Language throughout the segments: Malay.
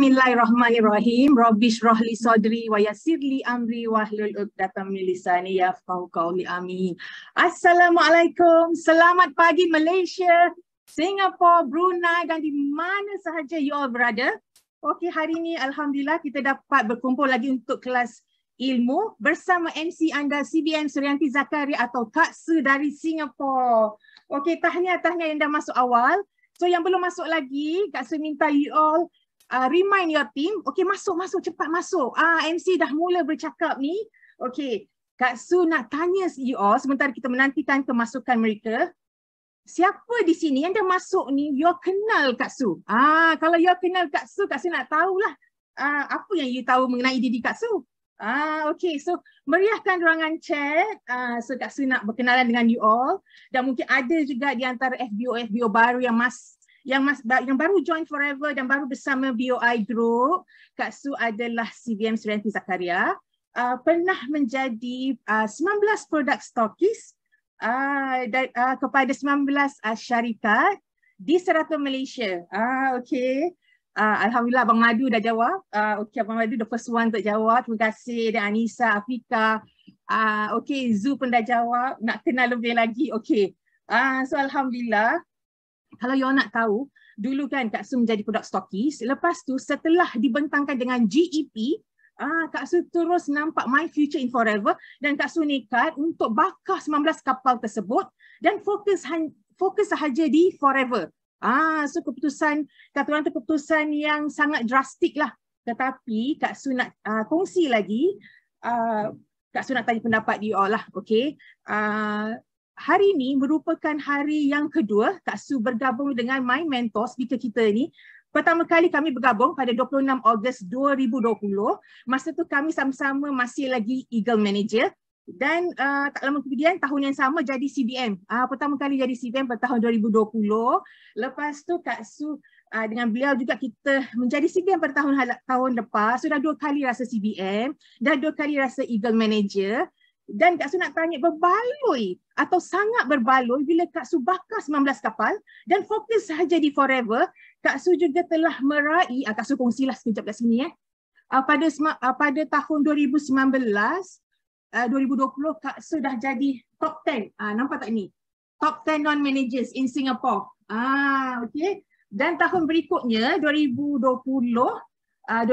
Bismillahirrahmanirrahim. Rabbi syrah li sadri wa yassir li amri wa hlul uqdatam min lisani yafqahu qawli amin. Assalamualaikum. Selamat pagi Malaysia, Singapore, Brunei dan di mana sahaja you all berada. Okey, hari ini alhamdulillah kita dapat berkumpul lagi untuk kelas ilmu bersama MC anda CBN Suryanti Zakari atau Kak Su dari Singapore. Okey, tahniah-tahniah yang dah masuk awal. So yang belum masuk lagi, Kak Su minta you all uh, remind your team, okay masuk masuk cepat masuk. Ah uh, MC dah mula bercakap ni. Okay, Kak Su nak tanya you all, sementara kita menantikan kemasukan mereka. Siapa di sini yang dah masuk ni, you kenal Kak Su. Ah, kalau you kenal Kak Su, Kak Su nak tahulah ah, apa yang you tahu mengenai diri Kak Su. Ah, okay, so meriahkan ruangan chat. Ah, so Kak Su nak berkenalan dengan you all. Dan mungkin ada juga di antara FBO-FBO baru yang mas, yang mas, yang baru join forever dan baru bersama BOI Group, Kak Su adalah CVM Serenti Zakaria. Uh, pernah menjadi uh, ah, 19 produk stokis uh, uh, kepada 19 uh, syarikat di serata Malaysia. Ah, uh, okay. Uh, Alhamdulillah Abang Madu dah jawab. Uh, okay, Abang Madu the first one untuk jawab. Terima kasih dan Anissa, Afika. Uh, okay, Zu pun dah jawab. Nak kenal lebih lagi. Okay. Uh, so Alhamdulillah kalau you nak tahu, dulu kan Kak Su menjadi produk stokis, lepas tu setelah dibentangkan dengan GEP, ah Kak Su terus nampak my future in forever dan Kak Su nekat untuk bakar 19 kapal tersebut dan fokus fokus sahaja di forever. Ah, so keputusan, kata orang tu keputusan yang sangat drastik lah. Tetapi Kak Su nak uh, kongsi lagi, uh, Kak Su nak tanya pendapat you all lah, okay. Uh, ah, hari ini merupakan hari yang kedua Kak Su bergabung dengan my mentor speaker kita ini. Pertama kali kami bergabung pada 26 Ogos 2020. Masa tu kami sama-sama masih lagi Eagle Manager dan uh, tak lama kemudian tahun yang sama jadi CBM. Uh, ah, pertama kali jadi CBM pada tahun 2020. Lepas tu Kak Su uh, dengan beliau juga kita menjadi CBM pada tahun, tahun lepas. Sudah dua kali rasa CBM dan dua kali rasa Eagle Manager. Dan Kak Su nak tanya berbaloi atau sangat berbaloi bila Kak Su bakar 19 kapal dan fokus saja di Forever, Kak Su juga telah meraih, ah, Kak Su kongsilah sekejap kat sini eh. Ah, pada ah, pada tahun 2019, ah, 2020 Kak Su dah jadi top 10. Ah, nampak tak ni? Top 10 non-managers in Singapore. Ah, okay. Dan tahun berikutnya, 2020, 2021 ah,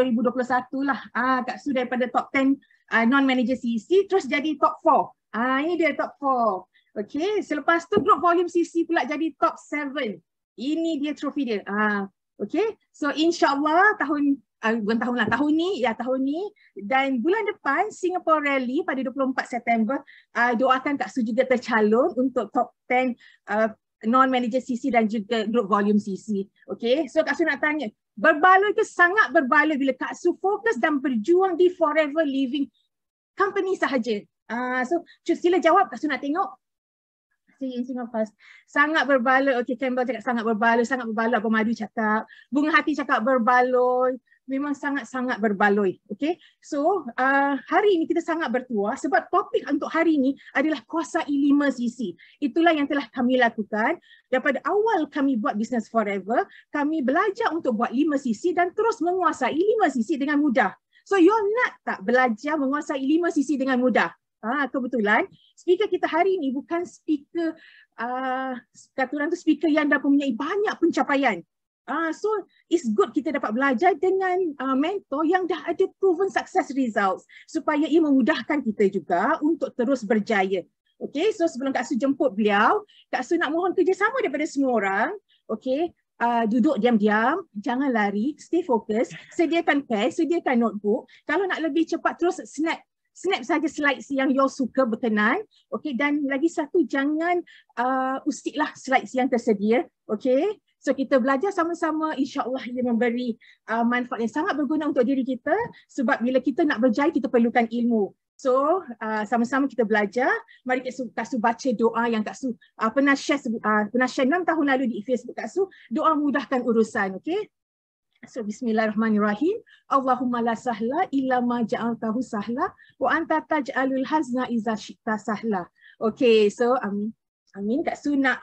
lah. Ah, Kak Su daripada top 10 uh, non-manager CC e terus jadi top 4. Uh, ah, ini dia top 4. Okay, selepas tu group volume CC e pula jadi top 7. Ini dia trofi dia. Uh, okay, so insyaAllah tahun, uh, bukan tahun lah, tahun ni, ya tahun ni. Dan bulan depan Singapore Rally pada 24 September, uh, doakan Kak Su juga tercalon untuk top 10 uh, non-manager CC e dan juga group volume CC. Okay, so Kak Su nak tanya, Berbaloi tu sangat berbaloi bila Kak Su fokus dan berjuang di Forever Living Company sahaja. Uh, so Cu sila jawab Kak Su nak tengok. Say in single Sangat berbaloi. Okay Campbell cakap sangat berbaloi. Sangat berbaloi. Abang Madu cakap. Bunga Hati cakap berbaloi memang sangat-sangat berbaloi. Okay? So uh, hari ini kita sangat bertuah sebab topik untuk hari ini adalah kuasa lima sisi. Itulah yang telah kami lakukan. Daripada awal kami buat Business Forever, kami belajar untuk buat lima sisi dan terus menguasai lima sisi dengan mudah. So you nak tak belajar menguasai lima sisi dengan mudah? Ha, kebetulan speaker kita hari ini bukan speaker uh, kata tu speaker yang dah mempunyai banyak pencapaian Ah uh, so it's good kita dapat belajar dengan uh, mentor yang dah ada proven success results supaya ia memudahkan kita juga untuk terus berjaya. Okay, so sebelum Kak Su jemput beliau, Kak Su nak mohon kerjasama daripada semua orang. Okay, uh, duduk diam-diam, jangan lari, stay fokus, sediakan pen, sediakan notebook. Kalau nak lebih cepat terus snap snap saja slides yang you suka berkenan. Okay, dan lagi satu jangan uh, ah, usiklah slides yang tersedia. Okay, So kita belajar sama-sama insyaAllah ia memberi uh, manfaat yang sangat berguna untuk diri kita sebab bila kita nak berjaya kita perlukan ilmu. So uh, sama-sama kita belajar. Mari Kak Su, Kak Su baca doa yang Kak Su uh, pernah share uh, pernah share 6 tahun lalu di Facebook Kak Su. Doa mudahkan urusan, Okay. So bismillahirrahmanirrahim. Allahumma la sahla illa ma ja'altahu sahla wa anta taj'alul hazna iza syi'ta sahla. Okey, so amin. Um, amin Kak Su nak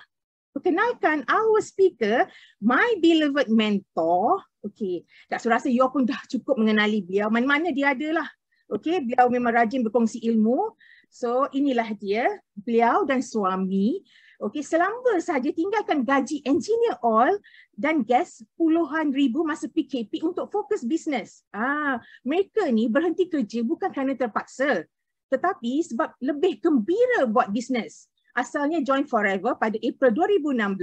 perkenalkan our speaker, my beloved mentor. Okay, tak so rasa you pun dah cukup mengenali beliau. Mana-mana dia ada lah. Okay, beliau memang rajin berkongsi ilmu. So inilah dia, beliau dan suami. Okay, selama saja tinggalkan gaji engineer oil dan gas puluhan ribu masa PKP untuk fokus bisnes. Ah, mereka ni berhenti kerja bukan kerana terpaksa tetapi sebab lebih gembira buat bisnes asalnya join forever pada April 2016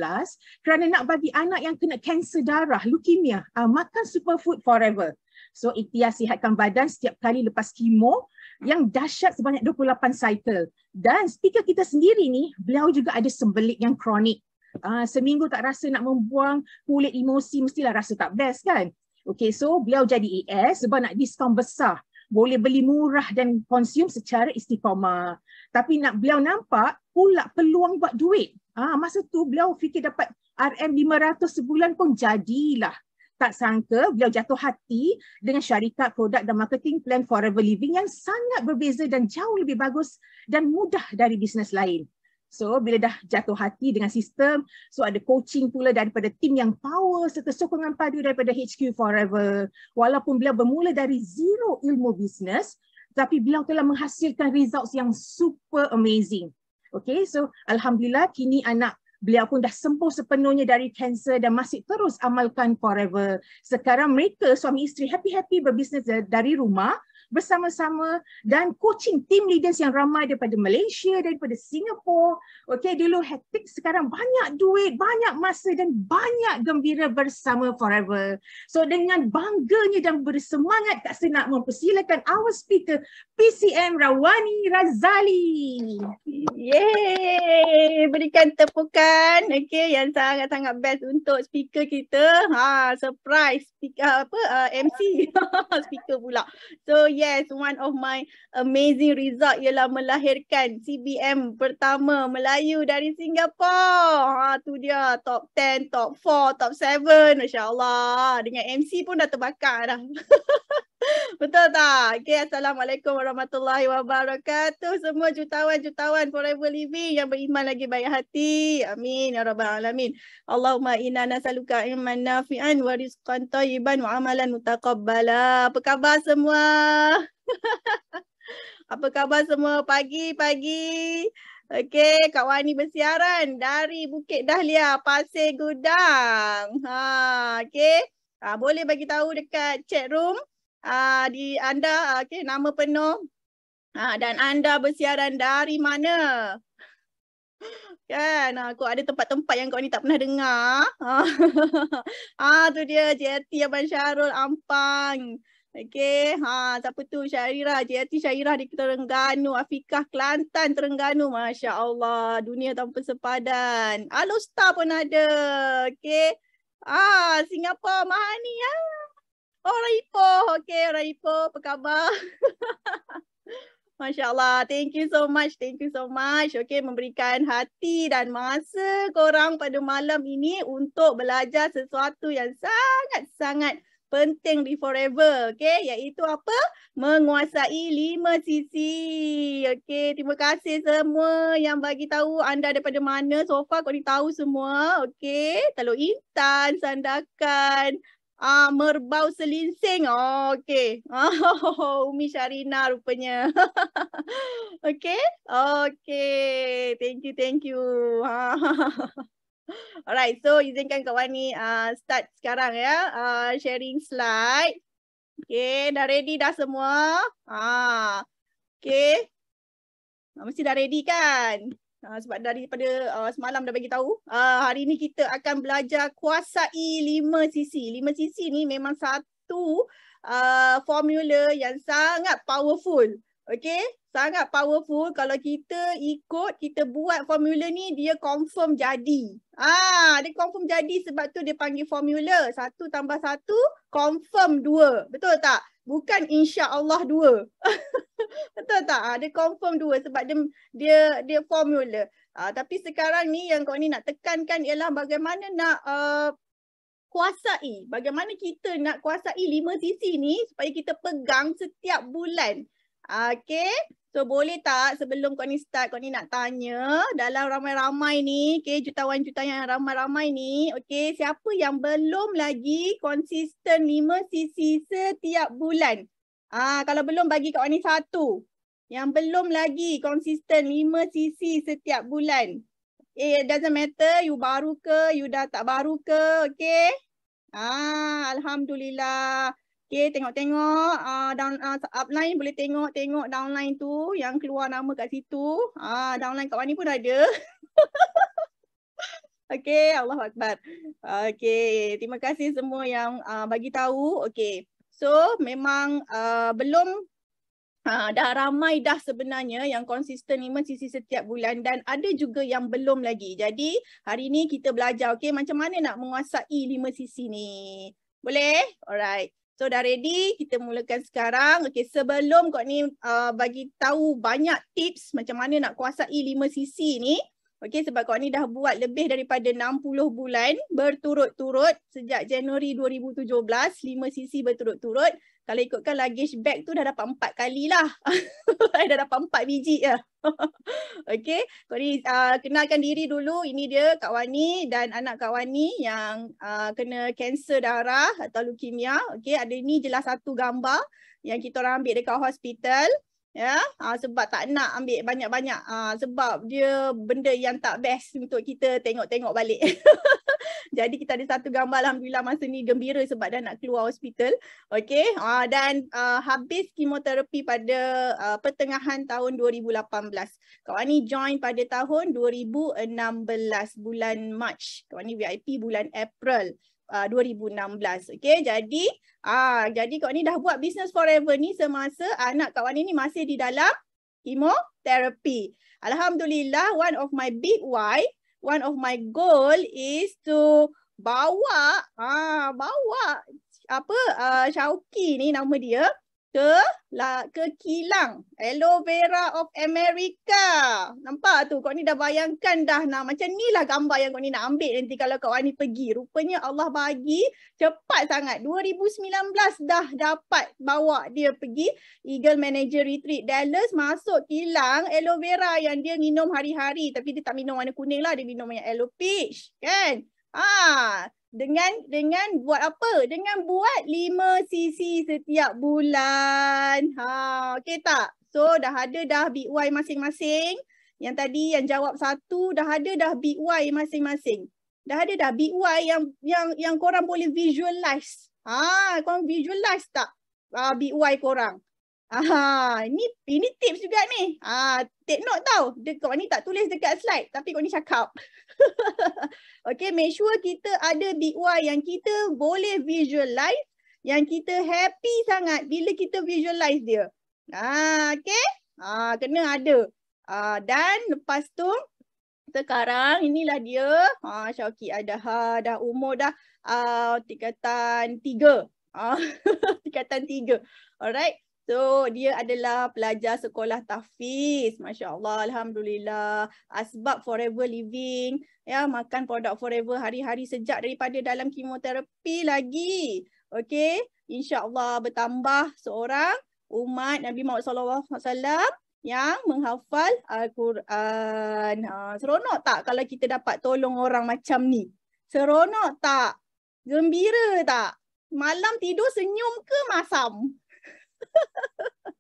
kerana nak bagi anak yang kena kanser darah, leukemia, uh, makan superfood forever. So ikhtiar sihatkan badan setiap kali lepas kemo yang dahsyat sebanyak 28 cycle. Dan speaker kita sendiri ni, beliau juga ada sembelit yang kronik. Uh, seminggu tak rasa nak membuang kulit emosi, mestilah rasa tak best kan? Okay, so beliau jadi AS sebab nak diskaun besar boleh beli murah dan consume secara istiqamah. Tapi nak beliau nampak pula peluang buat duit. Ah, masa tu beliau fikir dapat RM500 sebulan pun jadilah. Tak sangka beliau jatuh hati dengan syarikat produk dan marketing plan Forever Living yang sangat berbeza dan jauh lebih bagus dan mudah dari bisnes lain. So bila dah jatuh hati dengan sistem, so ada coaching pula daripada tim yang power serta sokongan padu daripada HQ Forever. Walaupun beliau bermula dari zero ilmu bisnes, tapi beliau telah menghasilkan results yang super amazing. Okay, so Alhamdulillah kini anak beliau pun dah sembuh sepenuhnya dari kanser dan masih terus amalkan forever. Sekarang mereka suami isteri happy-happy berbisnes dari rumah bersama-sama dan coaching team leaders yang ramai daripada Malaysia, daripada Singapura. Okey, dulu hectic, sekarang banyak duit, banyak masa dan banyak gembira bersama forever. So dengan bangganya dan bersemangat, Kak Sen nak mempersilakan our speaker, PCM Rawani Razali. Yeay, berikan tepukan. Okey, yang sangat-sangat best untuk speaker kita. Ha, surprise speaker apa uh, MC speaker pula. So yes, one of my amazing result ialah melahirkan CBM pertama Melayu dari Singapura. Ha, tu dia top 10, top 4, top 7. Masya Allah. Dengan MC pun dah terbakar dah. Betul tak? Okay, Assalamualaikum warahmatullahi wabarakatuh. Semua jutawan-jutawan forever living yang beriman lagi baik hati. Amin. Ya Rabbal Alamin. Allahumma inna nasaluka imman nafi'an wa rizqan tayiban wa amalan mutaqabbala. Apa khabar semua? Apa khabar semua? Pagi-pagi. Okay, Kak Wani bersiaran dari Bukit Dahlia, Pasir Gudang. Ha, okey. Ha, boleh bagi tahu dekat chat room uh, di anda ah, okey nama penuh uh, dan anda bersiaran dari mana kan aku ada tempat-tempat yang kau ni tak pernah dengar ah tu dia JT Abang Syarul Ampang okey ha, siapa tu Syairah, JRT Syairah di Terengganu, Afikah Kelantan, Terengganu, Masya Allah, dunia tanpa sepadan. Alustar pun ada, okey Ah, Singapura, money ya. Oh, orang Ipoh. Okay, orang Ipoh. Apa khabar? Masya Allah. Thank you so much. Thank you so much. Okay, memberikan hati dan masa korang pada malam ini untuk belajar sesuatu yang sangat-sangat penting di forever. Okay, iaitu apa? Menguasai lima sisi. Okay, terima kasih semua yang bagi tahu anda daripada mana. So far, kau ni tahu semua. Okay, Kalau intan, sandakan, Ah, merbau selinsing. Oh, okay. Oh, Umi Sharina rupanya. okay? Okay. Thank you, thank you. Alright, so izinkan kawan ni uh, start sekarang ya. Uh, sharing slide. Okay, dah ready dah semua? Ah, okay. Ah, mesti dah ready kan? Uh, sebab daripada uh, semalam dah bagi tahu, uh, hari ni kita akan belajar kuasai lima sisi. lima sisi ni memang satu uh, formula yang sangat powerful. Okay, sangat powerful kalau kita ikut, kita buat formula ni, dia confirm jadi. Ah, dia confirm jadi sebab tu dia panggil formula. Satu tambah satu, confirm dua. Betul tak? bukan insya Allah dua. Betul tak? Ha, dia confirm dua sebab dia dia, dia formula. Ha, tapi sekarang ni yang kau ni nak tekankan ialah bagaimana nak uh, kuasai. Bagaimana kita nak kuasai lima sisi ni supaya kita pegang setiap bulan. Okay. So boleh tak sebelum kau ni start, kau ni nak tanya dalam ramai-ramai ni, okay, jutawan-jutawan yang ramai-ramai ni, okay, siapa yang belum lagi konsisten 5 CC setiap bulan? Ah, Kalau belum bagi kau ni satu. Yang belum lagi konsisten 5 CC setiap bulan. Okay, eh, it doesn't matter you baru ke, you dah tak baru ke, okay? Ah, Alhamdulillah. Okay, tengok-tengok uh, down uh, upline boleh tengok-tengok downline tu yang keluar nama kat situ. Ah uh, downline kat mana pun ada. okay, Allahuakbar. Okay, terima kasih semua yang uh, bagi tahu. Okay, so memang uh, belum Ha, dah ramai dah sebenarnya yang konsisten lima sisi setiap bulan dan ada juga yang belum lagi. Jadi hari ni kita belajar okay, macam mana nak menguasai lima sisi ni. Boleh? Alright. So dah ready, kita mulakan sekarang. Okay, sebelum kau ni uh, bagi tahu banyak tips macam mana nak kuasai lima sisi ni. Okay, sebab kau ni dah buat lebih daripada 60 bulan berturut-turut sejak Januari 2017, lima sisi berturut-turut kalau ikutkan luggage bag tu dah dapat empat kali lah. I dah dapat empat biji lah. okay. Kau ni uh, kenalkan diri dulu. Ini dia Kak Wani dan anak Kak Wani yang uh, kena kanser darah atau leukemia. Okay. Ada ni jelas satu gambar yang kita orang ambil dekat hospital. Ya, yeah. uh, sebab tak nak ambil banyak-banyak uh, sebab dia benda yang tak best untuk kita tengok-tengok balik. Jadi kita ada satu gambar Alhamdulillah masa ni gembira sebab dah nak keluar hospital. Okay. Uh, ah, dan uh, habis kemoterapi pada uh, pertengahan tahun 2018. Kawan ni join pada tahun 2016 bulan March. Kawan ni VIP bulan April. Uh, 2016. Okay, jadi ah uh, jadi kau ni dah buat business forever ni semasa anak kau ni ni masih di dalam chemotherapy. Alhamdulillah, one of my big why one of my goal is to bawa ah bawa apa uh, Shauki ni nama dia uh, ke la, ke kilang aloe vera of America. Nampak tu kau ni dah bayangkan dah nak macam ni lah gambar yang kau ni nak ambil nanti kalau kau ni pergi. Rupanya Allah bagi cepat sangat. 2019 dah dapat bawa dia pergi Eagle Manager Retreat Dallas masuk kilang aloe vera yang dia minum hari-hari tapi dia tak minum warna kuning lah dia minum yang aloe peach kan. Ah, dengan dengan buat apa? Dengan buat 5 cc setiap bulan. Ha, okey tak? So dah ada dah BY masing-masing. Yang tadi yang jawab satu dah ada dah BY masing-masing. Dah ada dah BY yang yang yang korang boleh visualize. Ha, korang visualize tak? Ah uh, BY korang. Ha, ini ini tips juga ni. Ah uh, take note tau. Dekat ni tak tulis dekat slide tapi kau ni cakap. okay, make sure kita ada DIY yang kita boleh visualize yang kita happy sangat bila kita visualize dia. Ah, okay. Ah, kena ada. Ah, dan lepas tu sekarang inilah dia. ah, Syauki ada ha ah, dah umur dah ah, tingkatan tiga. Ah, tingkatan tiga. Alright. So dia adalah pelajar sekolah tahfiz. Masya Allah, Alhamdulillah. Asbab forever living. Ya, makan produk forever hari-hari sejak daripada dalam kemoterapi lagi. Okay. Insya Allah bertambah seorang umat Nabi Muhammad SAW yang menghafal Al-Quran. Ha, seronok tak kalau kita dapat tolong orang macam ni? Seronok tak? Gembira tak? Malam tidur senyum ke masam?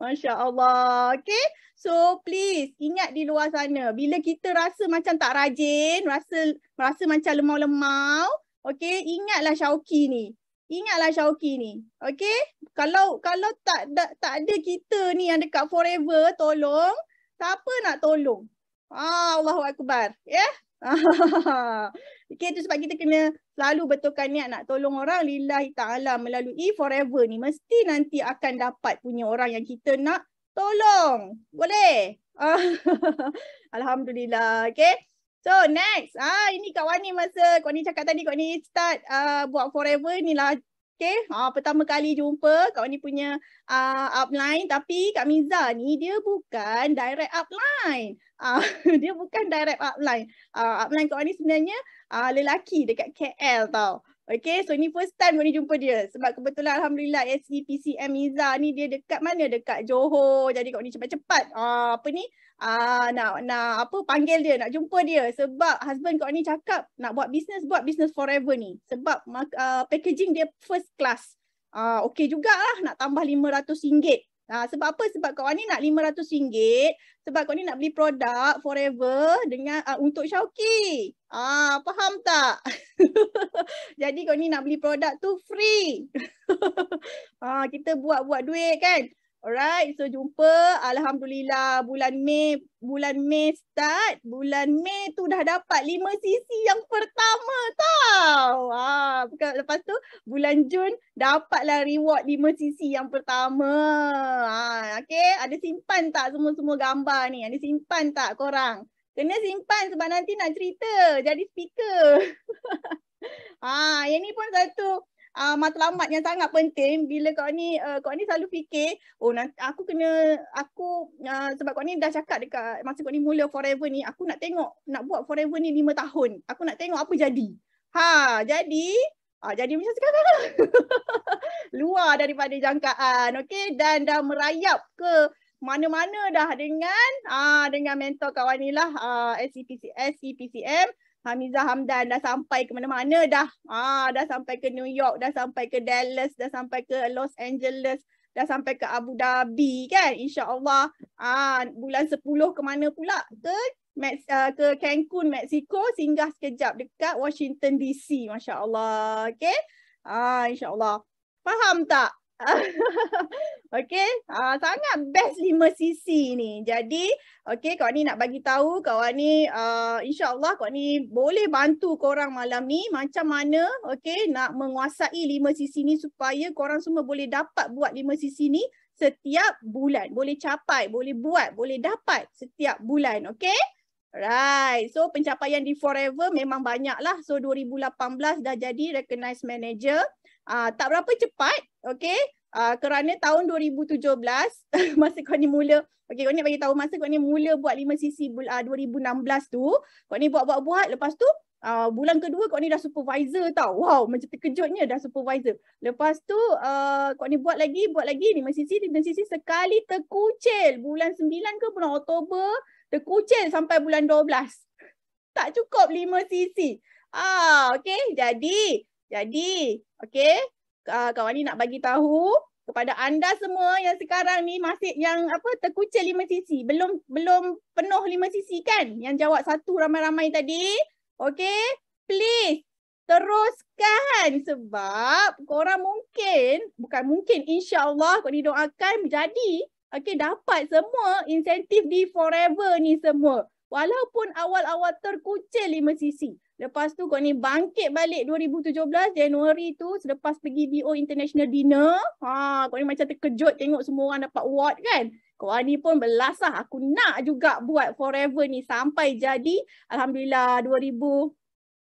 Masya Allah. Okay. So please ingat di luar sana. Bila kita rasa macam tak rajin. Rasa rasa macam lemau-lemau. Okay. Ingatlah Syauki ni. Ingatlah Syauki ni. Okay. Kalau kalau tak, tak, tak ada kita ni yang dekat forever tolong. Siapa nak tolong? Ah, Allahu Ya. Yeah? okay, tu sebab kita kena selalu betulkan niat nak tolong orang lillahi ta'ala melalui forever ni. Mesti nanti akan dapat punya orang yang kita nak tolong. Boleh? Alhamdulillah. Okay. So next. ah Ini Kak Wani masa Kak Wani cakap tadi Kak Wani start uh, buat forever ni lah Okay, ha, ah, pertama kali jumpa Kak Wani punya uh, upline tapi Kak Miza ni dia bukan direct upline. Uh, dia bukan direct upline. Uh, upline Kak Wani sebenarnya uh, lelaki dekat KL tau. Okay, so ni first time ni jumpa dia. Sebab kebetulan Alhamdulillah SEPCM Iza ni dia dekat mana? Dekat Johor. Jadi kau ni cepat-cepat. Ah, apa ni? Ah, nak, nak apa panggil dia, nak jumpa dia. Sebab husband kau ni cakap nak buat business, buat business forever ni. Sebab uh, packaging dia first class. Ah, okay jugalah nak tambah RM500. Ha, sebab apa? Sebab kau ni nak RM500 sebab kau ni nak beli produk forever dengan uh, untuk Shauki. Ah, ha, faham tak? Jadi kau ni nak beli produk tu free. ah, ha, kita buat-buat duit kan? Alright, so jumpa. Alhamdulillah bulan Mei, bulan Mei start. Bulan Mei tu dah dapat 5 CC yang pertama tau. Ha, lepas tu bulan Jun dapatlah reward 5 CC yang pertama. Ha, ah, okay, ada simpan tak semua-semua gambar ni? Ada simpan tak korang? Kena simpan sebab nanti nak cerita jadi speaker. Ah, yang ni pun satu uh, ah, matlamat yang sangat penting bila kau ni uh, kau ni selalu fikir oh nanti aku kena aku uh, sebab kau ni dah cakap dekat masa kau ni mula forever ni aku nak tengok nak buat forever ni lima tahun aku nak tengok apa jadi ha jadi Ah, jadi macam sekarang lah. Luar daripada jangkaan. Okay. Dan dah merayap ke mana-mana dah dengan ah dengan mentor kawan ni lah. Ah, SCPC, e Hamizah Hamdan dah sampai ke mana-mana dah. Ah, dah sampai ke New York, dah sampai ke Dallas, dah sampai ke Los Angeles, dah sampai ke Abu Dhabi kan. Insya Allah, ah, bulan 10 ke mana pula ke Mex- uh, ke Cancun, Mexico singgah sekejap dekat Washington DC. Masya Allah. Okay. Ah, insya Allah, Faham tak? okay, uh, ah, sangat best lima sisi ni. Jadi, okay, kau ni nak bagi tahu kau ni uh, insya-Allah kau ni boleh bantu kau orang malam ni macam mana, okay, nak menguasai lima sisi ni supaya kau orang semua boleh dapat buat lima sisi ni setiap bulan. Boleh capai, boleh buat, boleh dapat setiap bulan, okay? Right. So pencapaian di Forever memang banyak lah. So 2018 dah jadi recognized manager. Uh, tak berapa cepat Okay, uh, ah, kerana tahun 2017 masa kau ni mula okey kau ni bagi tahu masa kau ni mula buat 5 sisi uh, ah, 2016 tu kau ni buat-buat-buat lepas tu uh, bulan kedua kau ni dah supervisor tau wow macam terkejutnya dah supervisor lepas tu uh, kau ni buat lagi buat lagi 5 sisi 5 sisi sekali terkucil bulan 9 ke bulan Oktober terkucil sampai bulan 12 tak cukup 5 sisi ah okey jadi jadi okey uh, ah, kawan ni nak bagi tahu kepada anda semua yang sekarang ni masih yang apa terkucil lima sisi belum belum penuh lima sisi kan yang jawab satu ramai-ramai tadi okey please teruskan sebab korang mungkin bukan mungkin insyaallah korang doakan menjadi okey dapat semua insentif di forever ni semua walaupun awal-awal terkucil lima sisi Lepas tu kau ni bangkit balik 2017 Januari tu selepas pergi BO International Dinner. Ha, kau ni macam terkejut tengok semua orang dapat award kan. Kau ni pun belasah aku nak juga buat forever ni sampai jadi Alhamdulillah 2000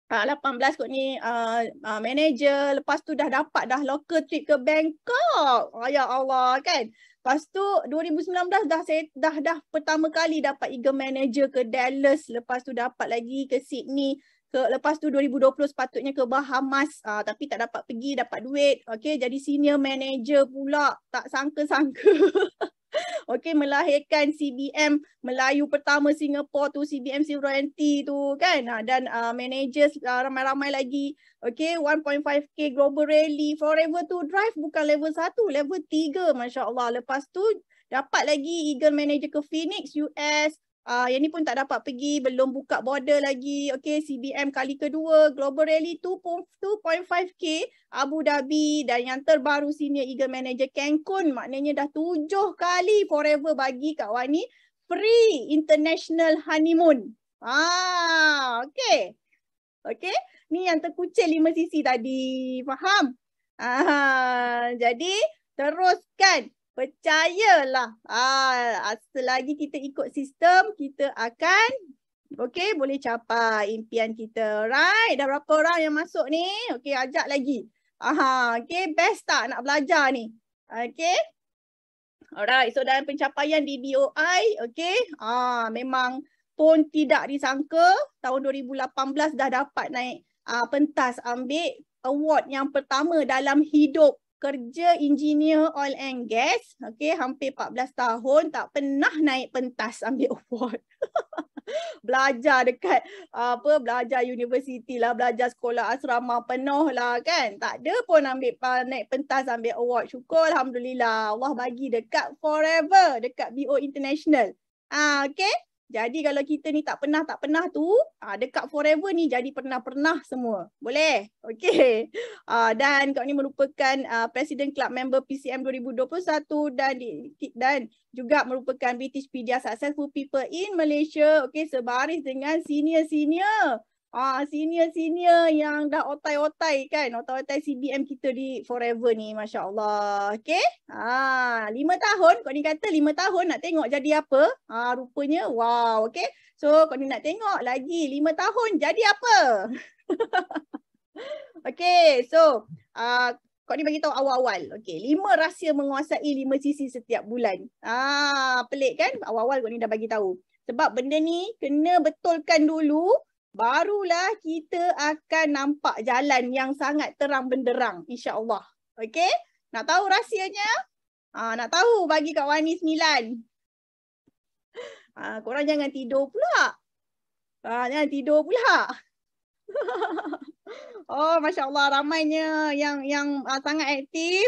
18 kot ni uh, uh, manager lepas tu dah dapat dah local trip ke Bangkok. Oh, ya Allah kan. Lepas tu 2019 dah saya dah dah pertama kali dapat eagle manager ke Dallas lepas tu dapat lagi ke Sydney ke lepas tu 2020 sepatutnya ke Bahamas uh, ah, tapi tak dapat pergi dapat duit okey jadi senior manager pula tak sangka-sangka okey melahirkan CBM Melayu pertama Singapura tu CBM Silver tu kan uh, dan uh, ah, managers uh, ramai-ramai lagi okey 1.5k global rally forever to drive bukan level 1 level 3 masya-Allah lepas tu dapat lagi Eagle Manager ke Phoenix US Uh, yang ni pun tak dapat pergi, belum buka border lagi. Okay, CBM kali kedua, Global Rally 2.5K, Abu Dhabi dan yang terbaru sini Eagle Manager Cancun. Maknanya dah tujuh kali forever bagi kat Wani free international honeymoon. Ah, okay. Okay, ni yang terkucil lima sisi tadi. Faham? Ah, jadi teruskan Percayalah. Ha, selagi kita ikut sistem, kita akan okay, boleh capai impian kita. Alright, dah berapa orang yang masuk ni? Okay, ajak lagi. Aha, okay, best tak nak belajar ni? Okay. Alright, so dalam pencapaian di BOI, okay, ah, memang pun tidak disangka tahun 2018 dah dapat naik ah, pentas ambil award yang pertama dalam hidup kerja engineer oil and gas okay hampir 14 tahun tak pernah naik pentas ambil award belajar dekat apa belajar universiti lah belajar sekolah asrama penuh lah kan tak ada pun ambil naik pentas ambil award syukur alhamdulillah Allah bagi dekat forever dekat BO international ah okey jadi kalau kita ni tak pernah tak pernah tu, uh, dekat forever ni jadi pernah-pernah semua. Boleh? Okey. Uh, dan kau ni merupakan uh, President Club Member PCM 2021 dan di, dan juga merupakan British Pedia Successful People in Malaysia. Okey, sebaris dengan senior-senior Ah senior-senior yang dah otai-otai kan otai-otai CDM kita di forever ni masya-Allah. okay? Ah lima tahun kau ni kata lima tahun nak tengok jadi apa? Ah rupanya wow okay. So kau ni nak tengok lagi lima tahun jadi apa? Okay, so ah kau ni bagi tahu awal-awal. Okey, 5 rahsia menguasai lima sisi setiap bulan. Ah pelik kan? Awal-awal kau ni dah bagi tahu. Sebab benda ni kena betulkan dulu barulah kita akan nampak jalan yang sangat terang benderang insya-Allah. Okey? Nak tahu rahsianya? Ah nak tahu bagi kat Wani 9. Ah korang jangan tidur pula. Ah jangan tidur pula. oh masya-Allah ramainya yang yang ah, sangat aktif.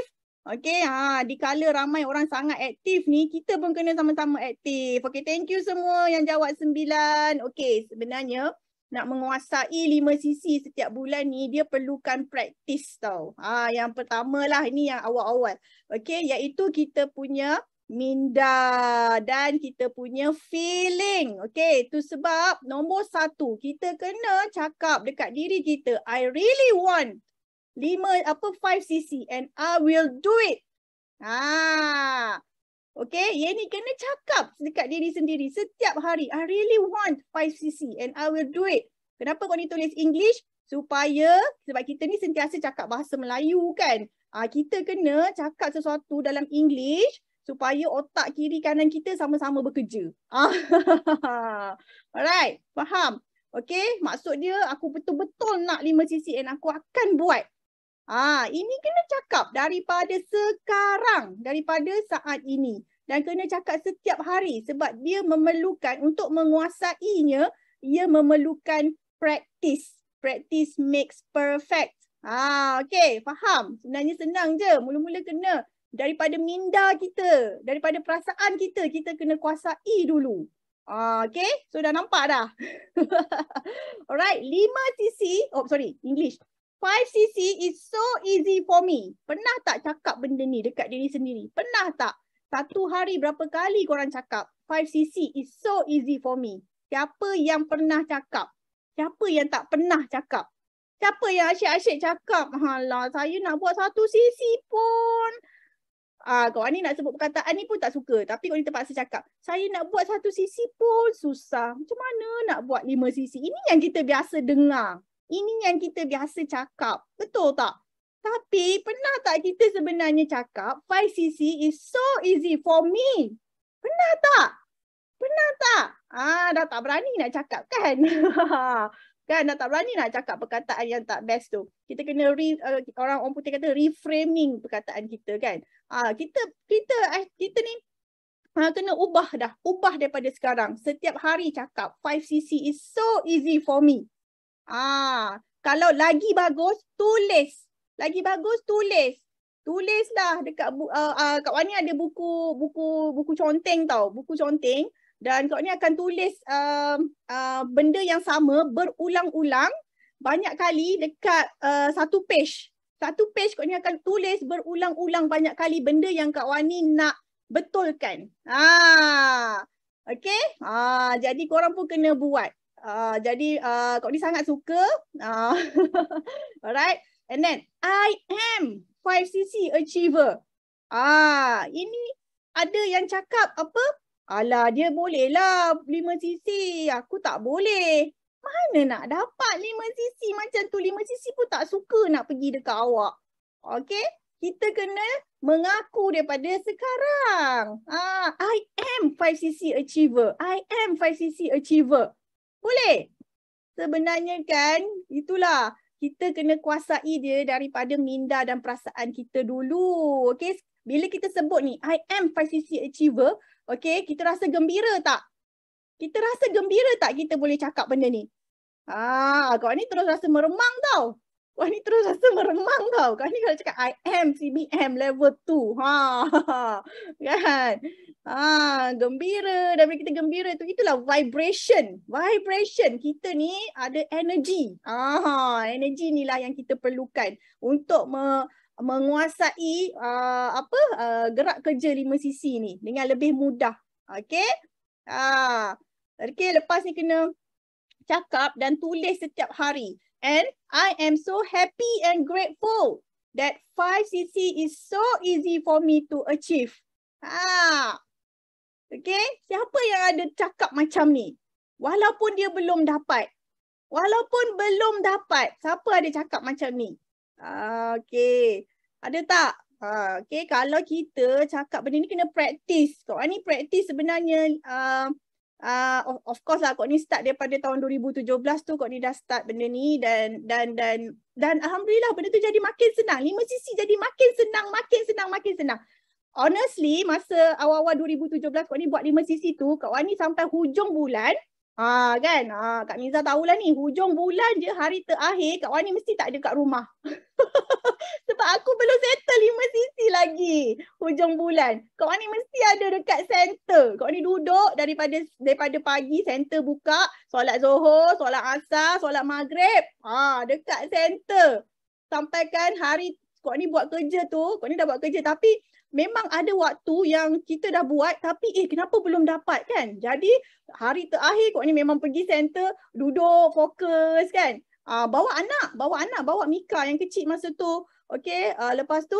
Okay, ha, ah, dikala ramai orang sangat aktif ni, kita pun kena sama-sama aktif. Okay, thank you semua yang jawab sembilan. Okay, sebenarnya nak menguasai lima sisi setiap bulan ni dia perlukan praktis tau. Ha, yang pertama lah ini yang awal-awal. Okey iaitu kita punya minda dan kita punya feeling. Okey itu sebab nombor satu kita kena cakap dekat diri kita I really want lima apa five sisi and I will do it. Ah, ha, Okay, ye ni kena cakap dekat diri sendiri setiap hari. I really want 5cc and I will do it. Kenapa kau ni tulis English? Supaya, sebab kita ni sentiasa cakap bahasa Melayu kan. Ah ha, Kita kena cakap sesuatu dalam English supaya otak kiri kanan kita sama-sama bekerja. Ah, alright, faham? Okay, maksud dia aku betul-betul nak 5cc and aku akan buat Ah, ini kena cakap daripada sekarang, daripada saat ini. Dan kena cakap setiap hari sebab dia memerlukan untuk menguasainya, ia memerlukan praktis. Praktis makes perfect. Ah, okay, faham. Sebenarnya senang je. Mula-mula kena daripada minda kita, daripada perasaan kita, kita kena kuasai dulu. Ah, okay, so dah nampak dah. Alright, lima sisi, oh sorry, English. 5cc is so easy for me. Pernah tak cakap benda ni dekat diri sendiri? Pernah tak? Satu hari berapa kali korang cakap 5cc is so easy for me. Siapa yang pernah cakap? Siapa yang tak pernah cakap? Siapa yang asyik-asyik cakap? Alah, saya nak buat satu cc pun. Ah, kawan ni nak sebut perkataan ni pun tak suka. Tapi kawan ni terpaksa cakap. Saya nak buat satu cc pun susah. Macam mana nak buat lima cc? Ini yang kita biasa dengar. Ini yang kita biasa cakap. Betul tak? Tapi pernah tak kita sebenarnya cakap 5cc is so easy for me? Pernah tak? Pernah tak? Ah, dah tak berani nak cakap kan? kan dah tak berani nak cakap perkataan yang tak best tu. Kita kena re, uh, orang orang putih kata reframing perkataan kita kan. Ah, kita kita eh, kita ni ha, uh, kena ubah dah. Ubah daripada sekarang. Setiap hari cakap 5cc is so easy for me. Ah, kalau lagi bagus tulis. Lagi bagus tulis. Tulislah dekat uh, uh, kat Wani ada buku buku buku conteng tau, buku conteng dan kat ni akan tulis uh, uh, benda yang sama berulang-ulang banyak kali dekat uh, satu page. Satu page kat ni akan tulis berulang-ulang banyak kali benda yang kat Wani nak betulkan. Ha. Ah. Okey? Ha, ah, jadi korang pun kena buat. Uh, jadi uh, kau ni sangat suka. Uh, alright. And then I am 5cc achiever. Ah, uh, ini ada yang cakap apa? Alah dia bolehlah 5cc. Aku tak boleh. Mana nak dapat 5cc macam tu. 5cc pun tak suka nak pergi dekat awak. Okay. Kita kena mengaku daripada sekarang. Ah, I am 5cc achiever. I am 5cc achiever. Boleh. Sebenarnya kan itulah kita kena kuasai dia daripada minda dan perasaan kita dulu. Okay. Bila kita sebut ni I am 5cc achiever. Okay. Kita rasa gembira tak? Kita rasa gembira tak kita boleh cakap benda ni? Ah, kau ni terus rasa meremang tau. Wah ni terus rasa meremang tau. Kau ni kalau cakap I am CBM level 2. Ha. Kan? Ha, gembira. Dan kita gembira tu itulah vibration. Vibration kita ni ada energy. Ah, ha, energy ni lah yang kita perlukan untuk me- menguasai uh, apa uh, gerak kerja lima sisi ni dengan lebih mudah. Okay, Ha. Okey, lepas ni kena cakap dan tulis setiap hari. And I am so happy and grateful that 5cc is so easy for me to achieve. Ah, Okay, siapa yang ada cakap macam ni? Walaupun dia belum dapat. Walaupun belum dapat, siapa ada cakap macam ni? Ha, okay, ada tak? Ha, okay, kalau kita cakap benda ni kena praktis. Kau ni praktis sebenarnya uh, Ah, of, of course lah kot ni start daripada tahun 2017 tu kot ni dah start benda ni dan dan dan dan alhamdulillah benda tu jadi makin senang. Lima sisi jadi makin senang, makin senang, makin senang. Honestly, masa awal-awal 2017 kot ni buat lima sisi tu, kat Wani sampai hujung bulan, Ah ha, kan? Ah ha, Kak Miza tahulah ni hujung bulan je hari terakhir Kak Wani mesti tak ada kat rumah. Sebab aku belum settle lima sisi lagi hujung bulan. Kak Wani mesti ada dekat center. Kak Wani duduk daripada daripada pagi center buka solat Zuhur, solat Asar, solat Maghrib. Ah ha, dekat center. Sampaikan hari Kak Wani buat kerja tu, Kak Wani dah buat kerja tapi memang ada waktu yang kita dah buat tapi eh kenapa belum dapat kan jadi hari terakhir kau ni memang pergi center duduk fokus kan uh, bawa anak bawa anak bawa Mika yang kecil masa tu okey uh, lepas tu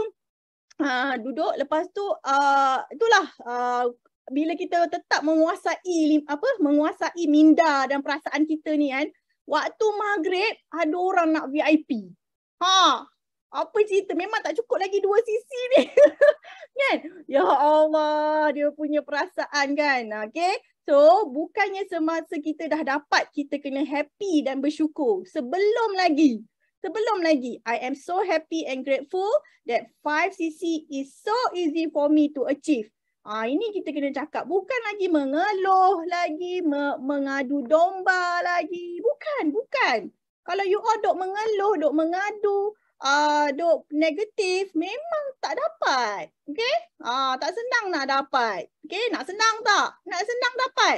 uh, duduk lepas tu uh, itulah uh, bila kita tetap menguasai apa menguasai minda dan perasaan kita ni kan waktu maghrib ada orang nak VIP ha apa cerita memang tak cukup lagi dua sisi ni kan ya Allah dia punya perasaan kan okey so bukannya semasa kita dah dapat kita kena happy dan bersyukur sebelum lagi sebelum lagi i am so happy and grateful that five cc is so easy for me to achieve Ah ha, ini kita kena cakap bukan lagi mengeluh lagi me- mengadu domba lagi bukan bukan kalau you all dok mengeluh dok mengadu uh, ah, duk negatif memang tak dapat. Okay? Uh, ah, tak senang nak dapat. Okay? Nak senang tak? Nak senang dapat.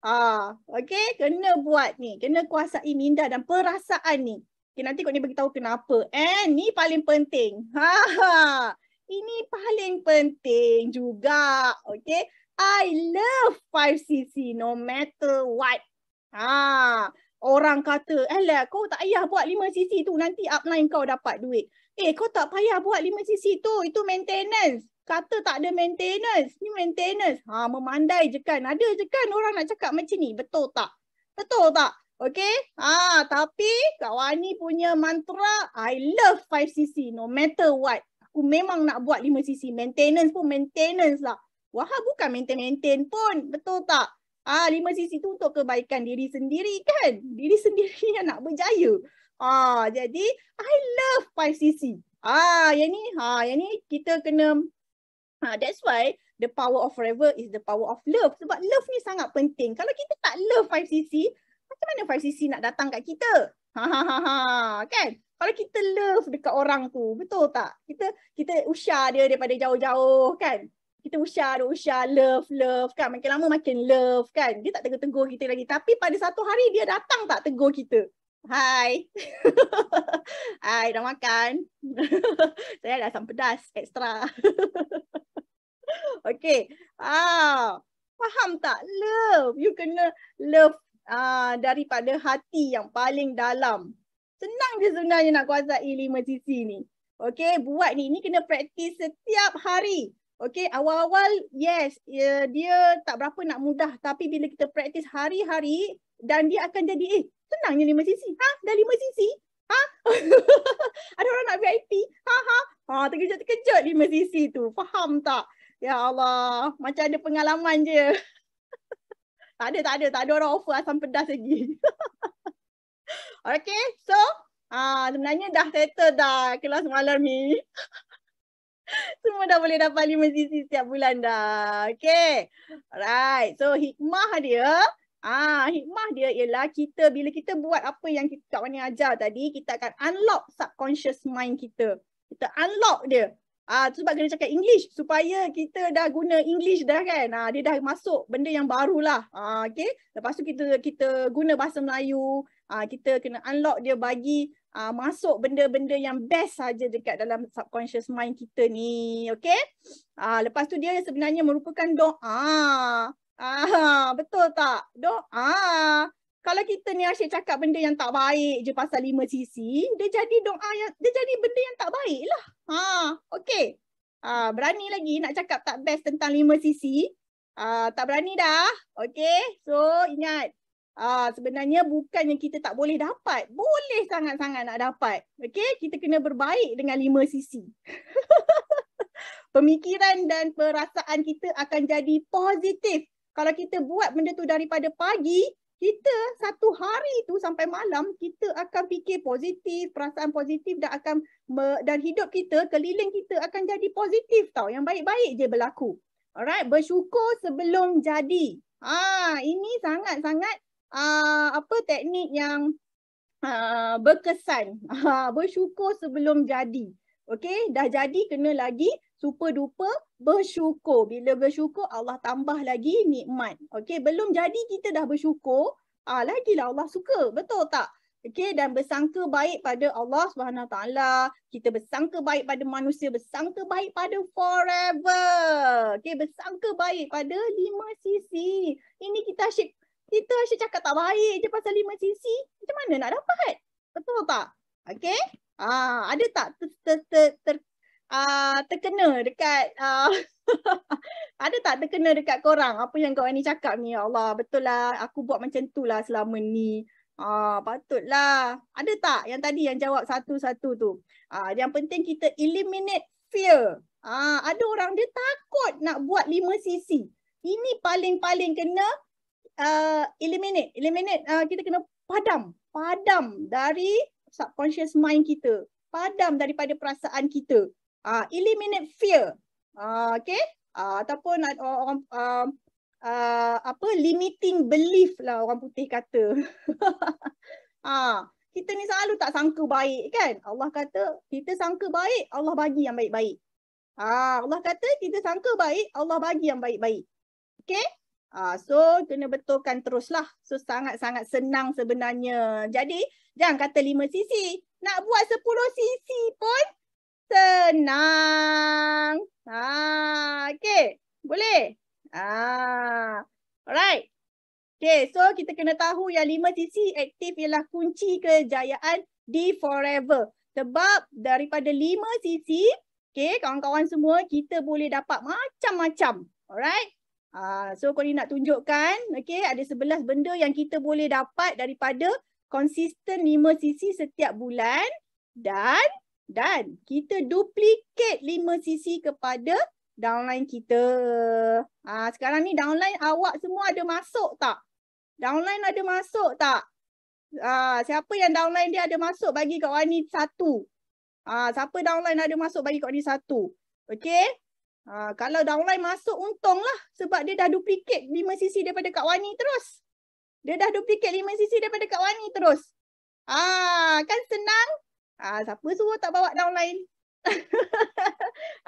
Ah, uh, okay? Kena buat ni. Kena kuasai minda dan perasaan ni. Okay, nanti kau ni beritahu kenapa. And eh, ni paling penting. Ha ha. Ini paling penting juga. Okay? I love 5cc no matter what. Ah orang kata, Alah eh, kau tak payah buat 5cc tu nanti upline kau dapat duit. Eh kau tak payah buat 5cc tu, itu maintenance. Kata tak ada maintenance, ni maintenance. Ha memandai je kan, ada je kan orang nak cakap macam ni, betul tak? Betul tak? Okay? Ha tapi Kak Wani punya mantra, I love 5cc no matter what. Aku memang nak buat 5cc, maintenance pun maintenance lah. Wahab bukan maintain-maintain pun, betul tak? Ah, lima sisi tu untuk kebaikan diri sendiri kan? Diri sendiri yang nak berjaya. Ah, jadi I love five sisi. Ah, yang ni, ha, ah, yang ni kita kena ah, that's why the power of forever is the power of love. Sebab love ni sangat penting. Kalau kita tak love five sisi, macam mana five sisi nak datang kat kita? Ha ha ha, ha kan? Kalau kita love dekat orang tu, betul tak? Kita kita usia dia daripada jauh-jauh kan? kita usha ada usha love love kan makin lama makin love kan dia tak tegur-tegur kita lagi tapi pada satu hari dia datang tak tegur kita Hai. Hai, dah makan. Saya dah asam pedas ekstra. okay. Ah, faham tak? Love. You kena love ah, daripada hati yang paling dalam. Senang je sebenarnya nak kuasai lima sisi ni. Okay, buat ni. Ni kena praktis setiap hari. Okay, awal-awal yes, ia, ya, dia tak berapa nak mudah. Tapi bila kita praktis hari-hari dan dia akan jadi eh, senangnya lima sisi. Ha? Dah lima sisi? Ha? Ada orang nak VIP? Ha? Ha? Ha? Terkejut-terkejut lima sisi tu. Faham tak? Ya Allah, macam ada pengalaman je. tak ada, tak ada. Tak ada orang offer asam pedas lagi. okay, so ah, sebenarnya dah settle dah kelas malam ni. Semua dah boleh dapat 5 sisi setiap bulan dah. Okay. Alright. So hikmah dia. Ah, hikmah dia ialah kita bila kita buat apa yang kita kat mana ajar tadi, kita akan unlock subconscious mind kita. Kita unlock dia. Ah uh, sebab kena cakap English supaya kita dah guna English dah kan. Ah uh, dia dah masuk benda yang barulah. Ah uh, okey. Lepas tu kita kita guna bahasa Melayu. Ah uh, kita kena unlock dia bagi ah uh, masuk benda-benda yang best saja dekat dalam subconscious mind kita ni. Okey. Ah uh, lepas tu dia sebenarnya merupakan doa. Ah uh, betul tak? Doa. Ah, kalau kita ni asyik cakap benda yang tak baik je pasal lima sisi, dia jadi doa yang, dia jadi benda yang tak baik lah. Ha, okay. Ha, berani lagi nak cakap tak best tentang lima sisi. Ha, tak berani dah. Okay. So, ingat. Ha, sebenarnya yang kita tak boleh dapat. Boleh sangat-sangat nak dapat. Okay. Kita kena berbaik dengan lima sisi. Pemikiran dan perasaan kita akan jadi positif. Kalau kita buat benda tu daripada pagi kita satu hari tu sampai malam kita akan fikir positif, perasaan positif dan akan dan hidup kita keliling kita akan jadi positif tau. Yang baik-baik je berlaku. Alright, bersyukur sebelum jadi. Ha, ini sangat-sangat uh, apa teknik yang uh, berkesan. Ha, bersyukur sebelum jadi. Okay, dah jadi kena lagi super duper bersyukur. Bila bersyukur Allah tambah lagi nikmat. Okey, belum jadi kita dah bersyukur, ah lagilah Allah suka. Betul tak? Okey, dan bersangka baik pada Allah Subhanahu taala, kita bersangka baik pada manusia, bersangka baik pada forever. Okey, bersangka baik pada lima sisi. Ini kita asyik kita asyik cakap tak baik je pasal lima sisi. Macam mana nak dapat? Betul tak? Okey. Ah, ada tak ter, ter, ter, ter, uh, terkena dekat uh, ada tak terkena dekat korang apa yang kau ni cakap ni ya Allah betul lah aku buat macam tu lah selama ni Ah, patutlah. Ada tak yang tadi yang jawab satu-satu tu? Ah, yang penting kita eliminate fear. Ah, ada orang dia takut nak buat lima sisi. Ini paling-paling kena uh, eliminate. Eliminate uh, kita kena padam. Padam dari subconscious mind kita. Padam daripada perasaan kita uh, eliminate fear uh, okay uh, ataupun uh, uh, uh, apa limiting belief lah orang putih kata ah uh, kita ni selalu tak sangka baik kan Allah kata kita sangka baik Allah bagi yang baik-baik ah -baik. uh, Allah kata kita sangka baik Allah bagi yang baik-baik okay Uh, so kena betulkan teruslah So sangat-sangat senang sebenarnya Jadi jangan kata lima sisi Nak buat sepuluh sisi pun senang, Ha, ah, okay. Boleh? Ha. Alright. Okay, so kita kena tahu yang lima sisi aktif ialah kunci kejayaan di forever. Sebab daripada lima sisi, okay, kawan-kawan semua, kita boleh dapat macam-macam. Alright. Uh, so Connie nak tunjukkan okay, ada sebelas benda yang kita boleh dapat daripada konsisten lima sisi setiap bulan dan dan kita duplicate lima sisi kepada downline kita. Ha, sekarang ni downline awak semua ada masuk tak? Downline ada masuk tak? Ha, siapa yang downline dia ada masuk bagi kat Wani satu? Ha, siapa downline ada masuk bagi kat Wani satu? Okay? Ha, kalau downline masuk untunglah sebab dia dah duplicate 5cc daripada kat Wani terus. Dia dah duplicate 5cc daripada kat Wani terus. Ah, kan senang? Ah, siapa suruh tak bawa downline?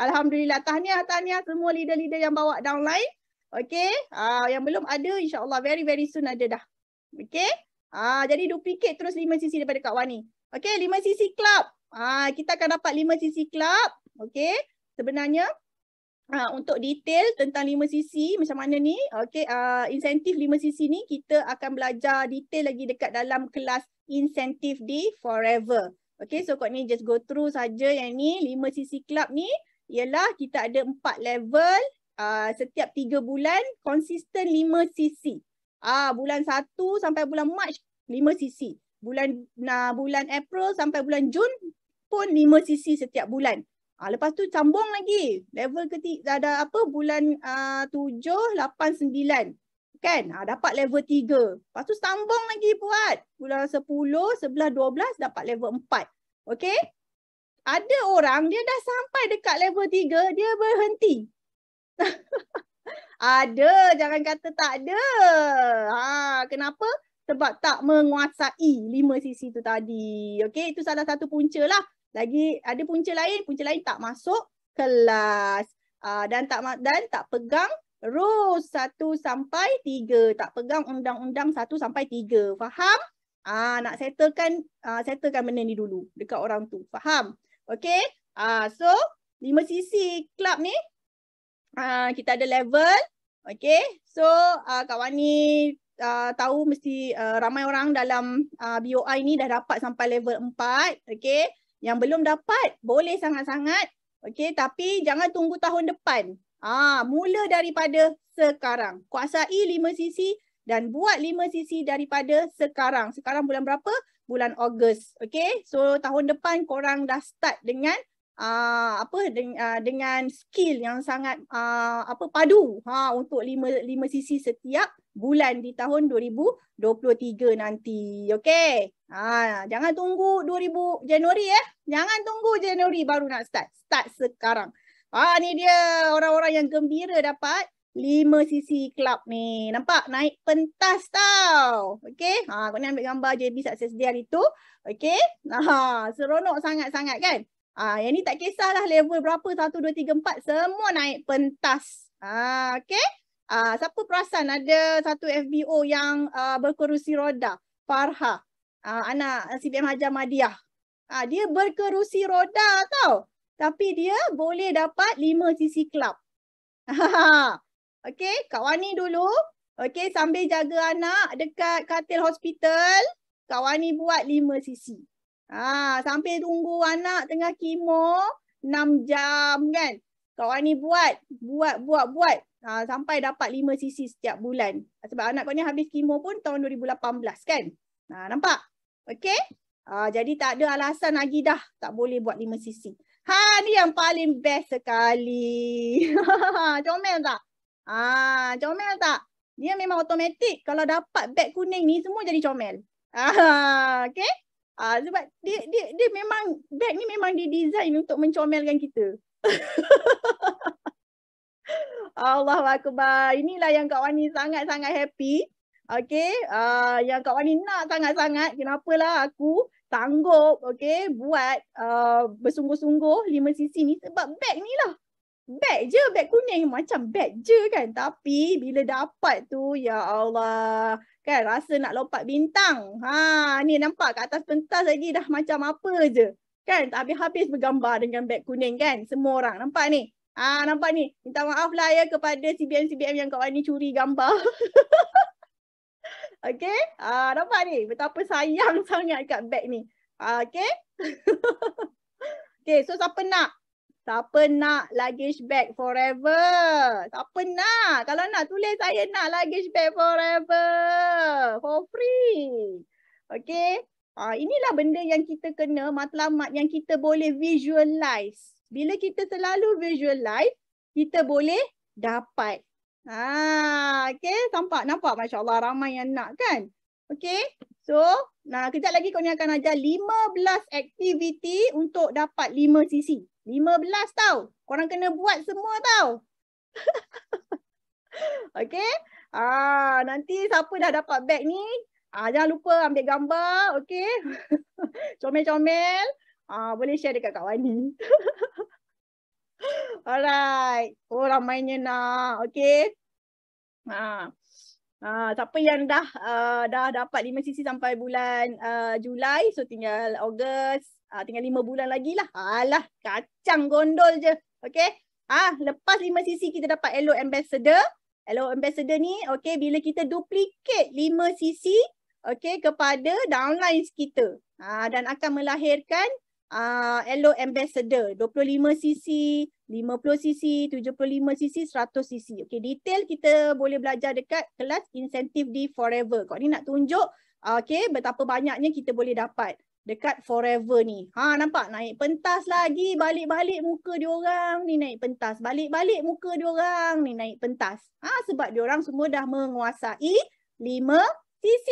Alhamdulillah tahniah tahniah semua leader-leader yang bawa downline. Okey. Ah yang belum ada insya-Allah very very soon ada dah. Okey. Ah jadi duplicate terus 5 sisi daripada Kak Wani. Okey, 5 sisi club. Ah kita akan dapat 5 sisi club. Okey. Sebenarnya Ha, untuk detail tentang 5 sisi macam mana ni Okay, uh, ah, insentif 5 sisi ni kita akan belajar detail lagi dekat dalam kelas insentif di forever Okay, so kot ni just go through saja yang ni 5 CC club ni ialah kita ada 4 level uh, setiap 3 bulan konsisten 5 CC. Ah uh, bulan 1 sampai bulan March 5 CC. Bulan nah bulan April sampai bulan Jun pun 5 CC setiap bulan. Ah uh, lepas tu sambung lagi level ketiga ada apa bulan uh, 7 8 9 kan. Ha, dapat level 3. Lepas tu sambung lagi buat. Bulan 10, 11, 12 dapat level 4. Okay. Ada orang dia dah sampai dekat level 3 dia berhenti. ada jangan kata tak ada. Ha, kenapa? Sebab tak menguasai 5 sisi tu tadi. Okay itu salah satu punca lah. Lagi ada punca lain. Punca lain tak masuk kelas. Uh, dan tak dan tak pegang rules 1 sampai 3. Tak pegang undang-undang 1 sampai 3. Faham? Ah nak settlekan ah settlekan benda ni dulu dekat orang tu. Faham? Okay, Ah so 5 CC club ni ah kita ada level. okay? So ah kawan ni ah, tahu mesti ah, ramai orang dalam ah, BOI ni dah dapat sampai level 4. okay? Yang belum dapat boleh sangat-sangat okay? tapi jangan tunggu tahun depan. Ah, mula daripada sekarang. Kuasai lima sisi dan buat lima sisi daripada sekarang. Sekarang bulan berapa? Bulan Ogos. Okay. So tahun depan korang dah start dengan Uh, apa de uh, ah, dengan skill yang sangat uh, apa padu ha untuk lima lima sisi setiap bulan di tahun 2023 nanti okey ha jangan tunggu 2000 Januari eh jangan tunggu Januari baru nak start start sekarang Ah ni dia orang-orang yang gembira dapat lima sisi club ni. Nampak? Naik pentas tau. Okey. Ha kau ni ambil gambar JB success dia hari tu. Okey. Ha seronok sangat-sangat kan? Ah yang ni tak kisahlah level berapa 1 2 3 4 semua naik pentas. Ha okey. Ah siapa perasan ada satu FBO yang uh, berkerusi roda? Farha. Ah anak CBM Hajar Madiah. Ah dia berkerusi roda tau tapi dia boleh dapat 5 cc club. okay, Kak Wani dulu. Okay, sambil jaga anak dekat katil hospital, Kak Wani buat 5 cc. Ah, sambil tunggu anak tengah kemo 6 jam kan. Kak Wani buat, buat, buat, buat. Ha, sampai dapat 5 cc setiap bulan. Sebab anak kau ni habis kemo pun tahun 2018 kan. Ha, nampak? Okay? Ha, jadi tak ada alasan lagi dah tak boleh buat 5 cc. Ha ni yang paling best sekali. comel tak? Ha comel tak? Dia memang otomatik. kalau dapat beg kuning ni semua jadi comel. Ha okey. Ha sebab dia dia dia memang beg ni memang didesain untuk mencomelkan kita. Allah Allahuakbar. Inilah yang Kak Wani sangat-sangat happy. Okay? uh, ha, yang Kak Wani nak sangat-sangat kenapalah aku sanggup okay, buat uh, bersungguh-sungguh lima sisi ni sebab beg ni lah. Beg je, beg kuning macam beg je kan. Tapi bila dapat tu, ya Allah. Kan rasa nak lompat bintang. Ha, ni nampak kat atas pentas lagi dah macam apa je. Kan tak habis-habis bergambar dengan beg kuning kan. Semua orang nampak ni. Ah ha, nampak ni. Minta maaf lah ya kepada CBM-CBM yang kawan ni curi gambar. Okay. Ah, nampak ni betapa sayang sangat kat beg ni. Ah, okay. okay. So siapa nak? Siapa nak luggage bag forever? Siapa nak? Kalau nak tulis saya nak luggage bag forever. For free. Okay. Ha, inilah benda yang kita kena matlamat yang kita boleh visualize. Bila kita selalu visualize, kita boleh dapat. Ha, ah, okay, nampak, nampak Masya Allah ramai yang nak kan? Okay, so nah, kejap lagi kau ni akan ajar 15 aktiviti untuk dapat 5 CC. 15 tau, korang kena buat semua tau. okay, ah, nanti siapa dah dapat bag ni, ah, jangan lupa ambil gambar, okay. Comel-comel, ah, boleh share dekat Kak Wani. Alright. Oh ramainya nak. Okay. Ha. Ha. Siapa yang dah uh, dah dapat 5 sisi sampai bulan uh, Julai. So tinggal Ogos. Uh, tinggal 5 bulan lagi lah. Alah kacang gondol je. Okay. Ha. Lepas 5 sisi kita dapat Hello Ambassador. Hello Ambassador ni. Okay. Bila kita duplicate 5 sisi. Okay. Kepada downline kita. Ha. Dan akan melahirkan uh, ah, Elo Ambassador 25cc, 50cc, 75cc, 100cc. Okay, detail kita boleh belajar dekat kelas insentif di Forever. Kau ni nak tunjuk uh, ah, okay, betapa banyaknya kita boleh dapat dekat Forever ni. Ha nampak naik pentas lagi balik-balik muka dia orang, ni naik pentas. Balik-balik muka dia orang, ni naik pentas. Ha sebab dia orang semua dah menguasai 5cc.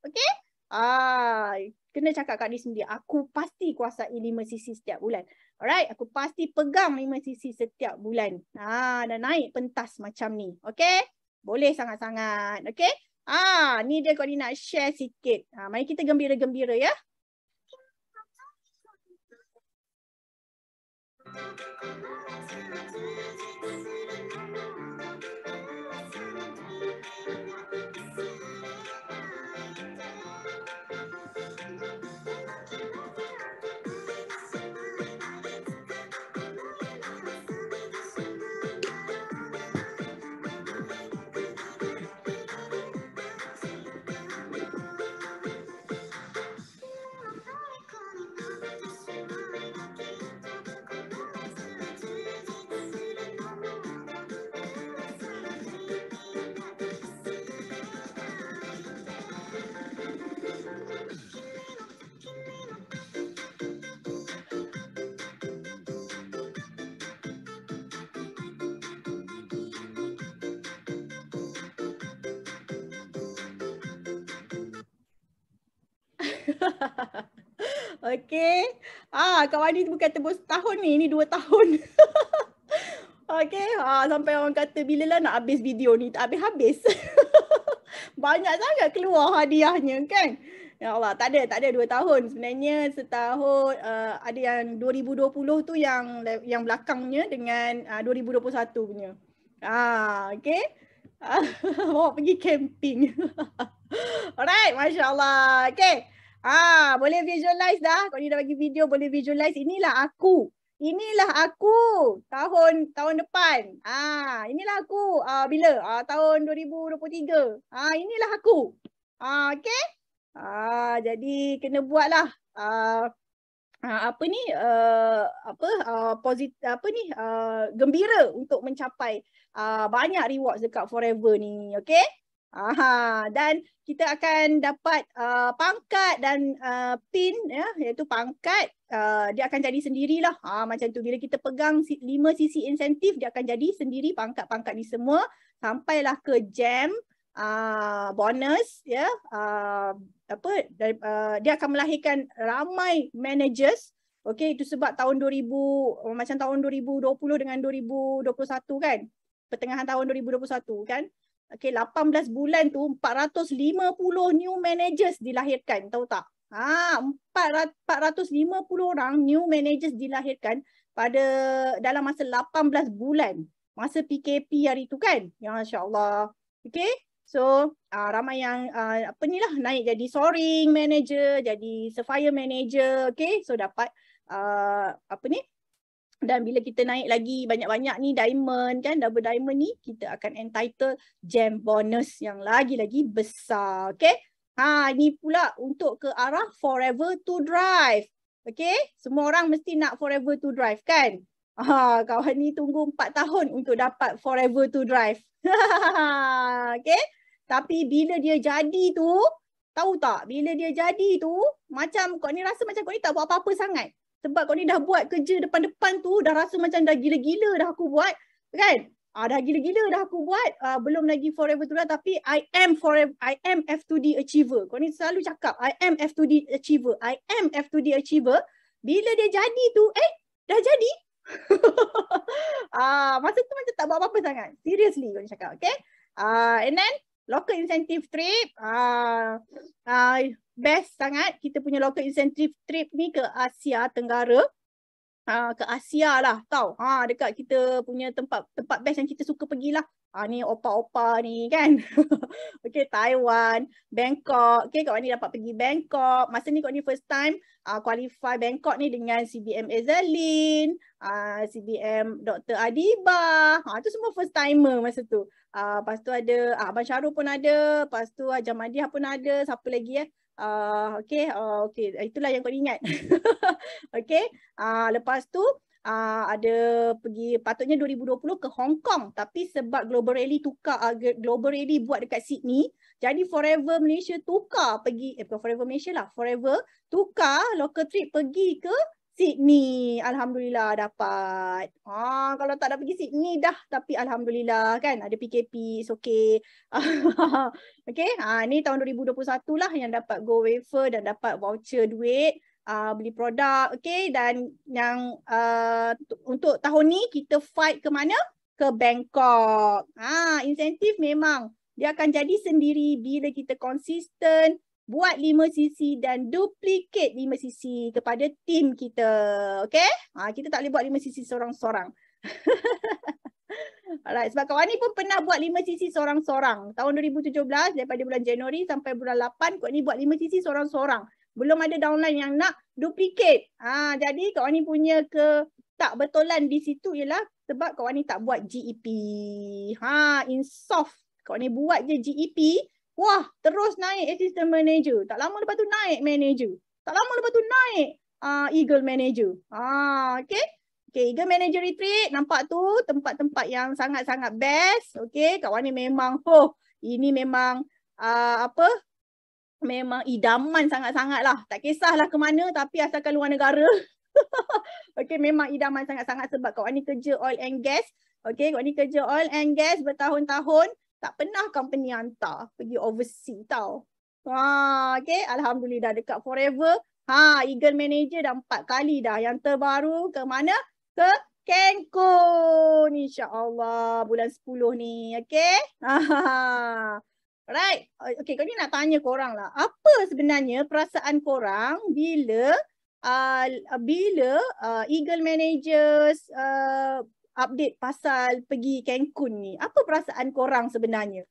Okay? Ah, kena cakap kat diri sendiri aku pasti kuasai lima sisi setiap bulan. Alright, aku pasti pegang lima sisi setiap bulan. Ha, dah naik pentas macam ni. Okay? Boleh sangat-sangat. Okay? Ha, ni dia kau nak share sikit. Ha, mari kita gembira-gembira ya. okay. Ah, Kak Wani bukan tebus tahun ni. Ini dua tahun. okay. Ah, sampai orang kata bila lah nak habis video ni. Tak habis-habis. Banyak sangat keluar hadiahnya kan. Ya Allah, tak ada, tak ada dua tahun. Sebenarnya setahun uh, ada yang 2020 tu yang yang belakangnya dengan ah, uh, 2021 punya. Ah, okay. Bawa pergi camping. Alright, Masya Allah. Okay. Ah, boleh visualize dah. Kalau dia dah bagi video boleh visualize. Inilah aku. Inilah aku tahun tahun depan. Ah, inilah aku. Ah, bila? Ah, tahun 2023. Ah, inilah aku. Ah, okey. Ah, jadi kena buatlah. Ah, ah apa ni? Uh, apa? Ah, posit, apa ni? Ah, gembira untuk mencapai ah, banyak rewards dekat forever ni, okey? Aha, dan kita akan dapat uh, pangkat dan uh, pin ya, iaitu pangkat uh, dia akan jadi sendirilah. Ha, macam tu bila kita pegang lima sisi insentif dia akan jadi sendiri pangkat-pangkat ni semua sampailah ke gem uh, bonus ya. Uh, apa dari, uh, dia akan melahirkan ramai managers Okey itu sebab tahun 2000 macam tahun 2020 dengan 2021 kan pertengahan tahun 2021 kan okay, 18 bulan tu 450 new managers dilahirkan tahu tak ha 450 orang new managers dilahirkan pada dalam masa 18 bulan masa PKP hari tu kan ya insyaallah okey So uh, ramai yang uh, apa ni lah naik jadi soaring manager, jadi sapphire manager, okay. So dapat uh, apa ni dan bila kita naik lagi banyak-banyak ni diamond kan double diamond ni kita akan entitle gem bonus yang lagi-lagi besar okay? ha ini pula untuk ke arah forever to drive okay? semua orang mesti nak forever to drive kan ha kawan ni tunggu 4 tahun untuk dapat forever to drive okay? tapi bila dia jadi tu tahu tak bila dia jadi tu macam kau ni rasa macam kau ni tak buat apa-apa sangat sebab kau ni dah buat kerja depan-depan tu dah rasa macam dah gila-gila dah aku buat kan? Ah, dah gila-gila dah aku buat ah, belum lagi forever tu lah tapi I am forever I am F2D achiever. Kau ni selalu cakap I am F2D achiever. I am F2D achiever. Bila dia jadi tu eh dah jadi. ah, masa tu macam tak buat apa-apa sangat. Seriously kau ni cakap okay. Ah, and then local incentive trip uh, uh, best sangat kita punya local incentive trip ni ke Asia Tenggara uh, ke Asia lah tau ha, dekat kita punya tempat tempat best yang kita suka pergilah Ah, ni opa-opa ni kan. okay, Taiwan, Bangkok. Okay, Kak ni dapat pergi Bangkok. Masa ni Kak ni first time uh, qualify Bangkok ni dengan CBM Ezeline, uh, ah, CBM Dr. Adiba. Ha, tu semua first timer masa tu. Ah, uh, lepas tu ada uh, Abang Syarul pun ada. Lepas tu Ajam Madiah pun ada. Siapa lagi eh? Uh, okay, uh, okay. Itulah yang kau ingat. okay. Uh, lepas tu, uh, ada pergi patutnya 2020 ke Hong Kong tapi sebab Global Rally tukar uh, Global Rally buat dekat Sydney jadi Forever Malaysia tukar pergi eh bukan Forever Malaysia lah Forever tukar local trip pergi ke Sydney alhamdulillah dapat. Ha ah, kalau tak dah pergi Sydney dah tapi alhamdulillah kan ada PKP it's okey okay ha ah, ni tahun 2021 lah yang dapat go wafer dan dapat voucher duit uh, beli produk okay dan yang uh, untuk tahun ni kita fight ke mana ke Bangkok ah ha, insentif memang dia akan jadi sendiri bila kita konsisten buat 5 cc dan duplicate 5 cc kepada tim kita okey ha, kita tak boleh buat 5 cc seorang-seorang Alright, sebab kawan ni pun pernah buat 5 cc seorang-seorang. Tahun 2017 daripada bulan Januari sampai bulan 8 kot ni buat 5 cc seorang-seorang belum ada downline yang nak duplicate. Ha, jadi Kak Wani punya ke tak betulan di situ ialah sebab Kak Wani tak buat GEP. Ha, in soft. Kak Wani buat je GEP. Wah, terus naik assistant manager. Tak lama lepas tu naik manager. Tak lama lepas tu naik uh, eagle manager. Ha, okay. Okay, eagle manager retreat. Nampak tu tempat-tempat yang sangat-sangat best. Okay, Kak Wani memang, oh, ini memang uh, apa, memang idaman sangat-sangat lah. Tak kisahlah ke mana tapi asalkan luar negara. okay, memang idaman sangat-sangat sebab kau ni kerja oil and gas. Okay, kau ni kerja oil and gas bertahun-tahun. Tak pernah company hantar pergi overseas tau. Ha, okay, Alhamdulillah dekat forever. Ha, Eagle Manager dah empat kali dah. Yang terbaru ke mana? Ke Cancun. InsyaAllah bulan 10 ni. Okay. Ha, ha, ha. Alright. Uh, okay, kau ni nak tanya korang lah. Apa sebenarnya perasaan korang bila uh, bila uh, Eagle Managers uh, update pasal pergi Cancun ni? Apa perasaan korang sebenarnya?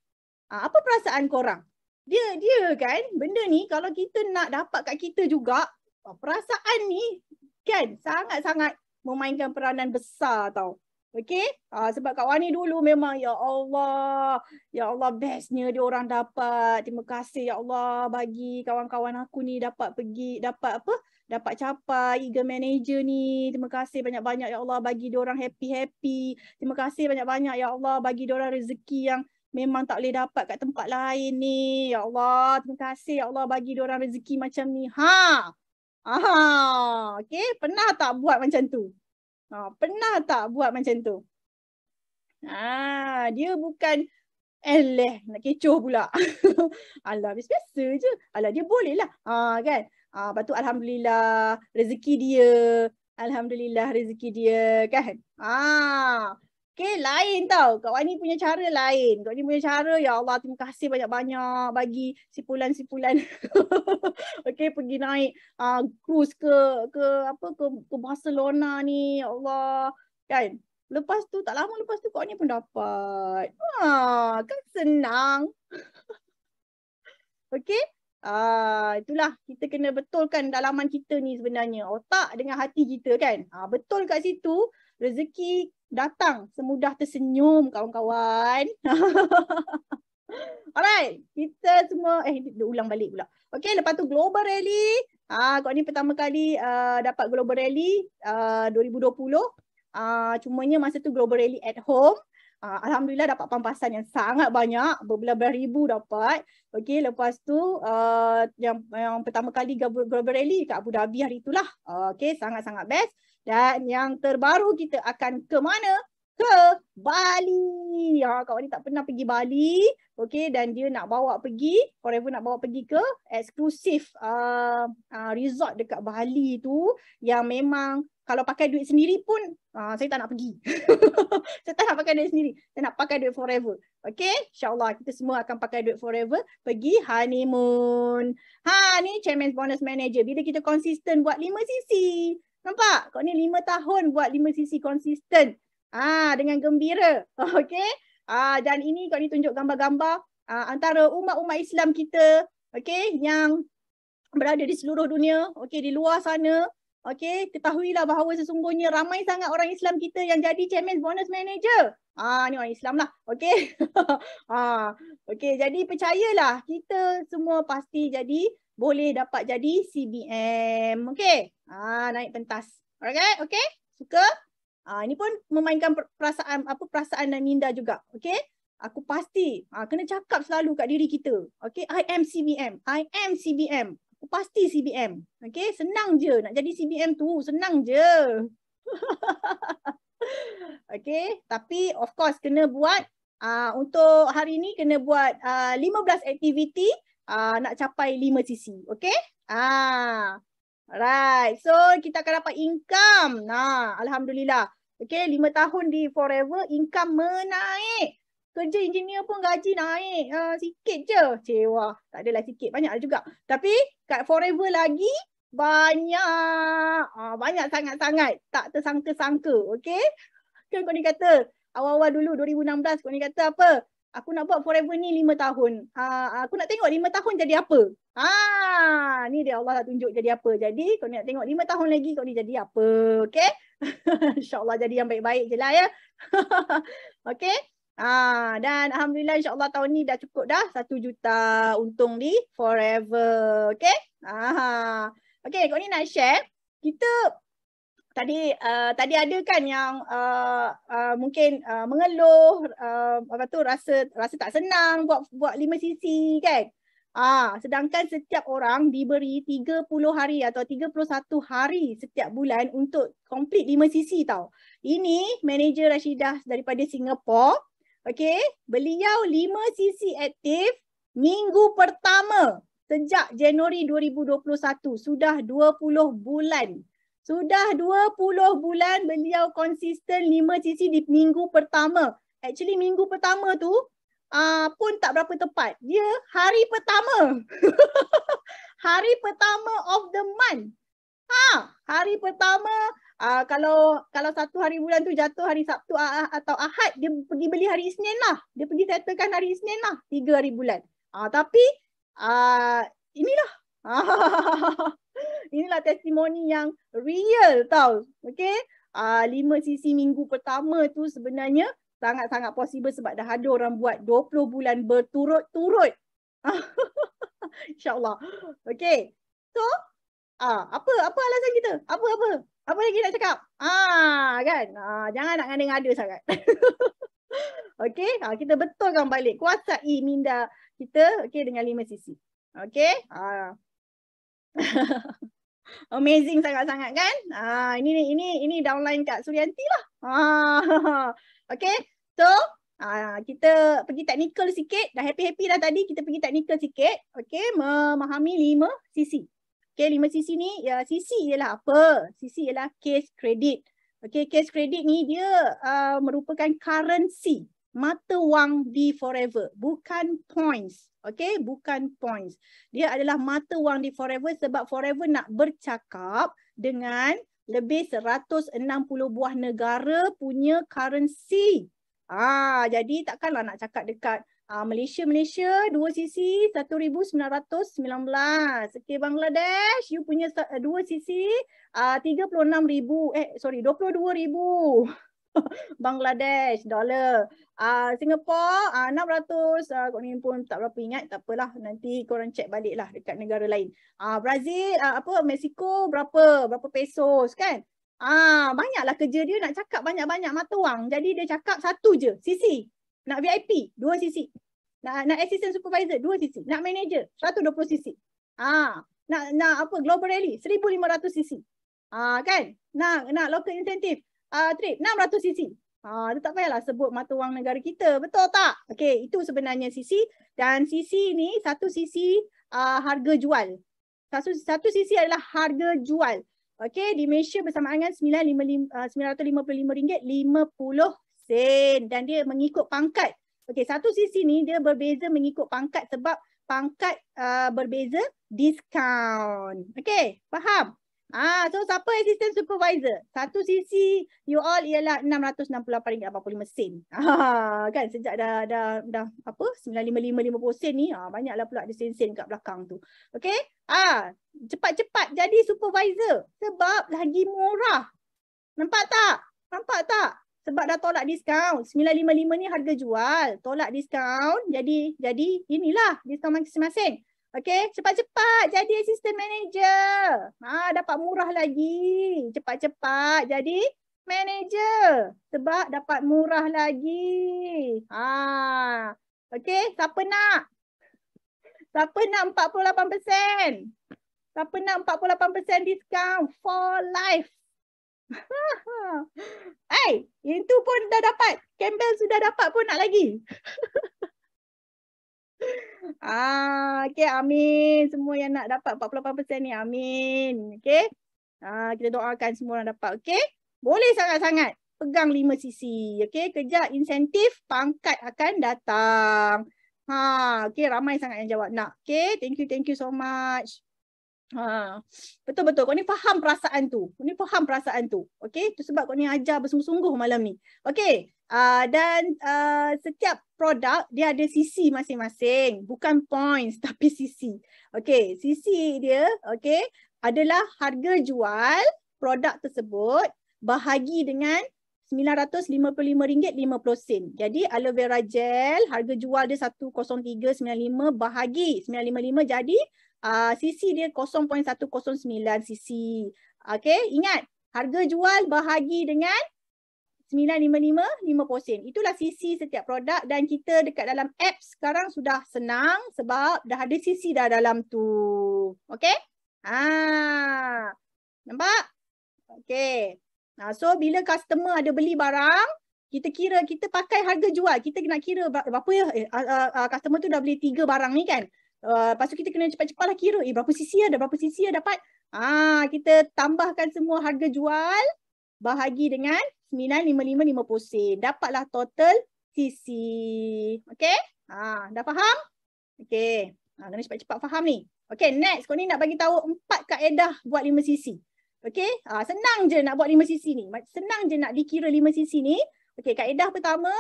Uh, apa perasaan korang? Dia dia kan, benda ni kalau kita nak dapat kat kita juga, perasaan ni kan sangat-sangat memainkan peranan besar tau. Okey? Ah, sebab Kak Wani dulu memang ya Allah, ya Allah bestnya dia orang dapat. Terima kasih ya Allah bagi kawan-kawan aku ni dapat pergi dapat apa? dapat capai eagle manager ni. Terima kasih banyak-banyak ya Allah bagi dia orang happy-happy. Terima kasih banyak-banyak ya Allah bagi dia orang rezeki yang memang tak boleh dapat kat tempat lain ni. Ya Allah, terima kasih ya Allah bagi dia orang rezeki macam ni. Ha. Aha. Okey, pernah tak buat macam tu? Ha, pernah tak buat macam tu? Ha, dia bukan eh nak kecoh pula. Alah biasa je. Alah dia boleh lah. Ha, kan? Ha, lepas tu Alhamdulillah rezeki dia. Alhamdulillah rezeki dia kan? Ah. Okay, lain tau. Kak Wani punya cara lain. Kak Wani punya cara, ya Allah terima kasih banyak-banyak bagi sipulan-sipulan. okay, pergi naik uh, cruise ke ke apa ke, ke Barcelona ni, ya Allah. Kan? Lepas tu, tak lama lepas tu Kak Wani pun dapat. Ha, ah, kan senang. okay, Ah uh, itulah kita kena betulkan dalaman kita ni sebenarnya otak dengan hati kita kan. Ah uh, betul kat situ rezeki datang semudah tersenyum kawan-kawan. Alright, kita semua eh dia ulang balik pula. Okay, lepas tu global rally. Ah, kau ni pertama kali uh, dapat global rally uh, 2020. Ah, uh, cumanya masa tu global rally at home. Uh, Alhamdulillah dapat pampasan yang sangat banyak, berbelah-belah ribu dapat. Okey, lepas tu uh, yang yang pertama kali global rally kat Abu Dhabi hari itulah. Uh, Okey, sangat-sangat best. Dan yang terbaru kita akan ke mana? Ke Bali. Ya, kawan ni tak pernah pergi Bali. Okey, dan dia nak bawa pergi, forever nak bawa pergi ke eksklusif uh, uh, resort dekat Bali tu yang memang kalau pakai duit sendiri pun uh, saya tak nak pergi. saya tak nak pakai duit sendiri. Saya nak pakai duit forever. Okay. InsyaAllah kita semua akan pakai duit forever pergi honeymoon. Ha ni chairman's bonus manager. Bila kita konsisten buat lima sisi, Nampak? Kau ni lima tahun buat lima sisi konsisten. Ha dengan gembira. Okay. Ah, ha, dan ini kau ni tunjuk gambar-gambar ah, antara umat-umat Islam kita okay, yang berada di seluruh dunia, okay, di luar sana Okey, ketahuilah bahawa sesungguhnya ramai sangat orang Islam kita yang jadi chairman bonus manager. Ah, ni orang Islam lah. Okey. ah, ha, okey. Jadi percayalah kita semua pasti jadi boleh dapat jadi CBM. Okey. Ah, ha, naik pentas. Alright, okey. Suka? Ah, ini pun memainkan perasaan apa perasaan dan minda juga. Okey. Aku pasti ah, kena cakap selalu kat diri kita. Okey, I am CBM. I am CBM aku pasti CBM. Okay, senang je nak jadi CBM tu, senang je. okay, tapi of course kena buat uh, untuk hari ni kena buat uh, ah, 15 aktiviti uh, nak capai 5 CC. Okay, ah. Uh. Alright, so kita akan dapat income. Nah, Alhamdulillah. Okay, 5 tahun di Forever, income menaik kerja engineer pun gaji naik uh, sikit je. Cewa. Tak adalah sikit. Banyak juga. Tapi kat forever lagi banyak. Uh, banyak sangat-sangat. Tak tersangka-sangka. Okay. Kan kau ni kata awal-awal dulu 2016 kau ni kata apa? Aku nak buat forever ni lima tahun. Ha, aku nak tengok lima tahun jadi apa. ah ni dia Allah dah tunjuk jadi apa. Jadi kau nak tengok lima tahun lagi kau ni jadi apa. Okay. InsyaAllah jadi yang baik-baik je lah ya. okay. Ah dan alhamdulillah insyaallah tahun ni dah cukup dah 1 juta untung di forever. Okey? ah Okey, kau ni nak share. Kita tadi uh, tadi ada kan yang uh, uh, mungkin uh, mengeluh uh, apa tu rasa rasa tak senang buat buat lima sisi kan? Ah, sedangkan setiap orang diberi 30 hari atau 31 hari setiap bulan untuk complete lima sisi tau. Ini manager Rashidah daripada Singapura Okey, beliau 5cc aktif minggu pertama sejak Januari 2021. Sudah 20 bulan. Sudah 20 bulan beliau konsisten 5cc di minggu pertama. Actually minggu pertama tu uh, pun tak berapa tepat. Dia hari pertama. hari pertama of the month. Ha, hari pertama uh, kalau kalau satu hari bulan tu jatuh hari Sabtu uh, atau Ahad dia pergi beli hari Isnin lah dia pergi settlekan hari Isnin lah tiga hari bulan uh, tapi uh, inilah inilah testimoni yang real tau okay uh, lima sisi minggu pertama tu sebenarnya sangat-sangat possible sebab dah ada orang buat 20 bulan berturut-turut. InsyaAllah. Okay. So, ah, apa apa alasan kita? Apa-apa? apa lagi nak cakap? Ah kan? Ah jangan nak ngada ada sangat. okey, ah, kita betulkan balik kuasai minda kita okey dengan lima sisi. Okey? Ah. Amazing sangat-sangat kan? Ah ini ni ini ini downline kat Suryanti lah. Ah. okey. So, ah, kita pergi teknikal sikit. Dah happy-happy dah tadi kita pergi teknikal sikit. Okey, memahami lima sisi. Okay, lima sisi ni, ya sisi ialah apa? Sisi ialah case credit. Okay, case credit ni dia uh, merupakan currency, mata wang di forever, bukan points. Okay, bukan points. Dia adalah mata wang di forever sebab forever nak bercakap dengan lebih 160 buah negara punya currency. Ah, jadi takkanlah nak cakap dekat Uh, Malaysia Malaysia ratus sembilan belas. Okey Bangladesh you punya eh, dua sisi ah, tiga puluh enam ribu. eh sorry dua 22000. Bangladesh dolar. Ah uh, Singapore ah, enam ratus. ah uh, korang pun tak berapa ingat tak lah nanti korang check lah dekat negara lain. Ah uh, Brazil uh, apa Mexico berapa berapa pesos kan? Ah banyaklah kerja dia nak cakap banyak-banyak mata wang. Jadi dia cakap satu je, sisi. Nak VIP, dua sisi. Nak, nak assistant supervisor, dua sisi. Nak manager, 120 sisi. Ah, nak nak apa global rally, 1500 sisi. Ah, kan? Nak nak local incentive, ah, trip, 600 sisi. Ah, itu tak payahlah sebut mata wang negara kita, betul tak? Okay, itu sebenarnya sisi. Dan sisi ni, satu sisi ah, harga jual. Satu, satu sisi adalah harga jual. okay di Malaysia bersamaan dengan RM955, 50 masing dan dia mengikut pangkat. Okey, satu sisi ni dia berbeza mengikut pangkat sebab pangkat uh, berbeza diskaun. Okey, faham? Ah, so siapa assistant supervisor? Satu sisi you all ialah RM668.85 sen. Ah, kan sejak dah dah dah apa? 95550 sen ni, ah banyaklah pula ada sen-sen kat belakang tu. Okey? Ah, cepat-cepat jadi supervisor sebab lagi murah. Nampak tak? Nampak tak? sebab dah tolak diskaun 955 ni harga jual tolak diskaun jadi jadi inilah diskaun masing-masing okey cepat-cepat jadi assistant manager ha dapat murah lagi cepat-cepat jadi manager sebab dapat murah lagi ha okey siapa nak siapa nak 48% siapa nak 48% diskaun for life Hai, yang tu pun dah dapat. Campbell sudah dapat pun nak lagi. ah, okay, amin. Semua yang nak dapat 48% ni, amin. Okay. Ah, kita doakan semua orang dapat, okay. Boleh sangat-sangat. Pegang lima sisi, okay. kerja, insentif pangkat akan datang. Ha, okay, ramai sangat yang jawab nak. Okay, thank you, thank you so much. Ha. Betul betul kau ni faham perasaan tu. Kau ni faham perasaan tu. Okey, tu sebab kau ni ajar bersungguh-sungguh malam ni. Okey. Uh, dan uh, setiap produk dia ada sisi masing-masing, bukan points tapi sisi. Okey, sisi dia okey adalah harga jual produk tersebut bahagi dengan RM955.50. Jadi aloe vera gel harga jual dia 103.95 bahagi 955 jadi uh, ah, cc dia 0.109 cc. Okay, ingat harga jual bahagi dengan 955, 5%. Itulah CC setiap produk dan kita dekat dalam app sekarang sudah senang sebab dah ada CC dah dalam tu. Okay? Ah, ha. Nampak? Okay. Ha, so bila customer ada beli barang, kita kira, kita pakai harga jual. Kita nak kira berapa ya eh, uh, uh, customer tu dah beli 3 barang ni kan. Ah, lepas tu kita kena cepat-cepat lah kira eh berapa sisi ada berapa sisi ada dapat ah kita tambahkan semua harga jual bahagi dengan 95550 sen dapatlah total sisi okay, ah dah faham okay, ah kena cepat-cepat faham ni okay next kau ni nak bagi tahu empat kaedah buat lima sisi okay, ah senang je nak buat lima sisi ni senang je nak dikira lima sisi ni okey kaedah pertama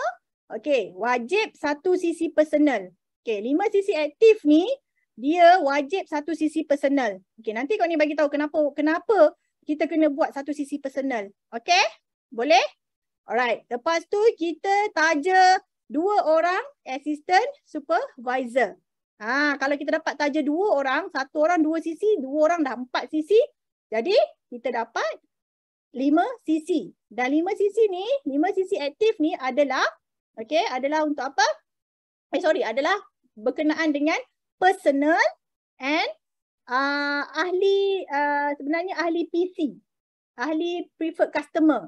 okay wajib satu sisi personal. Okay, lima sisi aktif ni dia wajib satu sisi personal. Okay, nanti kau ni bagi tahu kenapa kenapa kita kena buat satu sisi personal. Okay, boleh? Alright, lepas tu kita taja dua orang assistant supervisor. Ha, kalau kita dapat taja dua orang, satu orang dua sisi, dua orang dah empat sisi. Jadi kita dapat lima sisi. Dan lima sisi ni, lima sisi aktif ni adalah, okay, adalah untuk apa? Eh sorry, adalah berkenaan dengan personal and uh, ahli uh, sebenarnya ahli PC ahli preferred customer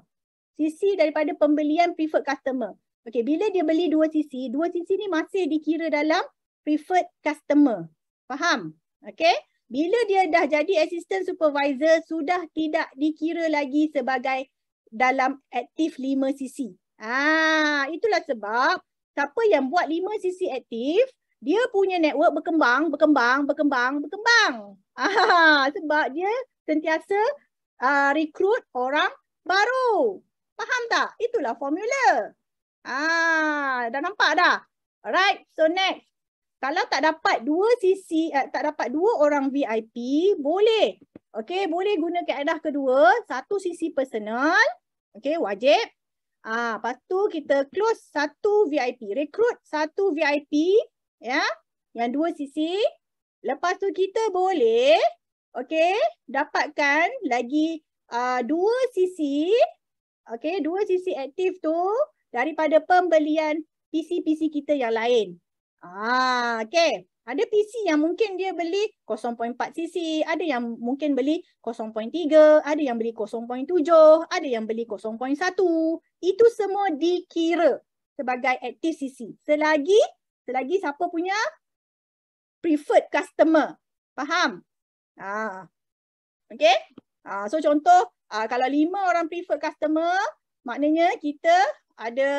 sisi daripada pembelian preferred customer okey bila dia beli dua sisi dua sisi ni masih dikira dalam preferred customer faham okey bila dia dah jadi assistant supervisor sudah tidak dikira lagi sebagai dalam aktif 5 sisi ah itulah sebab siapa yang buat lima sisi aktif dia punya network berkembang, berkembang, berkembang, berkembang. Ah, sebab dia sentiasa uh, recruit orang baru. Faham tak? Itulah formula. Ah, dah nampak dah? Alright, so next. Kalau tak dapat dua sisi, uh, tak dapat dua orang VIP, boleh. Okay, boleh guna keadaan kedua. Satu sisi personal. Okay, wajib. Ah, lepas tu kita close satu VIP. Recruit satu VIP ya yang dua sisi lepas tu kita boleh okay, dapatkan lagi uh, dua sisi okay, dua sisi aktif tu daripada pembelian PC-PC kita yang lain ah okay, ada PC yang mungkin dia beli 0.4 cc, ada yang mungkin beli 0.3, ada yang beli 0.7, ada yang beli 0.1. Itu semua dikira sebagai aktif cc. Selagi lagi siapa punya preferred customer. Faham? Ha. Okay. Ha. So contoh uh, kalau lima orang preferred customer maknanya kita ada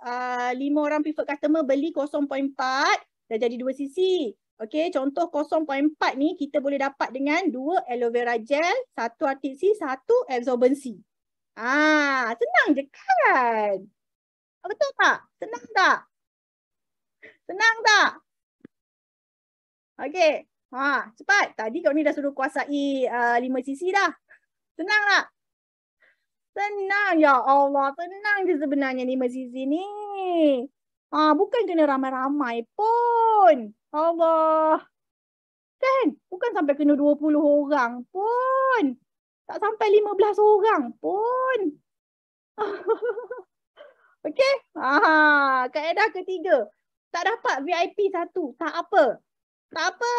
ha, lima orang preferred customer beli 0.4 dah jadi dua sisi. Okay contoh 0.4 ni kita boleh dapat dengan dua aloe vera gel, satu artisi satu absorbency. Ah, ha, senang je kan? Betul tak? Senang tak? Senang tak? okay, Ha, cepat. Tadi kau ni dah suruh kuasai uh, lima sisi dah. Senang tak? Senang. Ya Allah. Senang je sebenarnya lima sisi ni. Ha, bukan kena ramai-ramai pun. Allah. Kan? Bukan sampai kena dua puluh orang pun. Tak sampai lima belas orang pun. Okey? Ha, kaedah ketiga tak dapat VIP satu. Tak apa. Tak apa.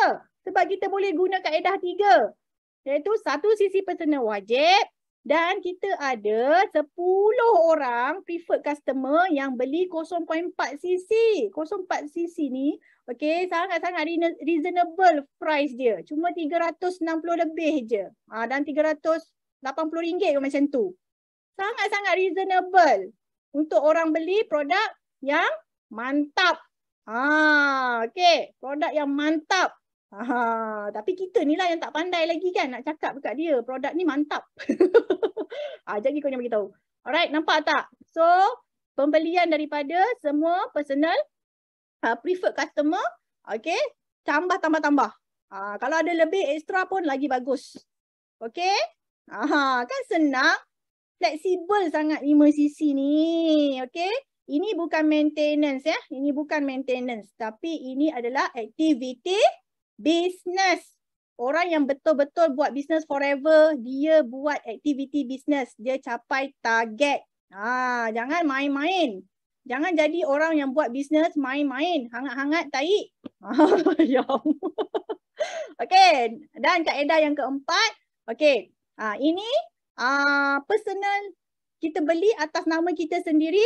Sebab kita boleh guna kaedah tiga. Iaitu satu sisi personal wajib dan kita ada 10 orang preferred customer yang beli 0.4 cc. 0.4 cc ni okay, sangat-sangat reasonable price dia. Cuma 360 lebih je. Ha, dan 380 ringgit macam tu. Sangat-sangat reasonable untuk orang beli produk yang mantap Ha, okay. Produk yang mantap. Ha, tapi kita ni lah yang tak pandai lagi kan nak cakap dekat dia. Produk ni mantap. ha, jadi kau yang beritahu. Alright, nampak tak? So, pembelian daripada semua personal, uh, preferred customer, okay, tambah, tambah, tambah. Uh, kalau ada lebih extra pun lagi bagus. Okay? Aha, kan senang? Fleksibel sangat 5cc ni. Okay? Ini bukan maintenance ya. Ini bukan maintenance. Tapi ini adalah aktiviti bisnes. Orang yang betul-betul buat bisnes forever, dia buat aktiviti bisnes. Dia capai target. Ha, jangan main-main. Jangan jadi orang yang buat bisnes main-main. Hangat-hangat, taik. Ya okay. Dan kaedah yang keempat. Okay. Ha, ini uh, personal kita beli atas nama kita sendiri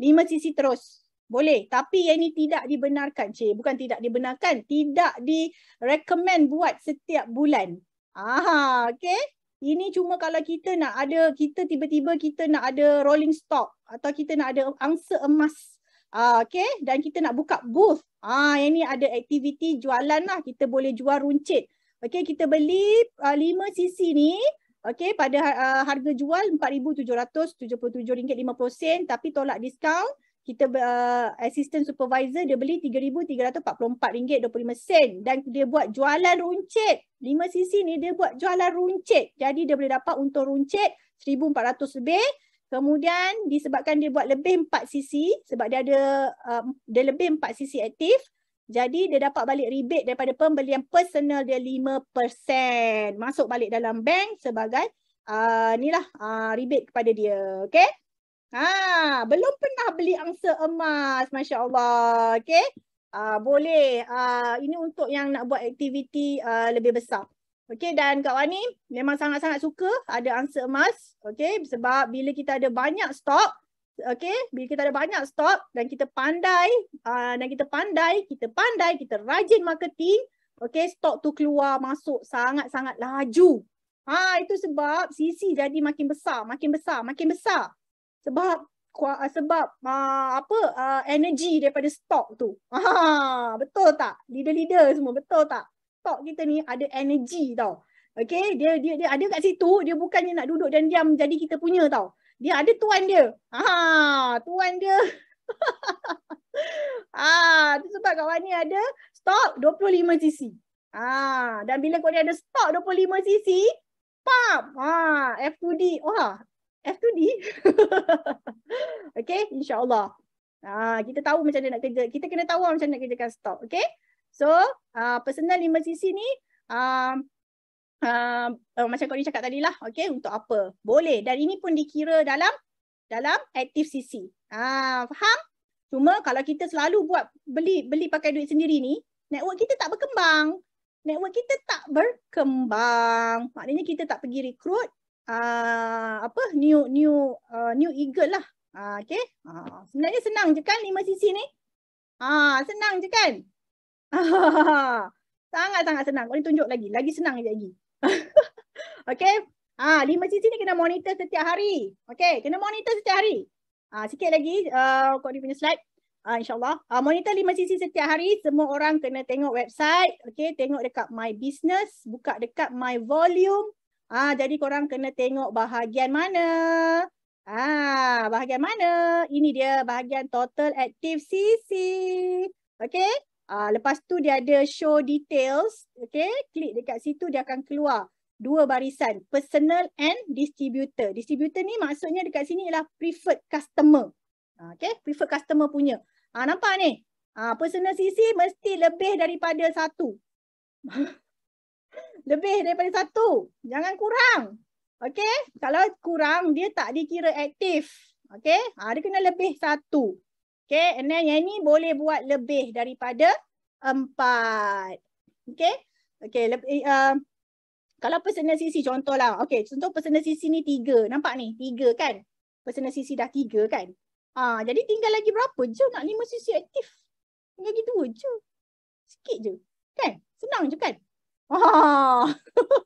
Lima sisi terus. Boleh. Tapi yang ini tidak dibenarkan. Cik, bukan tidak dibenarkan. Tidak direkomen buat setiap bulan. Aha, okay. Ini cuma kalau kita nak ada, kita tiba-tiba kita nak ada rolling stock atau kita nak ada angsa emas. Uh, ah, okay. Dan kita nak buka booth. Ah, yang ini ada aktiviti jualan lah. Kita boleh jual runcit. Okay, kita beli uh, 5 cc ni. Okey pada uh, harga jual RM4,777.50 tapi tolak diskaun kita uh, assistant supervisor dia beli RM3,344.25 dan dia buat jualan runcit. lima sisi ni dia buat jualan runcit. Jadi dia boleh dapat untung runcit RM1,400 lebih. Kemudian disebabkan dia buat lebih empat sisi sebab dia ada uh, dia lebih empat sisi aktif. Jadi dia dapat balik rebate daripada pembelian personal dia 5% masuk balik dalam bank sebagai uh, ni lah uh, rebate kepada dia. Okay. Ha, belum pernah beli angsa emas Masya Allah okay? ha, ah, Boleh ha, Ini untuk yang nak buat aktiviti ha, lebih besar okay? Dan Kak Wani memang sangat-sangat suka Ada angsa emas okay? Sebab bila kita ada banyak stok okay, bila kita ada banyak stok dan kita pandai, uh, dan kita pandai, kita pandai, kita rajin marketing, okay, stok tu keluar masuk sangat-sangat laju. Ha, itu sebab sisi jadi makin besar, makin besar, makin besar. Sebab ah, sebab uh, apa uh, energy daripada stok tu. Ha, betul tak? Leader-leader semua betul tak? Stok kita ni ada energy tau. Okay, dia dia dia ada kat situ, dia bukannya nak duduk dan diam jadi kita punya tau dia ada tuan dia. ah tuan dia. ah, ha, sebab kat Wani ada stok 25 cc. Ah, dan bila kau ni ada stok 25 cc, pam, ah F2D. Wah, F2D. okay, insyaAllah. ah kita tahu macam mana nak kerja. Kita kena tahu lah macam mana nak kerjakan stok. Okay. So, uh, personal 5cc ni, ah uh, uh, macam kau cakap tadi lah okay untuk apa boleh dan ini pun dikira dalam dalam aktif sisi. uh, ah, faham cuma kalau kita selalu buat beli beli pakai duit sendiri ni network kita tak berkembang network kita tak berkembang maknanya kita tak pergi recruit uh, apa new new uh, new eagle lah uh, okay uh, sebenarnya senang je kan 5 CC ni Ah senang je kan? Sangat-sangat ah, senang. Kau tunjuk lagi. Lagi senang je lagi. okay. Ha, lima cincin ni kena monitor setiap hari. Okay. Kena monitor setiap hari. Ha, sikit lagi. Uh, kau ni punya slide. Uh, InsyaAllah. Uh, monitor lima cincin setiap hari. Semua orang kena tengok website. Okay. Tengok dekat my business. Buka dekat my volume. Ah, jadi korang kena tengok bahagian mana. Ah, bahagian mana? Ini dia bahagian total active CC. Okay. Uh, lepas tu dia ada show details. Okay, klik dekat situ dia akan keluar dua barisan. Personal and distributor. Distributor ni maksudnya dekat sini ialah preferred customer. Ah, okay, preferred customer punya. Uh, nampak ni? Uh, personal CC mesti lebih daripada satu. lebih daripada satu. Jangan kurang. Okay, kalau kurang dia tak dikira aktif. Okay, ha, dia kena lebih satu. Okay, and then yang ni boleh buat lebih daripada empat. Okay, okay. Lebih, eh, uh, um, kalau personal CC contohlah. Okay, contoh personal CC ni tiga. Nampak ni? Tiga kan? Personal CC dah tiga kan? Ah, uh, jadi tinggal lagi berapa je nak lima CC aktif? Tinggal lagi dua je. Sikit je. Kan? Senang je kan? Ah,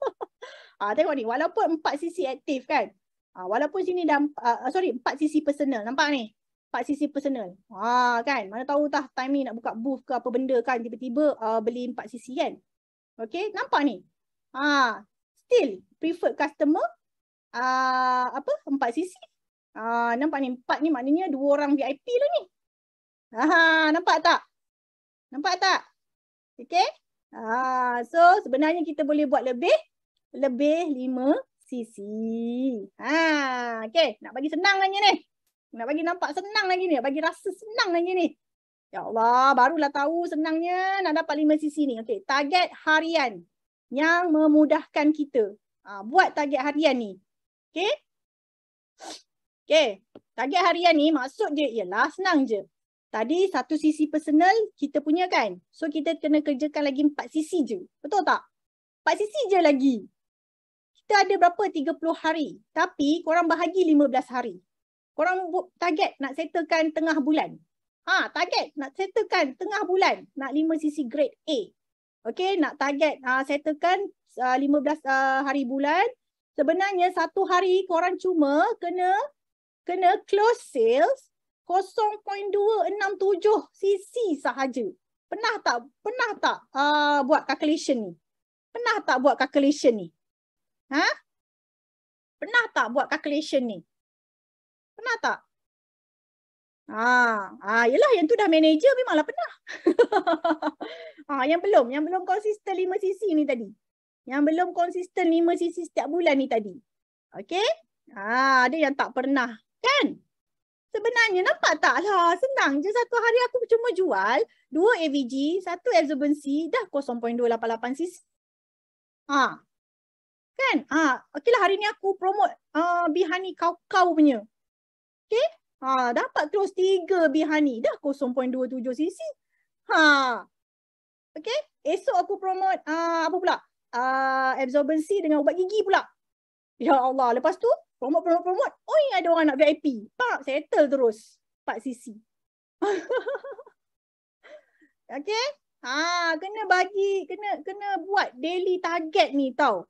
ah tengok ni. Walaupun empat CC aktif kan? Ah, walaupun sini dah, uh, sorry, empat CC personal. Nampak ni? empat sisi personal. Ha kan? Mana tahu tah time ni nak buka booth ke apa benda kan tiba-tiba uh, beli empat sisi kan. Okay nampak ni. Ha still prefer customer uh, apa empat sisi. Ha nampak ni empat ni maknanya dua orang VIP lah ni. Ha nampak tak? Nampak tak? Okay. Ha so sebenarnya kita boleh buat lebih lebih lima sisi. Ha okay nak bagi senang kan ni. Nak bagi nampak senang lagi ni. Bagi rasa senang lagi ni. Ya Allah, barulah tahu senangnya nak dapat 5 sisi ni. Okey, target harian yang memudahkan kita. Ha, buat target harian ni. Okey? Okey, target harian ni maksud je ialah senang je. Tadi satu sisi personal kita punya kan. So kita kena kerjakan lagi 4 sisi je. Betul tak? 4 sisi je lagi. Kita ada berapa 30 hari. Tapi korang bahagi 15 hari. Korang target nak settlekan tengah bulan. Ha, target nak settlekan tengah bulan. Nak 5 sisi grade A. Okay, nak target uh, settlekan uh, 15 uh, hari bulan. Sebenarnya satu hari korang cuma kena kena close sales 0.267 sisi sahaja. Pernah tak pernah tak uh, buat calculation ni? Pernah tak buat calculation ni? Ha? Pernah tak buat calculation ni? Pernah tak? Ah, ah yelah yang tu dah manager memanglah pernah. ah yang belum, yang belum konsisten 5 CC ni tadi. Yang belum konsisten 5 CC setiap bulan ni tadi. okay? Ah ada yang tak pernah, kan? Sebenarnya nampak tak lah senang je satu hari aku cuma jual 2 AVG, 1 absorbency dah 0.288 CC. Ah. Kan? Ah okeylah hari ni aku promote ah uh, Bihani kau-kau punya. Okay. Eh? Ha, dapat terus 3 bihani. Dah 0.27 cc. Ha. Okay. Esok aku promote uh, apa pula? Uh, absorbency dengan ubat gigi pula. Ya Allah. Lepas tu promote, promote, promote. Oi ada orang nak VIP. Pak settle terus. 4 cc. okay. Ha, kena bagi, kena kena buat daily target ni tau.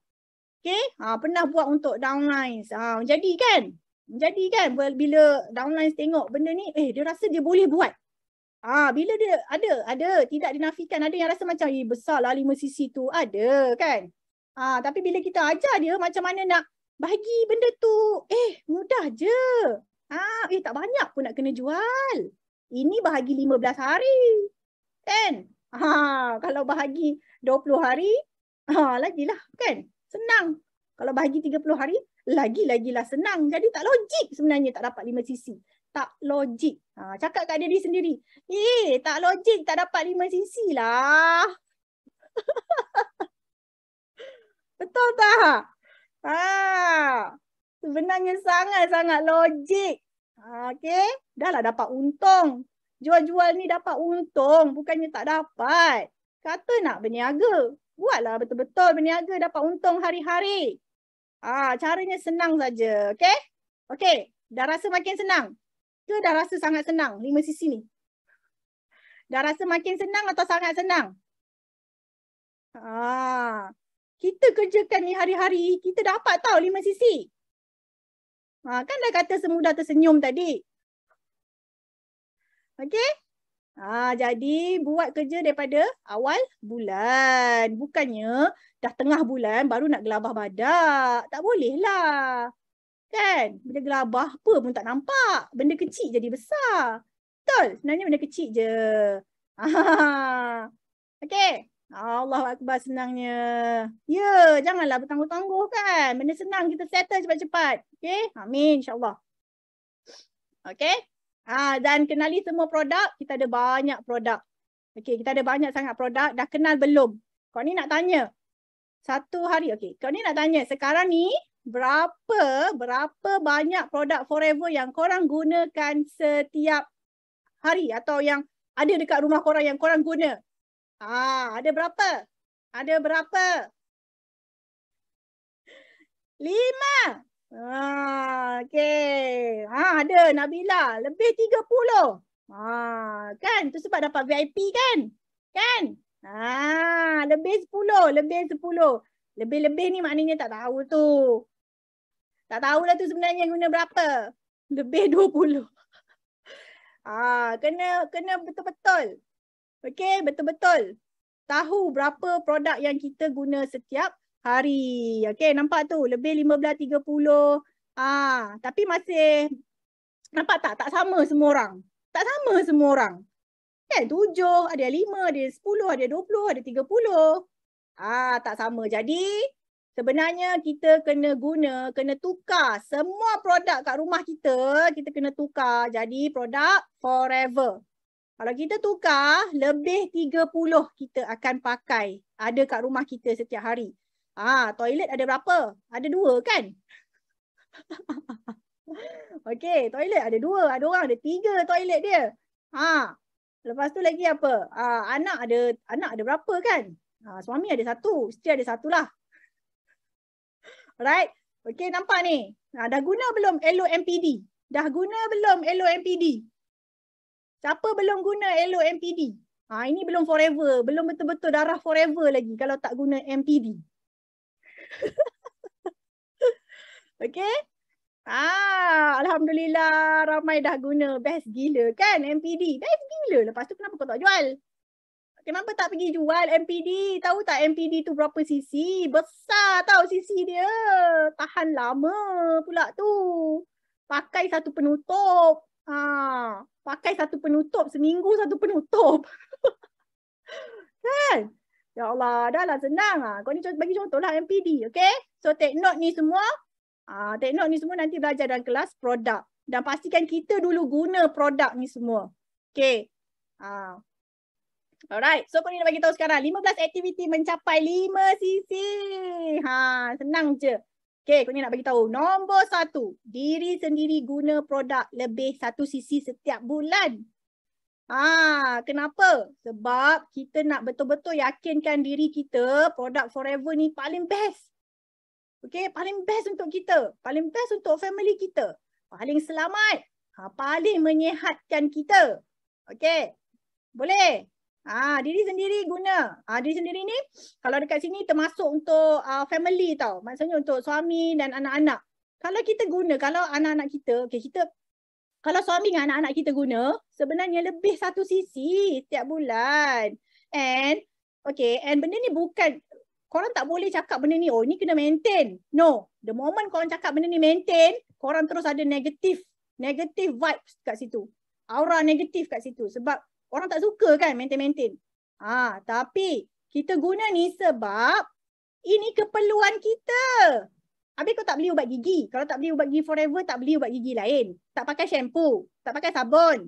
Okay. Ha, pernah buat untuk downlines. Ha, jadi kan? Jadi kan bila downline tengok benda ni, eh dia rasa dia boleh buat. Ah bila dia ada, ada, tidak dinafikan. Ada yang rasa macam, eh besarlah lima sisi tu. Ada kan. Ah tapi bila kita ajar dia macam mana nak bagi benda tu, eh mudah je. Ah, eh tak banyak pun nak kena jual. Ini bahagi 15 hari. Kan? Ha, kalau bahagi 20 hari, ha lagilah kan? Senang. Kalau bahagi 30 hari, lagi-lagilah senang. Jadi tak logik sebenarnya tak dapat lima sisi. Tak logik. Ha, cakap kat diri sendiri. Eh, tak logik tak dapat lima sisi lah. Betul tak? Ha, sebenarnya sangat-sangat logik. Ha, okay. Dah lah dapat untung. Jual-jual ni dapat untung. Bukannya tak dapat. Kata nak berniaga. Buatlah betul-betul berniaga dapat untung hari-hari. Ah, caranya senang saja. Okay? Okay. Dah rasa makin senang? Ke dah rasa sangat senang? Lima sisi ni. Dah rasa makin senang atau sangat senang? Ah, Kita kerjakan ni hari-hari, kita dapat tahu lima sisi. Ah, kan dah kata semudah tersenyum tadi. Okay? Ah jadi buat kerja daripada awal bulan. Bukannya dah tengah bulan baru nak gelabah badak. Tak boleh lah. Kan? Bila gelabah apa pun tak nampak. Benda kecil jadi besar. Betul? Sebenarnya benda kecil je. Ah. Okey. Allah Akbar senangnya. Ya, yeah, janganlah bertangguh-tangguh kan. Benda senang kita settle cepat-cepat. okay Amin insyaAllah. okay Ah dan kenali semua produk, kita ada banyak produk. Okey, kita ada banyak sangat produk, dah kenal belum? Kau ni nak tanya. Satu hari okey. Kau ni nak tanya sekarang ni berapa berapa banyak produk Forever yang korang gunakan setiap hari atau yang ada dekat rumah korang yang korang guna? Ah, ada berapa? Ada berapa? Lima. Ah, okay. Ha, ada Nabila. Lebih 30. Ha, ah, kan? Itu sebab dapat VIP kan? Kan? Ha, lebih 10. Lebih 10. Lebih-lebih ni maknanya tak tahu tu. Tak tahu lah tu sebenarnya guna berapa. Lebih 20. Ha, kena kena betul-betul. Okay, betul-betul. Tahu berapa produk yang kita guna setiap hari. Okey, nampak tu lebih 15.30. Ah, tapi masih nampak tak tak sama semua orang. Tak sama semua orang. Kan 7, ada 5, ada 10, ada 20, ada 30. Ah, tak sama. Jadi sebenarnya kita kena guna, kena tukar semua produk kat rumah kita, kita kena tukar jadi produk forever. Kalau kita tukar, lebih 30 kita akan pakai ada kat rumah kita setiap hari. Ah, toilet ada berapa? Ada dua kan? Okey, toilet ada dua, ada orang ada tiga toilet dia. Ha. Lepas tu lagi apa? Ha, anak ada anak ada berapa kan? Ha, suami ada satu, isteri ada satulah. Alright. Okey, nampak ni. Ha, dah guna belum LOMPD? Dah guna belum LOMPD? Siapa belum guna LOMPD? Ha, ini belum forever, belum betul-betul darah forever lagi kalau tak guna MPD. okay. Ah, Alhamdulillah ramai dah guna. Best gila kan MPD? Best gila. Lepas tu kenapa kau tak jual? Kenapa tak pergi jual MPD? Tahu tak MPD tu berapa CC? Besar tau CC dia. Tahan lama pula tu. Pakai satu penutup. ah pakai satu penutup. Seminggu satu penutup. kan? Ya Allah, dah lah senang lah. Kau ni bagi contoh lah MPD, okay? So take note ni semua. Ah, take note ni semua nanti belajar dalam kelas produk. Dan pastikan kita dulu guna produk ni semua. Okay. Ah. Alright, so kau ni nak bagi tahu sekarang 15 aktiviti mencapai 5 CC. Ha, senang je. Okay, kau ni nak bagi tahu nombor satu, diri sendiri guna produk lebih 1 CC setiap bulan. Ah, kenapa? Sebab kita nak betul-betul yakinkan diri kita produk forever ni paling best. Okay, paling best untuk kita. Paling best untuk family kita. Paling selamat. Ha, paling menyehatkan kita. Okay. Boleh? Ah, diri sendiri guna. Ah, diri sendiri ni kalau dekat sini termasuk untuk uh, family tau. Maksudnya untuk suami dan anak-anak. Kalau kita guna, kalau anak-anak kita, okay, kita kalau suami dengan anak-anak kita guna, sebenarnya lebih satu sisi tiap bulan. And, okay, and benda ni bukan, korang tak boleh cakap benda ni, oh ni kena maintain. No, the moment korang cakap benda ni maintain, korang terus ada negatif, negatif vibes kat situ. Aura negatif kat situ sebab orang tak suka kan maintain-maintain. Ah, tapi kita guna ni sebab ini keperluan kita. Habis kau tak beli ubat gigi. Kalau tak beli ubat gigi forever, tak beli ubat gigi lain. Tak pakai shampoo. Tak pakai sabun.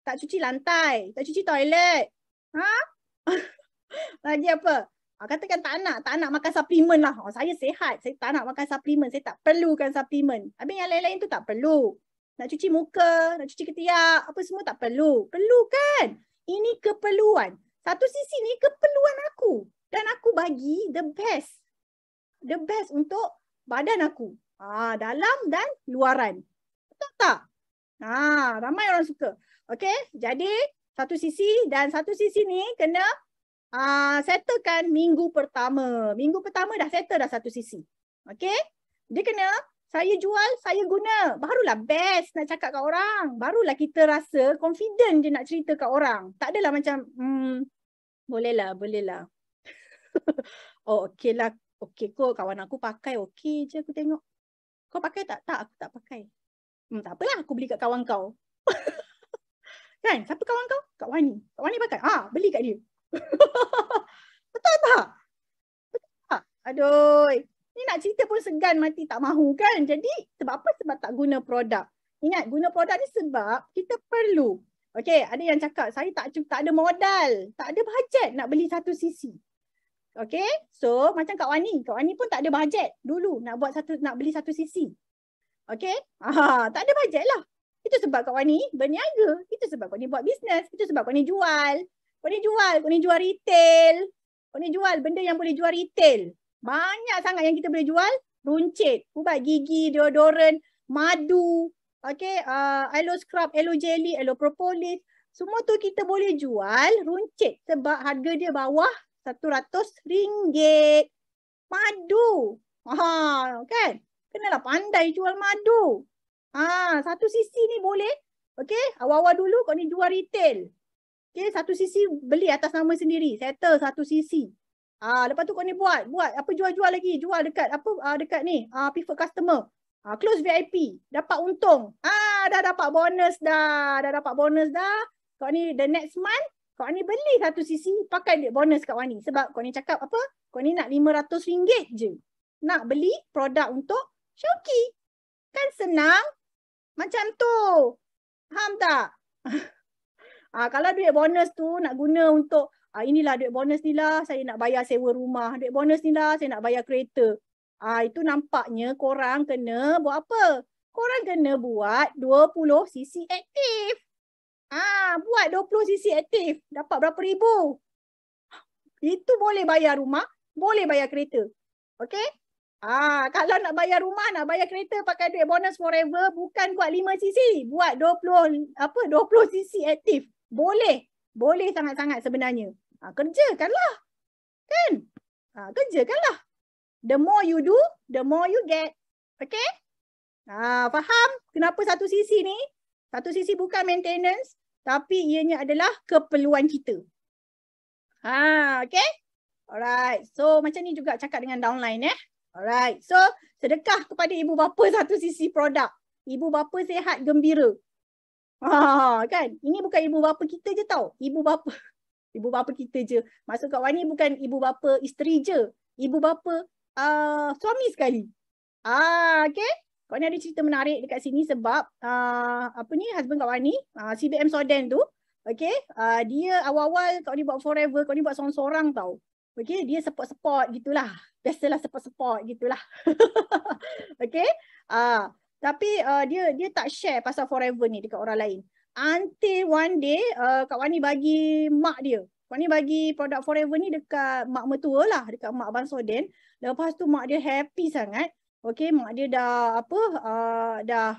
Tak cuci lantai. Tak cuci toilet. Ha? Lagi apa? Ha, katakan tak nak. Tak nak makan suplemen lah. Oh, saya sehat. Saya tak nak makan suplemen. Saya tak perlukan suplemen. Habis yang lain-lain tu tak perlu. Nak cuci muka, nak cuci ketiak, apa semua tak perlu. Perlu kan? Ini keperluan. Satu sisi ni keperluan aku. Dan aku bagi the best. The best untuk badan aku. Ha, dalam dan luaran. Betul tak? Ha, ramai orang suka. okay? jadi satu sisi dan satu sisi ni kena ha, settlekan minggu pertama. Minggu pertama dah settle dah satu sisi. okay? dia kena saya jual, saya guna. Barulah best nak cakap kat orang. Barulah kita rasa confident je nak cerita kat orang. Tak adalah macam, hmm, bolehlah, bolehlah. oh, okeylah okey ko kawan aku pakai okey je aku tengok. Kau pakai tak? Tak aku tak pakai. Hmm, tak apalah aku beli kat kawan kau. kan? Siapa kawan kau? Kak Wani. Kak Wani pakai. Ah, beli kat dia. Betul tak? Betul tak? Aduh. Ni nak cerita pun segan mati tak mahu kan? Jadi sebab apa? Sebab tak guna produk. Ingat guna produk ni sebab kita perlu. Okey, ada yang cakap saya tak tak ada modal. Tak ada bajet nak beli satu sisi. Okay. So macam Kak Wani. Kak Wani pun tak ada bajet dulu nak buat satu nak beli satu sisi. Okay. Aha, tak ada bajet lah. Itu sebab Kak Wani berniaga. Itu sebab Kak Wani buat bisnes. Itu sebab Kak Wani jual. Kak Wani jual. Kak Wani jual retail. Kak Wani jual benda yang boleh jual retail. Banyak sangat yang kita boleh jual. Runcit. Ubat gigi, deodorant, madu. Okay. Uh, ah, aloe scrub, aloe jelly, aloe propolis. Semua tu kita boleh jual runcit sebab harga dia bawah satu ratus ringgit Madu. Ha, kan? Kenalah pandai jual madu. Ha, satu sisi ni boleh. okay? awal-awal dulu kau ni jual retail. Okay, satu sisi beli atas nama sendiri, settle satu sisi. Ha, lepas tu kau ni buat, buat apa jual-jual lagi, jual dekat apa uh, dekat ni, ah uh, preferred customer. Ha, close VIP, dapat untung. Ah, ha, dah dapat bonus dah, dah dapat bonus dah. Kau ni the next month kau ni beli satu sisi pakai duit bonus kat Wani sebab kau ni cakap apa? Kau ni nak RM500 je nak beli produk untuk Syauki. Kan senang macam tu. Faham tak? ah ha, kalau duit bonus tu nak guna untuk ah ha, inilah duit bonus ni lah saya nak bayar sewa rumah, duit bonus ni lah saya nak bayar kereta. Ah ha, itu nampaknya korang kena buat apa? Korang kena buat 20 sisi aktif. Ah, buat 20 sisi aktif, dapat berapa ribu. Itu boleh bayar rumah, boleh bayar kereta. okay? Ah, kalau nak bayar rumah, nak bayar kereta pakai duit bonus forever, bukan buat 5 sisi buat 20 apa 20 sisi aktif. Boleh. Boleh sangat-sangat sebenarnya. Ah, kerjakanlah. Kan? Ah, kerjakanlah. The more you do, the more you get. okay? Ah, faham kenapa satu sisi ni? satu sisi bukan maintenance, tapi ianya adalah keperluan kita. Ha, okay. Alright. So macam ni juga cakap dengan downline eh. Alright. So sedekah kepada ibu bapa satu sisi produk. Ibu bapa sehat gembira. Ha, kan? Ini bukan ibu bapa kita je tau. Ibu bapa. Ibu bapa kita je. Maksud Kak Wani bukan ibu bapa isteri je. Ibu bapa uh, suami sekali. Ah, okay. Kak Wani ada cerita menarik dekat sini sebab uh, apa ni husband Kak Wani, uh, CBM Soden tu, okay, uh, dia awal-awal Kak Wani buat forever, Kak Wani buat sorang-sorang tau. Okay, dia support-support gitulah. Biasalah support-support gitulah. okay. Uh, tapi uh, dia dia tak share pasal forever ni dekat orang lain. Until one day uh, Kak Wani bagi mak dia. Kak Wani bagi produk forever ni dekat mak metua lah. Dekat mak Abang Soden. Lepas tu mak dia happy sangat. Okay, mak dia dah apa uh, dah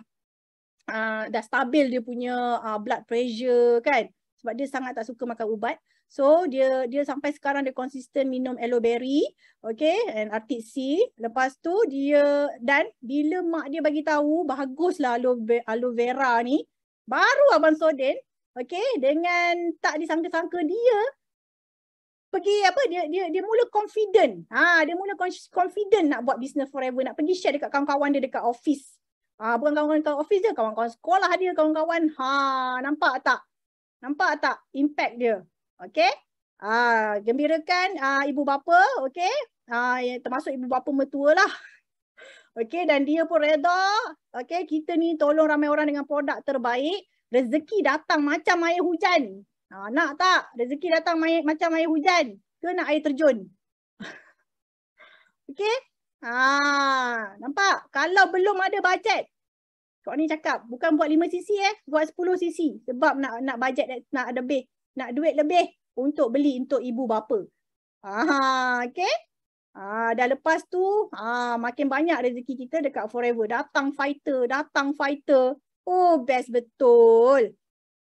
uh, dah stabil dia punya uh, blood pressure kan? Sebab dia sangat tak suka makan ubat. So dia dia sampai sekarang dia konsisten minum aloe berry, okay, and Arctic Sea. Lepas tu dia dan bila mak dia bagi tahu baguslah aloe aloe vera ni, baru abang Soden, Okay, dengan tak disangka-sangka dia pergi apa dia dia dia mula confident. Ha dia mula confident nak buat business forever nak pergi share dekat kawan-kawan dia dekat office. Ha bukan kawan-kawan dekat office dia, kawan-kawan sekolah dia, kawan-kawan. Ha nampak tak? Nampak tak impact dia? Okey? Ha gembirakan ah ha, ibu bapa, okey? Ha termasuk ibu bapa lah Okey dan dia pun reda. Okey kita ni tolong ramai orang dengan produk terbaik. Rezeki datang macam air hujan. Ha, nak tak rezeki datang mai, macam air hujan ke nak air terjun? Okey? ah nampak? Kalau belum ada bajet. Kau ni cakap bukan buat lima sisi eh, buat sepuluh sisi sebab nak nak bajet nak ada lebih, nak duit lebih untuk beli untuk ibu bapa. ah okey? ah dah lepas tu, ah makin banyak rezeki kita dekat forever. Datang fighter, datang fighter. Oh, best betul.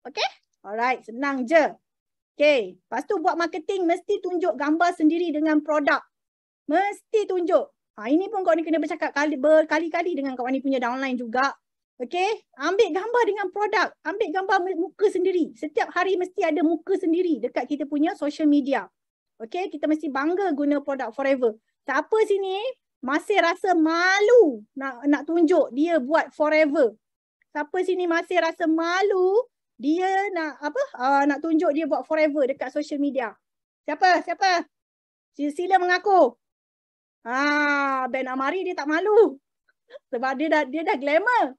Okey? Alright, senang je. Okay, lepas tu buat marketing mesti tunjuk gambar sendiri dengan produk. Mesti tunjuk. Ha, ini pun kau ni kena bercakap berkali-kali dengan kau ni punya downline juga. Okay, ambil gambar dengan produk. Ambil gambar muka sendiri. Setiap hari mesti ada muka sendiri dekat kita punya social media. Okay, kita mesti bangga guna produk forever. Siapa sini masih rasa malu nak nak tunjuk dia buat forever? Siapa sini masih rasa malu dia nak apa uh, nak tunjuk dia buat forever dekat social media. Siapa? Siapa? Sila, mengaku. Ha, ah, Ben Amari dia tak malu. Sebab dia dah dia dah glamour.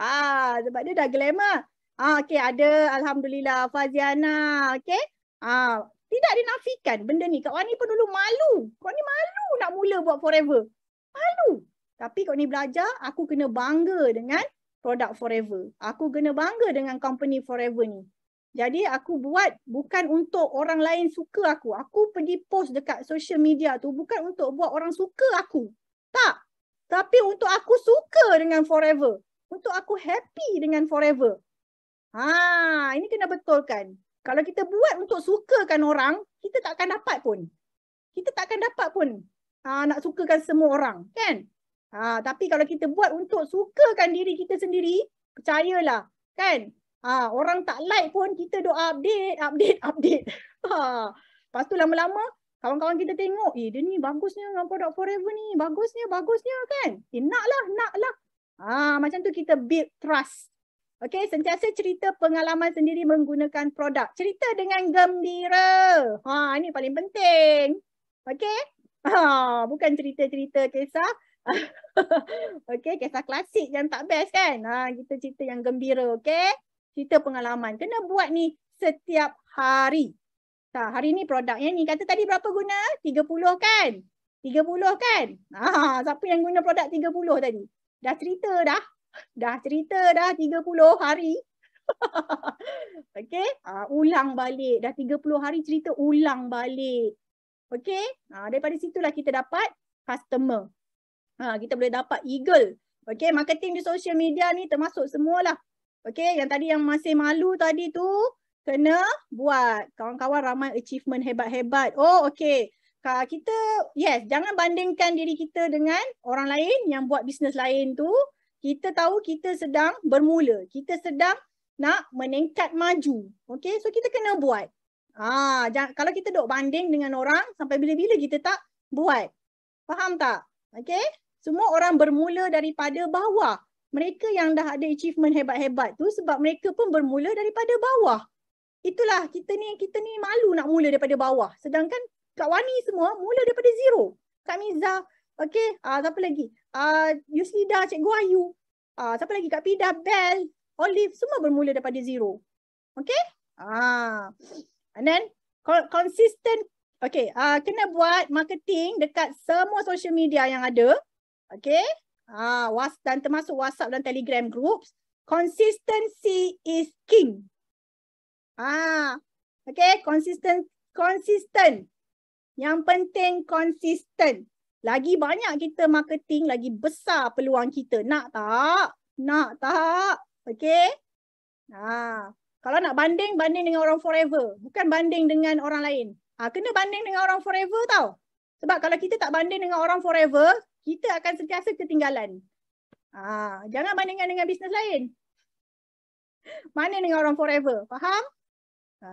ha, ah, sebab dia dah glamour. Ha, ah, okey ada alhamdulillah Faziana, okey. Ha, ah, tidak dinafikan benda ni. Kak ni pun dulu malu. Kak ni malu nak mula buat forever. Malu. Tapi kau ni belajar, aku kena bangga dengan produk Forever. Aku kena bangga dengan company Forever ni. Jadi aku buat bukan untuk orang lain suka aku. Aku pergi post dekat social media tu bukan untuk buat orang suka aku. Tak. Tapi untuk aku suka dengan Forever. Untuk aku happy dengan Forever. Ha, ini kena betulkan. Kalau kita buat untuk sukakan orang, kita tak akan dapat pun. Kita tak akan dapat pun ha, nak sukakan semua orang. Kan? Ha, tapi kalau kita buat untuk sukakan diri kita sendiri, percayalah kan. Ha, orang tak like pun kita doa update, update, update. Ha. Lepas tu lama-lama kawan-kawan kita tengok, eh dia ni bagusnya dengan produk forever ni. Bagusnya, bagusnya kan. Eh naklah, naklah. Ha, macam tu kita build trust. Okay, sentiasa cerita pengalaman sendiri menggunakan produk. Cerita dengan gembira. Ha, ini paling penting. Okay. Ha, bukan cerita-cerita kisah. okay, kisah klasik yang tak best kan? Ha, kita cerita yang gembira, okay? Cerita pengalaman. Kena buat ni setiap hari. Ha, hari ni produknya ni. Kata tadi berapa guna? 30 kan? 30 kan? Ha, siapa yang guna produk 30 tadi? Dah cerita dah. Dah cerita dah 30 hari. okay? Ha, ulang balik. Dah 30 hari cerita ulang balik. Okay? Ha, daripada situlah kita dapat customer ha, kita boleh dapat eagle. Okay, marketing di social media ni termasuk semualah. Okay, yang tadi yang masih malu tadi tu kena buat. Kawan-kawan ramai achievement hebat-hebat. Oh, okay. Kita, yes, jangan bandingkan diri kita dengan orang lain yang buat bisnes lain tu. Kita tahu kita sedang bermula. Kita sedang nak meningkat maju. Okay, so kita kena buat. Ah, ha, jangan, kalau kita duk banding dengan orang, sampai bila-bila kita tak buat. Faham tak? Okay. Semua orang bermula daripada bawah. Mereka yang dah ada achievement hebat-hebat tu sebab mereka pun bermula daripada bawah. Itulah kita ni kita ni malu nak mula daripada bawah. Sedangkan Kak Wani semua mula daripada zero. Kak Miza, okey, ah uh, siapa lagi? Ah uh, Yuslida, Cikgu Ayu. Ah uh, siapa lagi? Kak Pida, Bel, Olive semua bermula daripada zero. Okey? Ah. Uh, and then consistent Okay, uh, ah, kena buat marketing dekat semua social media yang ada. Okay. Ah, was, dan termasuk WhatsApp dan Telegram groups. Consistency is king. Ah, okay. Consistent. Consistent. Yang penting konsisten. Lagi banyak kita marketing, lagi besar peluang kita. Nak tak? Nak tak? Okay. Ah, kalau nak banding, banding dengan orang forever. Bukan banding dengan orang lain. Ah, kena banding dengan orang forever tau. Sebab kalau kita tak banding dengan orang forever, kita akan sentiasa ketinggalan. Ha, jangan bandingkan dengan bisnes lain. Mana dengan orang forever? Faham? Ha.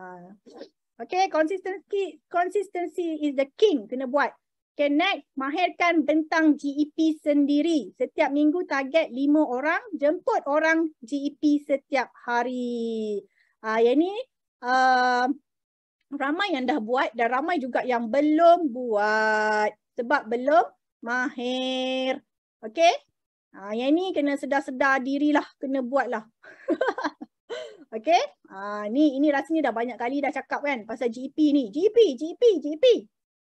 Okay, consistency, consistency is the king. Kena buat. Okay, next, mahirkan bentang GEP sendiri. Setiap minggu target lima orang, jemput orang GEP setiap hari. Ha, yang ni, uh, ramai yang dah buat dan ramai juga yang belum buat. Sebab belum Mahir. Okay. Ha, yang ni kena sedar-sedar dirilah. Kena buatlah. okay. Ha, ni, ini rasanya dah banyak kali dah cakap kan. Pasal GP ni. GP, GP, GP.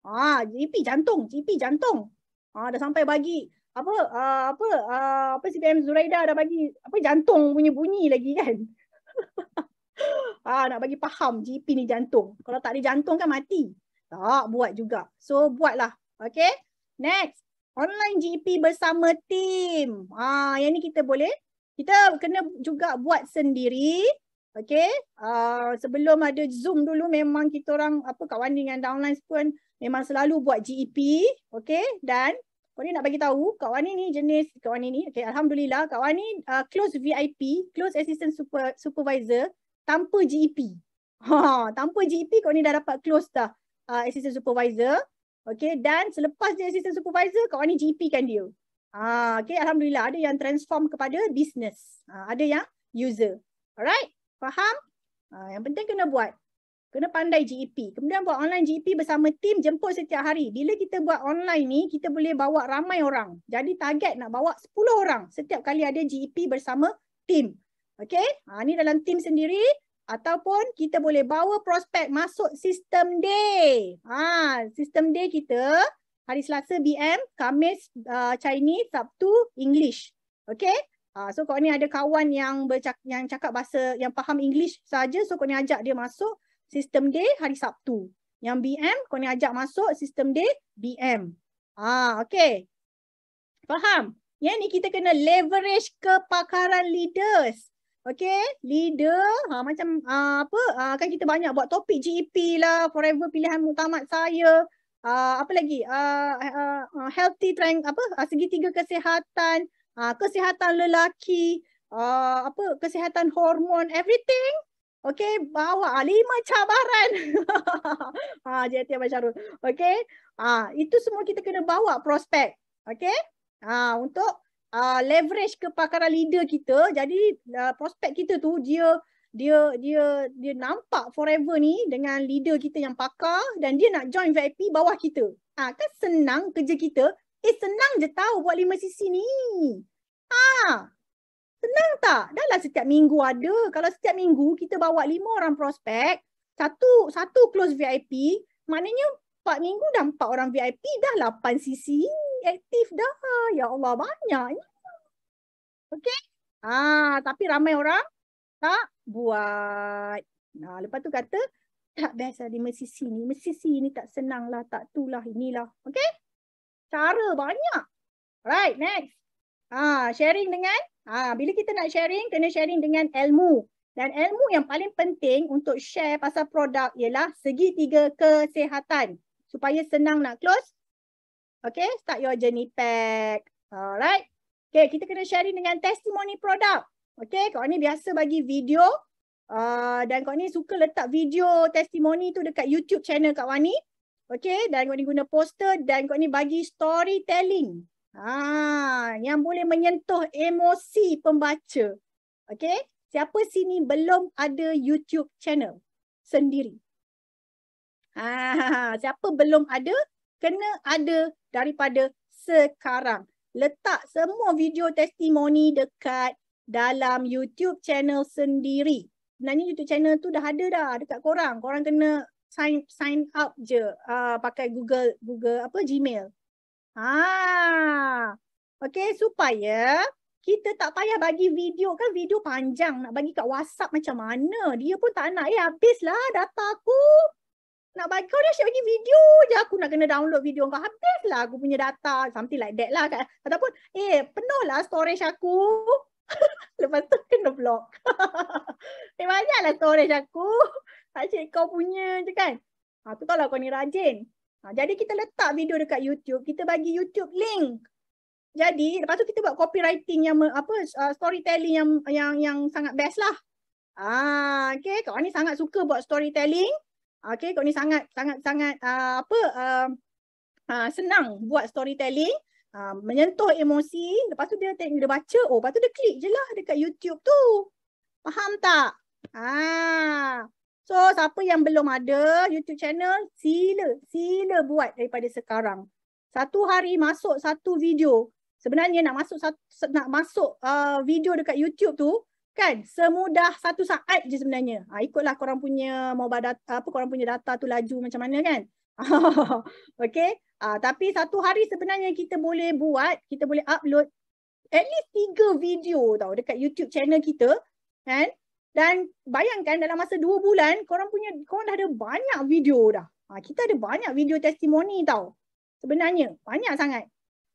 Ha, GP jantung. GP jantung. Ha, dah sampai bagi. Apa, uh, apa, uh, apa CPM Zuraida dah bagi. Apa jantung punya bunyi lagi kan. ah nak bagi faham GP ni jantung. Kalau tak ada jantung kan mati. Tak buat juga. So buatlah. Okay. Next, online GP bersama tim. Ha, yang ni kita boleh, kita kena juga buat sendiri. Okay, uh, sebelum ada Zoom dulu memang kita orang apa kawan dengan downline pun memang selalu buat GEP. Okay, dan kawan ni nak bagi tahu kawan ni jenis kawan ni Okay, Alhamdulillah kawan ni uh, close VIP, close assistant super, supervisor tanpa GEP. Ha, tanpa GEP kawan ni dah dapat close dah uh, assistant supervisor. Okay, dan selepas dia assistant supervisor, kawan ni GP kan dia. Ah, okay, Alhamdulillah ada yang transform kepada business. Ah, ada yang user. Alright, faham? Ah, yang penting kena buat. Kena pandai G.P. Kemudian buat online G.P bersama tim jemput setiap hari. Bila kita buat online ni, kita boleh bawa ramai orang. Jadi target nak bawa 10 orang setiap kali ada G.P bersama tim. Okay, ha, ni dalam tim sendiri ataupun kita boleh bawa prospek masuk sistem day. Ha, sistem day kita hari Selasa BM, Khamis uh, Chinese, Sabtu English. Okay. Ha, so kau ni ada kawan yang bercak yang cakap bahasa yang faham English saja, so kau ni ajak dia masuk sistem day hari Sabtu. Yang BM kau ni ajak masuk sistem day BM. Ha, ah, okay. Faham? Yang ni kita kena leverage kepakaran leaders. Okay, leader. Ha, macam uh, apa, uh, kan kita banyak buat topik GEP lah, forever pilihan mutamat saya. Uh, apa lagi? Uh, uh, uh, healthy trend, apa, uh, segitiga kesihatan, uh, kesihatan lelaki, uh, apa, kesihatan hormon, everything. Okay, bawa lima cabaran. ha, JT Abang Syarul. Okay, uh, itu semua kita kena bawa prospek. Okay, uh, untuk uh, leverage kepakaran leader kita jadi uh, ah, prospek kita tu dia dia dia dia nampak forever ni dengan leader kita yang pakar dan dia nak join VIP bawah kita. Ha, kan senang kerja kita. Eh senang je tahu buat lima sisi ni. Ha. Senang tak? Dah lah setiap minggu ada. Kalau setiap minggu kita bawa lima orang prospek, satu satu close VIP, maknanya empat minggu dah empat orang VIP dah lapan sisi aktif dah. Ya Allah, banyaknya. okay. Ah, ha, tapi ramai orang tak buat. Nah, ha, lepas tu kata, tak biasa di mesi sini, mesi sini tak senang lah, tak tu lah, inilah. Okey? Cara banyak. Alright, next. Ah, sharing dengan, ah, bila kita nak sharing, kena sharing dengan ilmu. Dan ilmu yang paling penting untuk share pasal produk ialah segitiga kesihatan. Supaya senang nak close Okay, start your journey pack. Alright. Okay, kita kena sharing dengan testimoni produk. Okay, kau ni biasa bagi video. Uh, dan kau ni suka letak video testimoni tu dekat YouTube channel kak Wani. Okay, dan kau ni guna poster dan kau ni bagi storytelling. Ah, yang boleh menyentuh emosi pembaca. Okay, siapa sini belum ada YouTube channel sendiri? Ah, siapa belum ada kena ada daripada sekarang. Letak semua video testimoni dekat dalam YouTube channel sendiri. Sebenarnya YouTube channel tu dah ada dah dekat korang. Korang kena sign sign up je uh, pakai Google Google apa Gmail. Ha. Okey supaya kita tak payah bagi video kan video panjang nak bagi kat WhatsApp macam mana dia pun tak nak eh habislah data aku nak bagi kau dia asyik bagi video je aku nak kena download video kau habis lah aku punya data something like that lah kan ataupun eh penuh lah storage aku lepas tu kena block eh banyak lah storage aku asyik kau punya je kan ha, tu kalau kau ni rajin ha, jadi kita letak video dekat YouTube kita bagi YouTube link jadi lepas tu kita buat copywriting yang apa uh, storytelling yang yang yang sangat best lah. Ah, okay. Kau ni sangat suka buat storytelling. Okay, kau ni sangat sangat sangat uh, apa uh, uh, senang buat storytelling, uh, menyentuh emosi, lepas tu dia tengok dia baca, oh lepas tu dia klik je lah dekat YouTube tu. Faham tak? Ah. So siapa yang belum ada YouTube channel, sila, sila buat daripada sekarang. Satu hari masuk satu video. Sebenarnya nak masuk satu, nak masuk uh, video dekat YouTube tu, Kan? Semudah satu saat je sebenarnya. Ha, ikutlah korang punya mobile data, apa korang punya data tu laju macam mana kan? okay? Ha, tapi satu hari sebenarnya kita boleh buat, kita boleh upload at least tiga video tau dekat YouTube channel kita. Kan? Dan bayangkan dalam masa dua bulan, korang punya korang dah ada banyak video dah. Ha, kita ada banyak video testimoni tau. Sebenarnya, banyak sangat.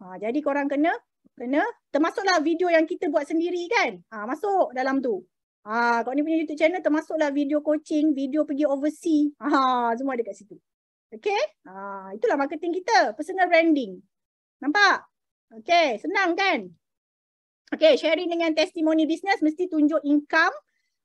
Ha, jadi korang kena kena termasuklah video yang kita buat sendiri kan. Ha, masuk dalam tu. Ha, kau ni punya YouTube channel termasuklah video coaching, video pergi overseas. Ha, ah, semua ada kat situ. Okay. Ha, itulah marketing kita. Personal branding. Nampak? Okay. Senang kan? Okay. Sharing dengan testimoni bisnes mesti tunjuk income.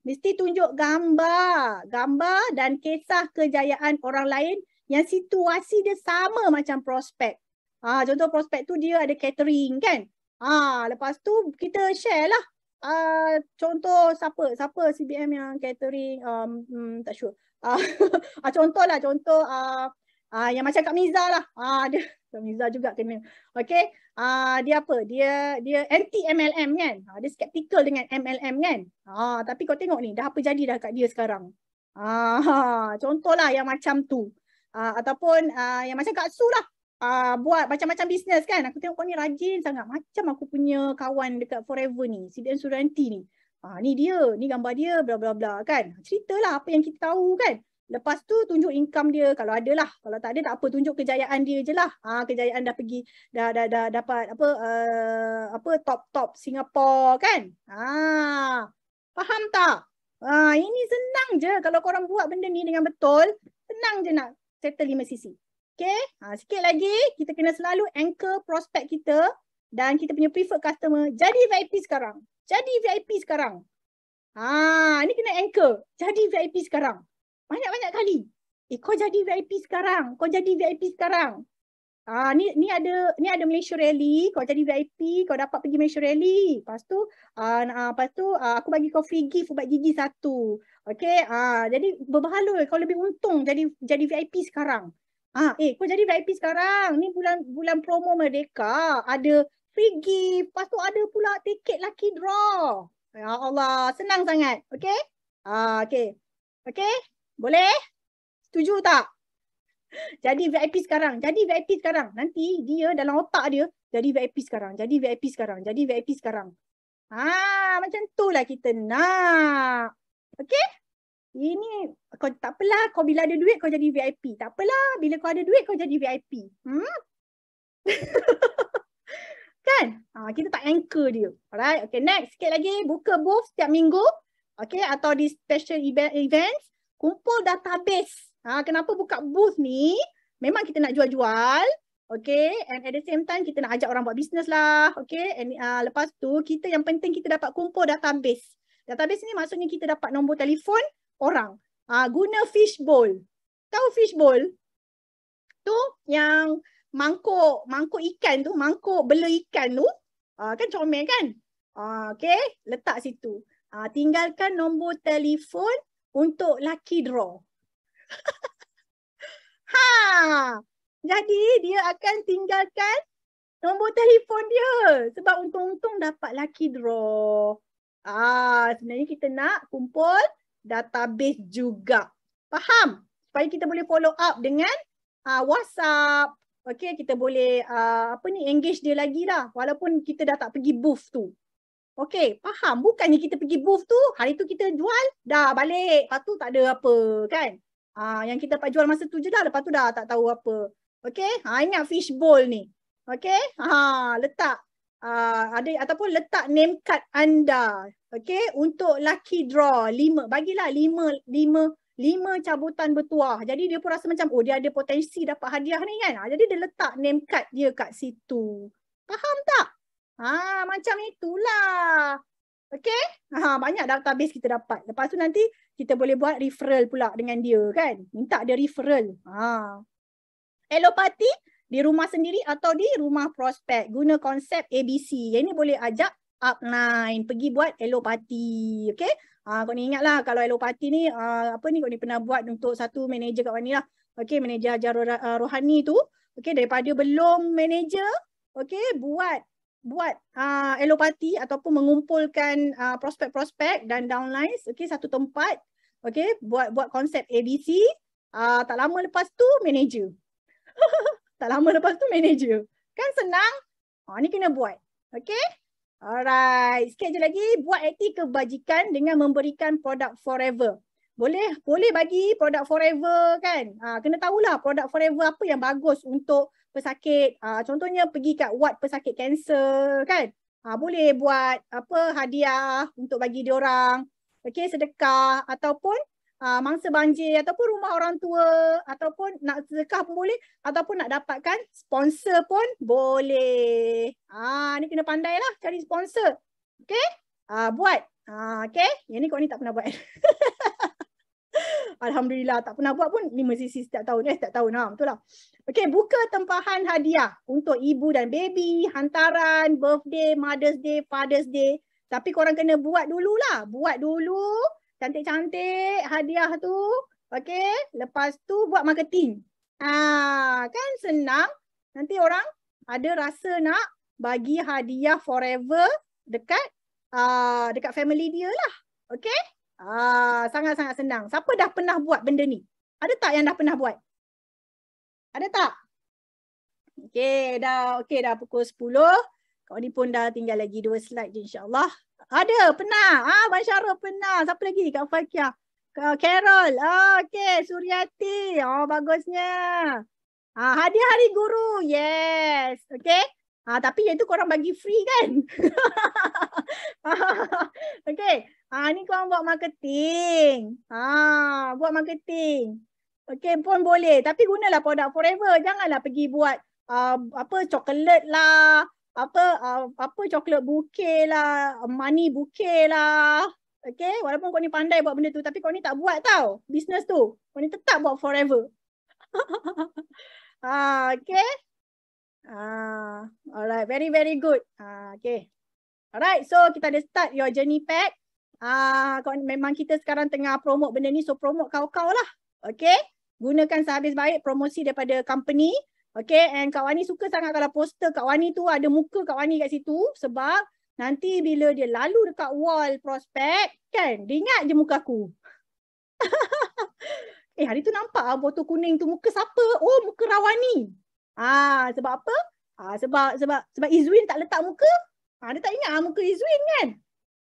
Mesti tunjuk gambar. Gambar dan kisah kejayaan orang lain yang situasi dia sama macam prospek. Ha, contoh prospek tu dia ada catering kan? Ah, lepas tu kita share lah. Uh, contoh siapa siapa CBM yang catering um, um tak sure. Ah uh, contohlah contoh ah contoh, ah, uh, uh, yang macam Kak Miza lah. Ah uh, dia Kak Miza juga kena. Okay Ah uh, dia apa? Dia dia anti MLM kan? Uh, dia skeptical dengan MLM kan? Ah uh, tapi kau tengok ni dah apa jadi dah kat dia sekarang. Ah contoh lah yang macam tu. Ah uh, ataupun uh, yang macam Kak Su lah uh, buat macam-macam bisnes kan. Aku tengok kau ni rajin sangat. Macam aku punya kawan dekat Forever ni. si dan Suranti ni. Ah, ni dia, ni gambar dia, bla bla bla kan. Ceritalah apa yang kita tahu kan. Lepas tu tunjuk income dia kalau ada lah. Kalau tak ada tak apa tunjuk kejayaan dia je lah. Ah, kejayaan dah pergi, dah, dah, dah, dah dapat apa uh, apa top top Singapore kan. Ah, faham tak? Ah, ini senang je kalau korang buat benda ni dengan betul. Senang je nak settle lima sisi. Okay. Ha, sikit lagi kita kena selalu anchor prospect kita dan kita punya preferred customer jadi VIP sekarang. Jadi VIP sekarang. Ha, ni kena anchor. Jadi VIP sekarang. Banyak-banyak kali. Eh kau jadi VIP sekarang. Kau jadi VIP sekarang. Ha, ni ni ada ni ada Malaysia Rally. Kau jadi VIP, kau dapat pergi Malaysia Rally. Lepas tu ah uh, uh, lepas tu uh, aku bagi kau free gift ubat gigi satu. Okay. ah ha, jadi berbaloi kau lebih untung jadi jadi VIP sekarang. Ha, eh kau jadi VIP sekarang. Ni bulan bulan promo Merdeka. Ada free gift. Lepas tu ada pula tiket lucky draw. Ya Allah. Senang sangat. Okay? Ha, ah, okay. Okay? Boleh? Setuju tak? Jadi VIP sekarang. Jadi VIP sekarang. Nanti dia dalam otak dia jadi VIP sekarang. Jadi VIP sekarang. Jadi VIP sekarang. Ha, macam tu lah kita nak. Okay? ini kau tak apalah kau bila ada duit kau jadi VIP. Tak apalah bila kau ada duit kau jadi VIP. Hmm? kan? Ha, kita tak anchor dia. Alright. Okay next sikit lagi buka booth setiap minggu. Okay atau di special event, events. Kumpul database. Ha, kenapa buka booth ni? Memang kita nak jual-jual. Okay and at the same time kita nak ajak orang buat bisnes lah. Okay and uh, lepas tu kita yang penting kita dapat kumpul database. Database ni maksudnya kita dapat nombor telefon orang. Uh, guna fishbowl. Tahu fishbowl? Tu yang mangkuk mangkuk ikan tu, mangkuk bela ikan tu. Uh, kan comel kan? Uh, ah, okay, letak situ. Uh, tinggalkan nombor telefon untuk lucky draw. ha! Jadi dia akan tinggalkan nombor telefon dia sebab untung-untung dapat lucky draw. Ah, sebenarnya kita nak kumpul database juga. Faham? Supaya kita boleh follow up dengan uh, WhatsApp. Okay, kita boleh uh, apa ni engage dia lagi lah. Walaupun kita dah tak pergi booth tu. Okay, faham? Bukannya kita pergi booth tu, hari tu kita jual, dah balik. Lepas tu tak ada apa, kan? Ah, uh, yang kita dapat jual masa tu je dah, lepas tu dah tak tahu apa. Okay, ha, ah, ingat fishbowl ni. Okay, ha, letak uh, ada ataupun letak name card anda okey untuk lucky draw 5 bagilah lima, lima, lima cabutan bertuah jadi dia pun rasa macam oh dia ada potensi dapat hadiah ni kan ah, jadi dia letak name card dia kat situ faham tak ha macam itulah okay? ha banyak database kita dapat lepas tu nanti kita boleh buat referral pula dengan dia kan minta dia referral ha Elopati, di rumah sendiri atau di rumah prospek guna konsep ABC. Yang ini boleh ajak upline pergi buat elopati. Okay? Ha, ah, kau ni ingatlah kalau elopati ni ha, apa ni kau ni pernah buat untuk satu manager kat mana lah. Okay, manager ajar ah, rohani tu. Okay, daripada belum manager, okay, buat buat uh, elopati ataupun mengumpulkan uh, prospek-prospek dan downlines okay, satu tempat okay, buat buat konsep ABC uh, tak lama lepas tu manager tak lama lepas tu manager. Kan senang? Ha, ni kena buat. Okay? Alright. Sekejap je lagi. Buat aktif kebajikan dengan memberikan produk forever. Boleh boleh bagi produk forever kan? Ha, kena tahulah produk forever apa yang bagus untuk pesakit. Ha, contohnya pergi kat ward pesakit kanser kan? Ha, boleh buat apa hadiah untuk bagi diorang. Okay sedekah ataupun uh, mangsa banjir ataupun rumah orang tua ataupun nak sedekah pun boleh ataupun nak dapatkan sponsor pun boleh. Ah uh, ni kena pandailah cari sponsor. Okay, Ah uh, buat. Ah uh, okey. Yang ni kau ni tak pernah buat. Alhamdulillah tak pernah buat pun ni sisi setiap tahun eh setiap tahun ha betul lah. Okey buka tempahan hadiah untuk ibu dan baby, hantaran, birthday, mother's day, father's day. Tapi korang kena buat dululah. Buat dulu. Lah. Buat dulu cantik-cantik hadiah tu. okay, lepas tu buat marketing. Ah, kan senang. Nanti orang ada rasa nak bagi hadiah forever dekat ah dekat family dia lah. okay, Ah, sangat-sangat senang. Siapa dah pernah buat benda ni? Ada tak yang dah pernah buat? Ada tak? okay dah okay dah pukul 10. Kau ni pun dah tinggal lagi dua slide je insya ada pernah ah Wan Syara pernah siapa lagi Kak Fakia Kak Carol oh, okey Suryati oh bagusnya ah hadiah hari guru yes okey ah tapi yang tu korang bagi free kan okey ah ni korang buat marketing ah buat marketing okey pun boleh tapi gunalah produk forever janganlah pergi buat uh, apa coklat lah apa uh, apa coklat bukit lah, money bukit lah. Okay, walaupun kau ni pandai buat benda tu tapi kau ni tak buat tau bisnes tu. Kau ni tetap buat forever. ah, okay. Ah, alright, very very good. Ah, okay. Alright, so kita ada start your journey pack. Ah, kau, memang kita sekarang tengah promote benda ni so promote kau-kau lah. Okay. Gunakan sehabis baik promosi daripada company. Okay and Kak Wani suka sangat kalau poster Kak Wani tu ada muka Kak Wani kat situ sebab nanti bila dia lalu dekat wall prospek kan dia ingat je muka aku. eh hari tu nampak ah botol kuning tu muka siapa? Oh muka Rawani. Ah sebab apa? Ah sebab sebab sebab Izwin tak letak muka. Ah dia tak ingat ah muka Izwin kan.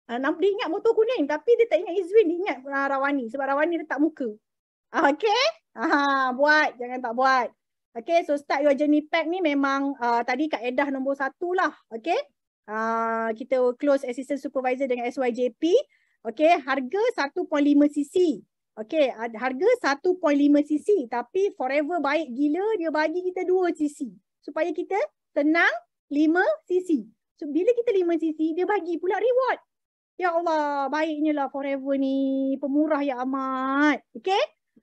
Ah nampak dia ingat botol kuning tapi dia tak ingat Izwin, dia ingat ah, Rawani sebab Rawani letak muka. Ah okey. Ah buat jangan tak buat. Okay, so start your journey pack ni memang uh, tadi kaedah nombor satu lah. Okay, uh, kita close assistant supervisor dengan SYJP. Okay, harga 1.5 cc. Okay, harga 1.5 cc tapi forever baik gila dia bagi kita 2 cc. Supaya kita tenang 5 cc. So, bila kita 5 cc, dia bagi pula reward. Ya Allah, baiknya lah forever ni. Pemurah ya amat. Okay.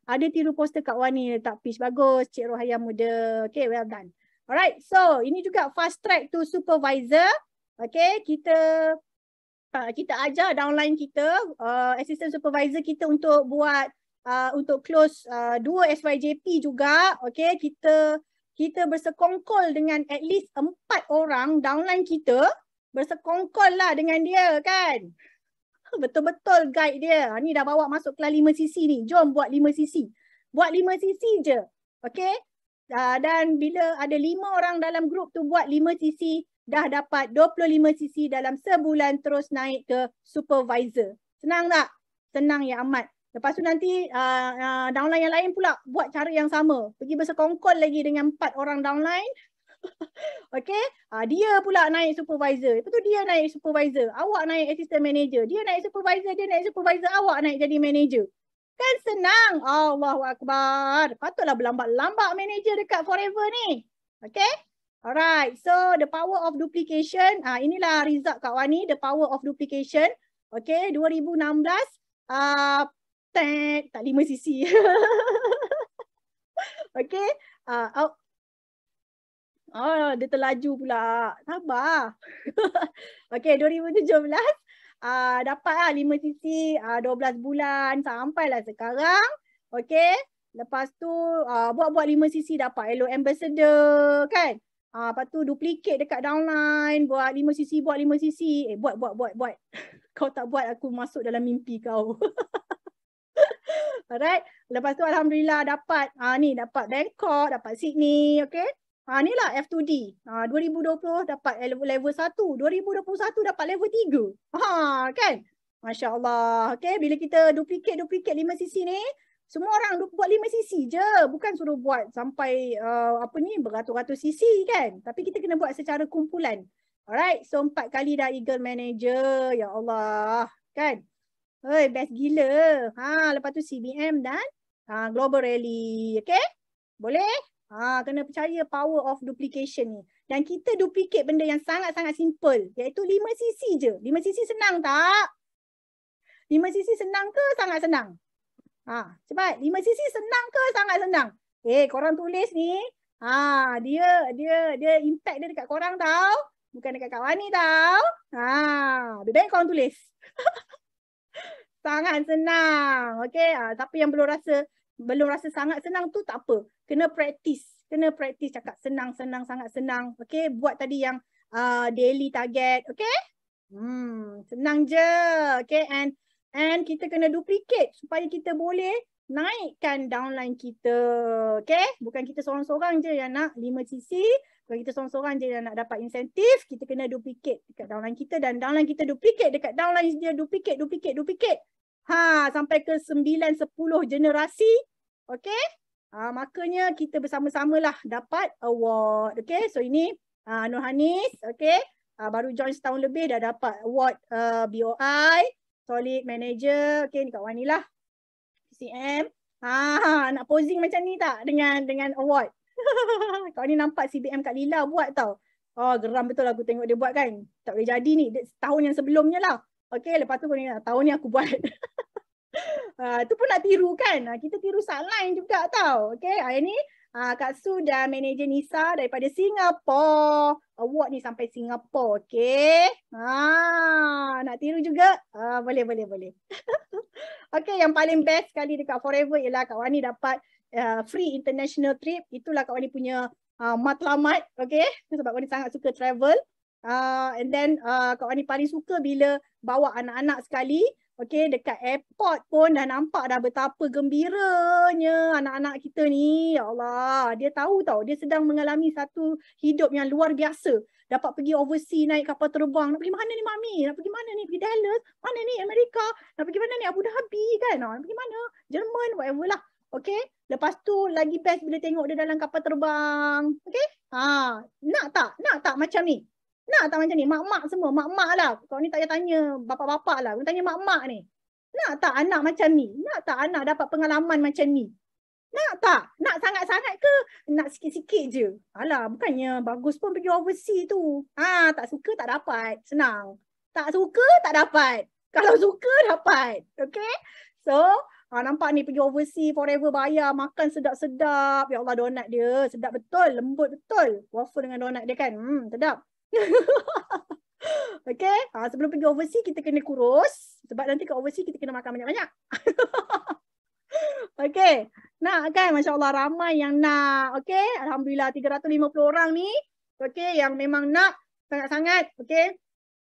Ada tiru poster Kak Wani letak pitch bagus. Cik Rohayah muda. Okay, well done. Alright, so ini juga fast track to supervisor. Okay, kita uh, kita ajar downline kita, uh, assistant supervisor kita untuk buat uh, untuk close uh, dua SYJP juga. Okay, kita kita bersekongkol dengan at least empat orang downline kita bersekongkol lah dengan dia kan. Ha, betul-betul guide dia. Ha, ni dah bawa masuk kelas 5 cc ni. Jom buat 5 cc. Buat 5 cc je. Okay. Uh, dan bila ada 5 orang dalam grup tu buat 5 cc, dah dapat 25 cc dalam sebulan terus naik ke supervisor. Senang tak? Senang ya amat. Lepas tu nanti uh, uh, downline yang lain pula buat cara yang sama. Pergi bersekongkol lagi dengan empat orang downline. Okay. Ha, ah, dia pula naik supervisor. Lepas tu dia naik supervisor. Awak naik assistant manager. Dia naik supervisor. Dia naik supervisor. Awak naik jadi manager. Kan senang. Allahu Akbar. Patutlah berlambat-lambat manager dekat forever ni. Okay. Alright. So the power of duplication. Ah, inilah result Kak Wani. The power of duplication. Okay. 2016. Ah, tak, tak lima sisi. okay. Uh, ah, Oh, dia terlaju pula. Sabar. okay, 2017 uh, dapat lah 5 sisi uh, ah, 12 bulan sampai lah sekarang. Okay, lepas tu uh, buat-buat 5 sisi dapat Hello Ambassador kan. Uh, lepas tu duplicate dekat downline, buat 5 sisi, buat 5 sisi. Eh, buat, buat, buat, buat. kau tak buat aku masuk dalam mimpi kau. Alright, lepas tu Alhamdulillah dapat uh, ni, dapat Bangkok, dapat Sydney, okay. Ha, ni lah F2D. Ha, 2020 dapat level 1. 2021 dapat level 3. Ha, kan? Masya Allah. Okay, bila kita duplicate-duplicate 5 sisi ni, semua orang buat 5 sisi je. Bukan suruh buat sampai uh, apa ni beratus-ratus sisi kan. Tapi kita kena buat secara kumpulan. Alright, so 4 kali dah Eagle Manager. Ya Allah. Kan? Hey best gila. Ha, lepas tu CBM dan ha, Global Rally. Okay? Boleh? Ha, kena percaya power of duplication ni. Dan kita duplicate benda yang sangat-sangat simple. Iaitu lima sisi je. lima sisi senang tak? lima sisi senang ke sangat senang? Ha, cepat. lima sisi senang ke sangat senang? Eh korang tulis ni. Ha, dia dia dia impact dia dekat korang tau. Bukan dekat kawan ni tau. Ha, lebih baik korang tulis. sangat senang. Okay. Ha, tapi yang belum rasa belum rasa sangat senang tu tak apa. Kena praktis. Kena praktis cakap senang, senang, sangat senang. Okay, buat tadi yang uh, daily target. Okay? Hmm, senang je. Okay, and and kita kena duplicate supaya kita boleh naikkan downline kita. Okay? Bukan kita seorang-seorang je yang nak 5 cc. kalau kita seorang-seorang je yang nak dapat insentif. Kita kena duplicate dekat downline kita dan downline kita duplicate dekat downline dia duplicate, duplicate, duplicate. Ha, sampai ke sembilan sepuluh generasi. okay. Ha, makanya kita bersama-samalah dapat award. okay. So ini ah ha, uh, Nurhanis, okey? Uh, baru join setahun lebih dah dapat award uh, BOI solid manager. okay. ni kat Wani lah. PCM. Ha, nak posing macam ni tak dengan dengan award. kau ni nampak CBM Kak Lila buat tau. Oh, geram betul aku tengok dia buat kan. Tak boleh jadi ni. Tahun yang sebelumnya lah. okay lepas tu kau ni tahun ni aku buat. Ha, tu pun nak tiru kan. Ha, kita tiru sat lain juga tau. Okay. Ha, ah, ini ha, Kak Su dan manager Nisa daripada Singapura. Award ni sampai Singapura. Okay. Ha, nak tiru juga? Ha, boleh, boleh, boleh. okay. Yang paling best sekali dekat Forever ialah Kak Wani dapat uh, free international trip. Itulah Kak Wani punya uh, matlamat. Okay. Sebab Kak Wani sangat suka travel. Uh, and then uh, Kak Wani paling suka bila bawa anak-anak sekali. Okay, dekat airport pun dah nampak dah betapa gembiranya anak-anak kita ni. Ya Allah, dia tahu tau dia sedang mengalami satu hidup yang luar biasa. Dapat pergi overseas naik kapal terbang. Nak pergi mana ni mami? Nak pergi mana ni? Pergi Dallas? Mana ni Amerika? Nak pergi mana ni Abu Dhabi kan? Ha, nak pergi mana? Jerman whatever lah. Okay, Lepas tu lagi best bila tengok dia dalam kapal terbang. Okay, Ha, nak tak? Nak tak macam ni? Nak tak macam ni? Mak-mak semua. Mak-mak lah. Kau ni tak payah tanya bapa-bapa lah. Kau tanya mak-mak ni. Nak tak anak macam ni? Nak tak anak dapat pengalaman macam ni? Nak tak? Nak sangat-sangat ke? Nak sikit-sikit je. Alah, bukannya bagus pun pergi overseas tu. Ah, tak suka tak dapat. Senang. Tak suka tak dapat. Kalau suka dapat. Okay? So, ah, nampak ni pergi overseas forever bayar. Makan sedap-sedap. Ya Allah donat dia. Sedap betul. Lembut betul. Waffle dengan donat dia kan. Hmm, sedap. okay. Ha, sebelum pergi overseas, kita kena kurus. Sebab nanti ke overseas, kita kena makan banyak-banyak. okay. Nak kan? Masya Allah, ramai yang nak. Okay. Alhamdulillah, 350 orang ni. Okay. Yang memang nak sangat-sangat. Okay.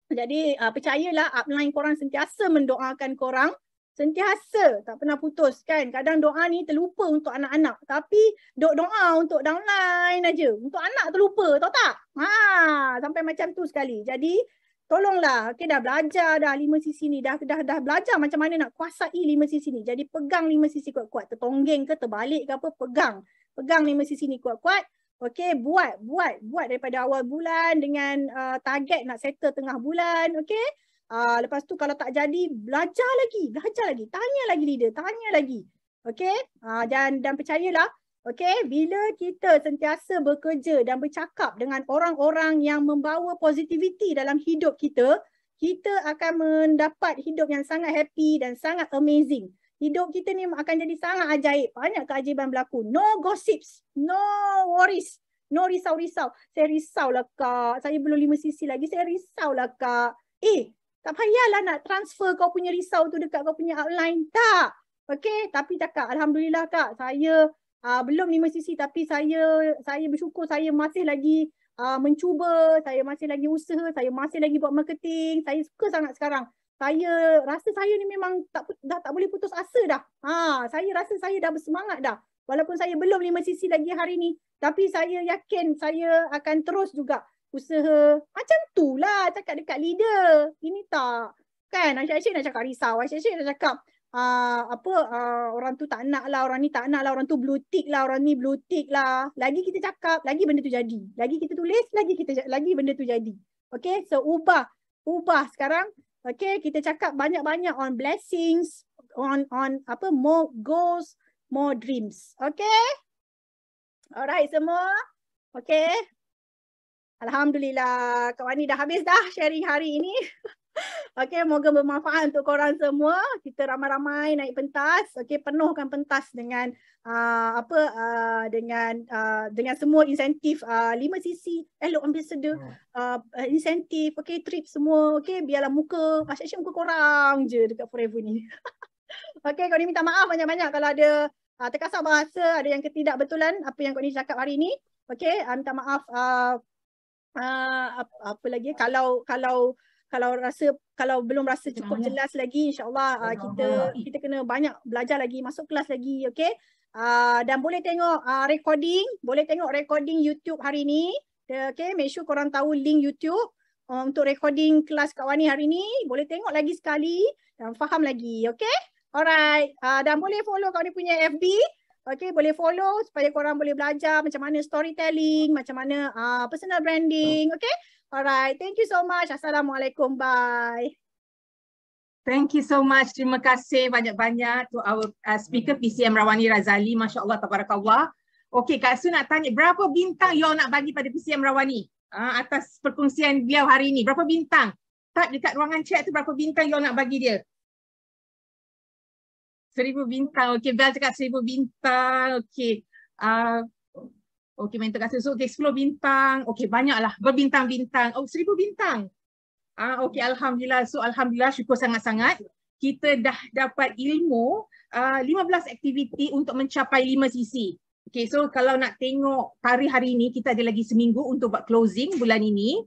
Jadi, uh, percayalah upline korang sentiasa mendoakan korang sentiasa tak pernah putus kan kadang doa ni terlupa untuk anak-anak tapi doa doa untuk downline aja untuk anak terlupa tahu tak ha sampai macam tu sekali jadi tolonglah Okay, dah belajar dah lima sisi ni dah dah dah belajar macam mana nak kuasai lima sisi ni jadi pegang lima sisi kuat-kuat tertonggeng ke terbalik ke apa pegang pegang lima sisi ni kuat-kuat okey buat buat buat daripada awal bulan dengan uh, target nak settle tengah bulan Okay. Uh, lepas tu kalau tak jadi, belajar lagi, belajar lagi, tanya lagi leader, tanya lagi. Okay, uh, ah, dan, dan percayalah, okay, bila kita sentiasa bekerja dan bercakap dengan orang-orang yang membawa positivity dalam hidup kita, kita akan mendapat hidup yang sangat happy dan sangat amazing. Hidup kita ni akan jadi sangat ajaib. Banyak keajaiban berlaku. No gossips, no worries, no risau-risau. Saya risaulah kak, saya belum lima sisi lagi, saya risaulah kak. Eh, tak payahlah nak transfer kau punya risau tu dekat kau punya outline. Tak. Okay. Tapi cakap Alhamdulillah kak saya uh, belum lima sisi tapi saya saya bersyukur saya masih lagi uh, mencuba. Saya masih lagi usaha. Saya masih lagi buat marketing. Saya suka sangat sekarang. Saya rasa saya ni memang tak, dah tak boleh putus asa dah. Ha, saya rasa saya dah bersemangat dah. Walaupun saya belum lima sisi lagi hari ni. Tapi saya yakin saya akan terus juga usaha. Macam tu lah cakap dekat leader. Ini tak. Kan asyik-asyik nak cakap risau. Asyik-asyik nak cakap uh, apa uh, orang tu tak nak lah. Orang ni tak nak lah. Orang tu blue tick lah. Orang ni blue tick lah. Lagi kita cakap, lagi benda tu jadi. Lagi kita tulis, lagi kita lagi benda tu jadi. Okay, so ubah. Ubah sekarang. Okay, kita cakap banyak-banyak on blessings, on on apa more goals, more dreams. Okay? Alright semua. Okay. Alhamdulillah, Kak ni dah habis dah sharing hari ini. Okey, moga bermanfaat untuk korang semua. Kita ramai-ramai naik pentas. Okey, penuhkan pentas dengan uh, apa uh, dengan uh, dengan semua insentif uh, lima sisi elok eh, ambil sedar hmm. uh, uh, insentif okey trip semua okey biarlah muka asyik-asyik ah, muka korang je dekat forever ni okey kau ni minta maaf banyak-banyak kalau ada uh, terkasar bahasa ada yang ketidakbetulan apa yang kau ni cakap hari ni okey uh, minta maaf uh, uh, apa lagi kalau kalau kalau rasa kalau belum rasa cukup jelas lagi insyaallah uh, kita kita kena banyak belajar lagi masuk kelas lagi okey uh, ah, dan boleh tengok uh, recording boleh tengok recording YouTube hari ni okey make sure korang tahu link YouTube um, untuk recording kelas Kak Wani hari ni boleh tengok lagi sekali dan faham lagi okay alright uh, dan boleh follow Kak Wani punya FB Okay, boleh follow supaya korang boleh belajar macam mana storytelling, macam mana uh, personal branding. Okay, alright. Thank you so much. Assalamualaikum. Bye. Thank you so much. Terima kasih banyak-banyak to our uh, speaker PCM Rawani Razali. Masya Allah, tabarakallah. Okay, Kak Su nak tanya berapa bintang you nak bagi pada PCM Rawani uh, atas perkongsian beliau hari ini? Berapa bintang? Tak dekat ruangan chat tu berapa bintang you nak bagi dia? Seribu bintang. Okey, Bel cakap seribu bintang. Okey. Uh, okey, mentor kasi. So, okey, sepuluh bintang. Okey, banyaklah. Berbintang-bintang. Oh, seribu bintang. Ah, uh, okey, Alhamdulillah. So, Alhamdulillah syukur sangat-sangat. Kita dah dapat ilmu ah, lima belas aktiviti untuk mencapai lima sisi. okey so kalau nak tengok hari hari ini, kita ada lagi seminggu untuk buat closing bulan ini.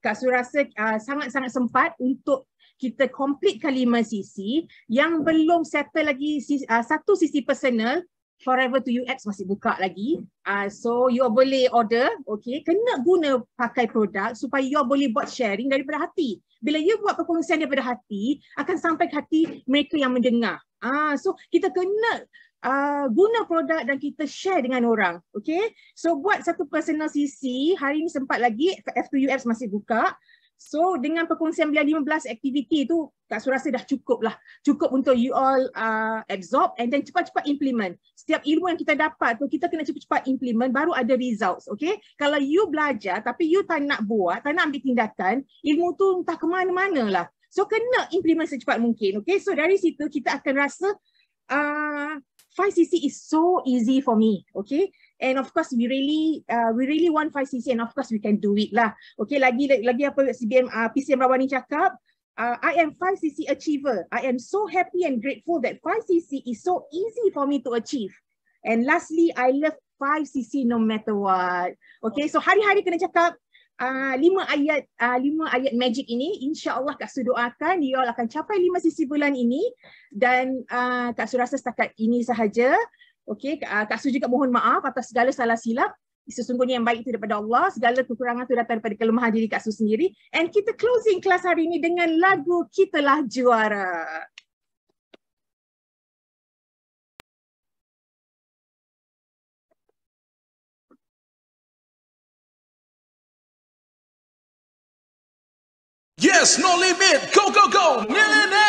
Kak Su rasa ah, sangat-sangat uh, sempat untuk kita complete kalimah sisi yang belum settle lagi uh, satu sisi personal forever to UX masih buka lagi uh, so you boleh order okay kena guna pakai produk supaya you boleh buat sharing daripada hati bila you buat perkongsian daripada hati akan sampai ke hati mereka yang mendengar ah uh, so kita kena Uh, guna produk dan kita share dengan orang. Okay. So buat satu personal CC. Hari ni sempat lagi. f 2 ux masih buka. So dengan perkongsian beliau 15 aktiviti tu tak suruh rasa dah cukup lah. Cukup untuk you all uh, absorb and then cepat-cepat implement. Setiap ilmu yang kita dapat tu kita kena cepat-cepat implement baru ada results. Okay? Kalau you belajar tapi you tak nak buat, tak nak ambil tindakan, ilmu tu entah ke mana-mana lah. So kena implement secepat mungkin. Okay? So dari situ kita akan rasa uh, 5CC is so easy for me. Okay? And of course, we really uh, we really want 5cc and of course we can do it lah. Okay, lagi lagi apa CBM, uh, PCM Rawan ni cakap, uh, I am 5cc achiever. I am so happy and grateful that 5cc is so easy for me to achieve. And lastly, I love 5cc no matter what. Okay, so hari-hari kena cakap, Uh, lima ayat uh, lima ayat magic ini insyaallah kak su doakan you akan capai lima sisi bulan ini dan uh, kak su rasa setakat ini sahaja Okey, Kak ah, Su juga mohon maaf atas segala salah silap. Sesungguhnya yang baik itu daripada Allah, segala kekurangan itu datang daripada kelemahan diri Kak Su sendiri. And kita closing kelas hari ini dengan lagu Kitalah Juara. Yes, no limit. Go, go, go. Nene,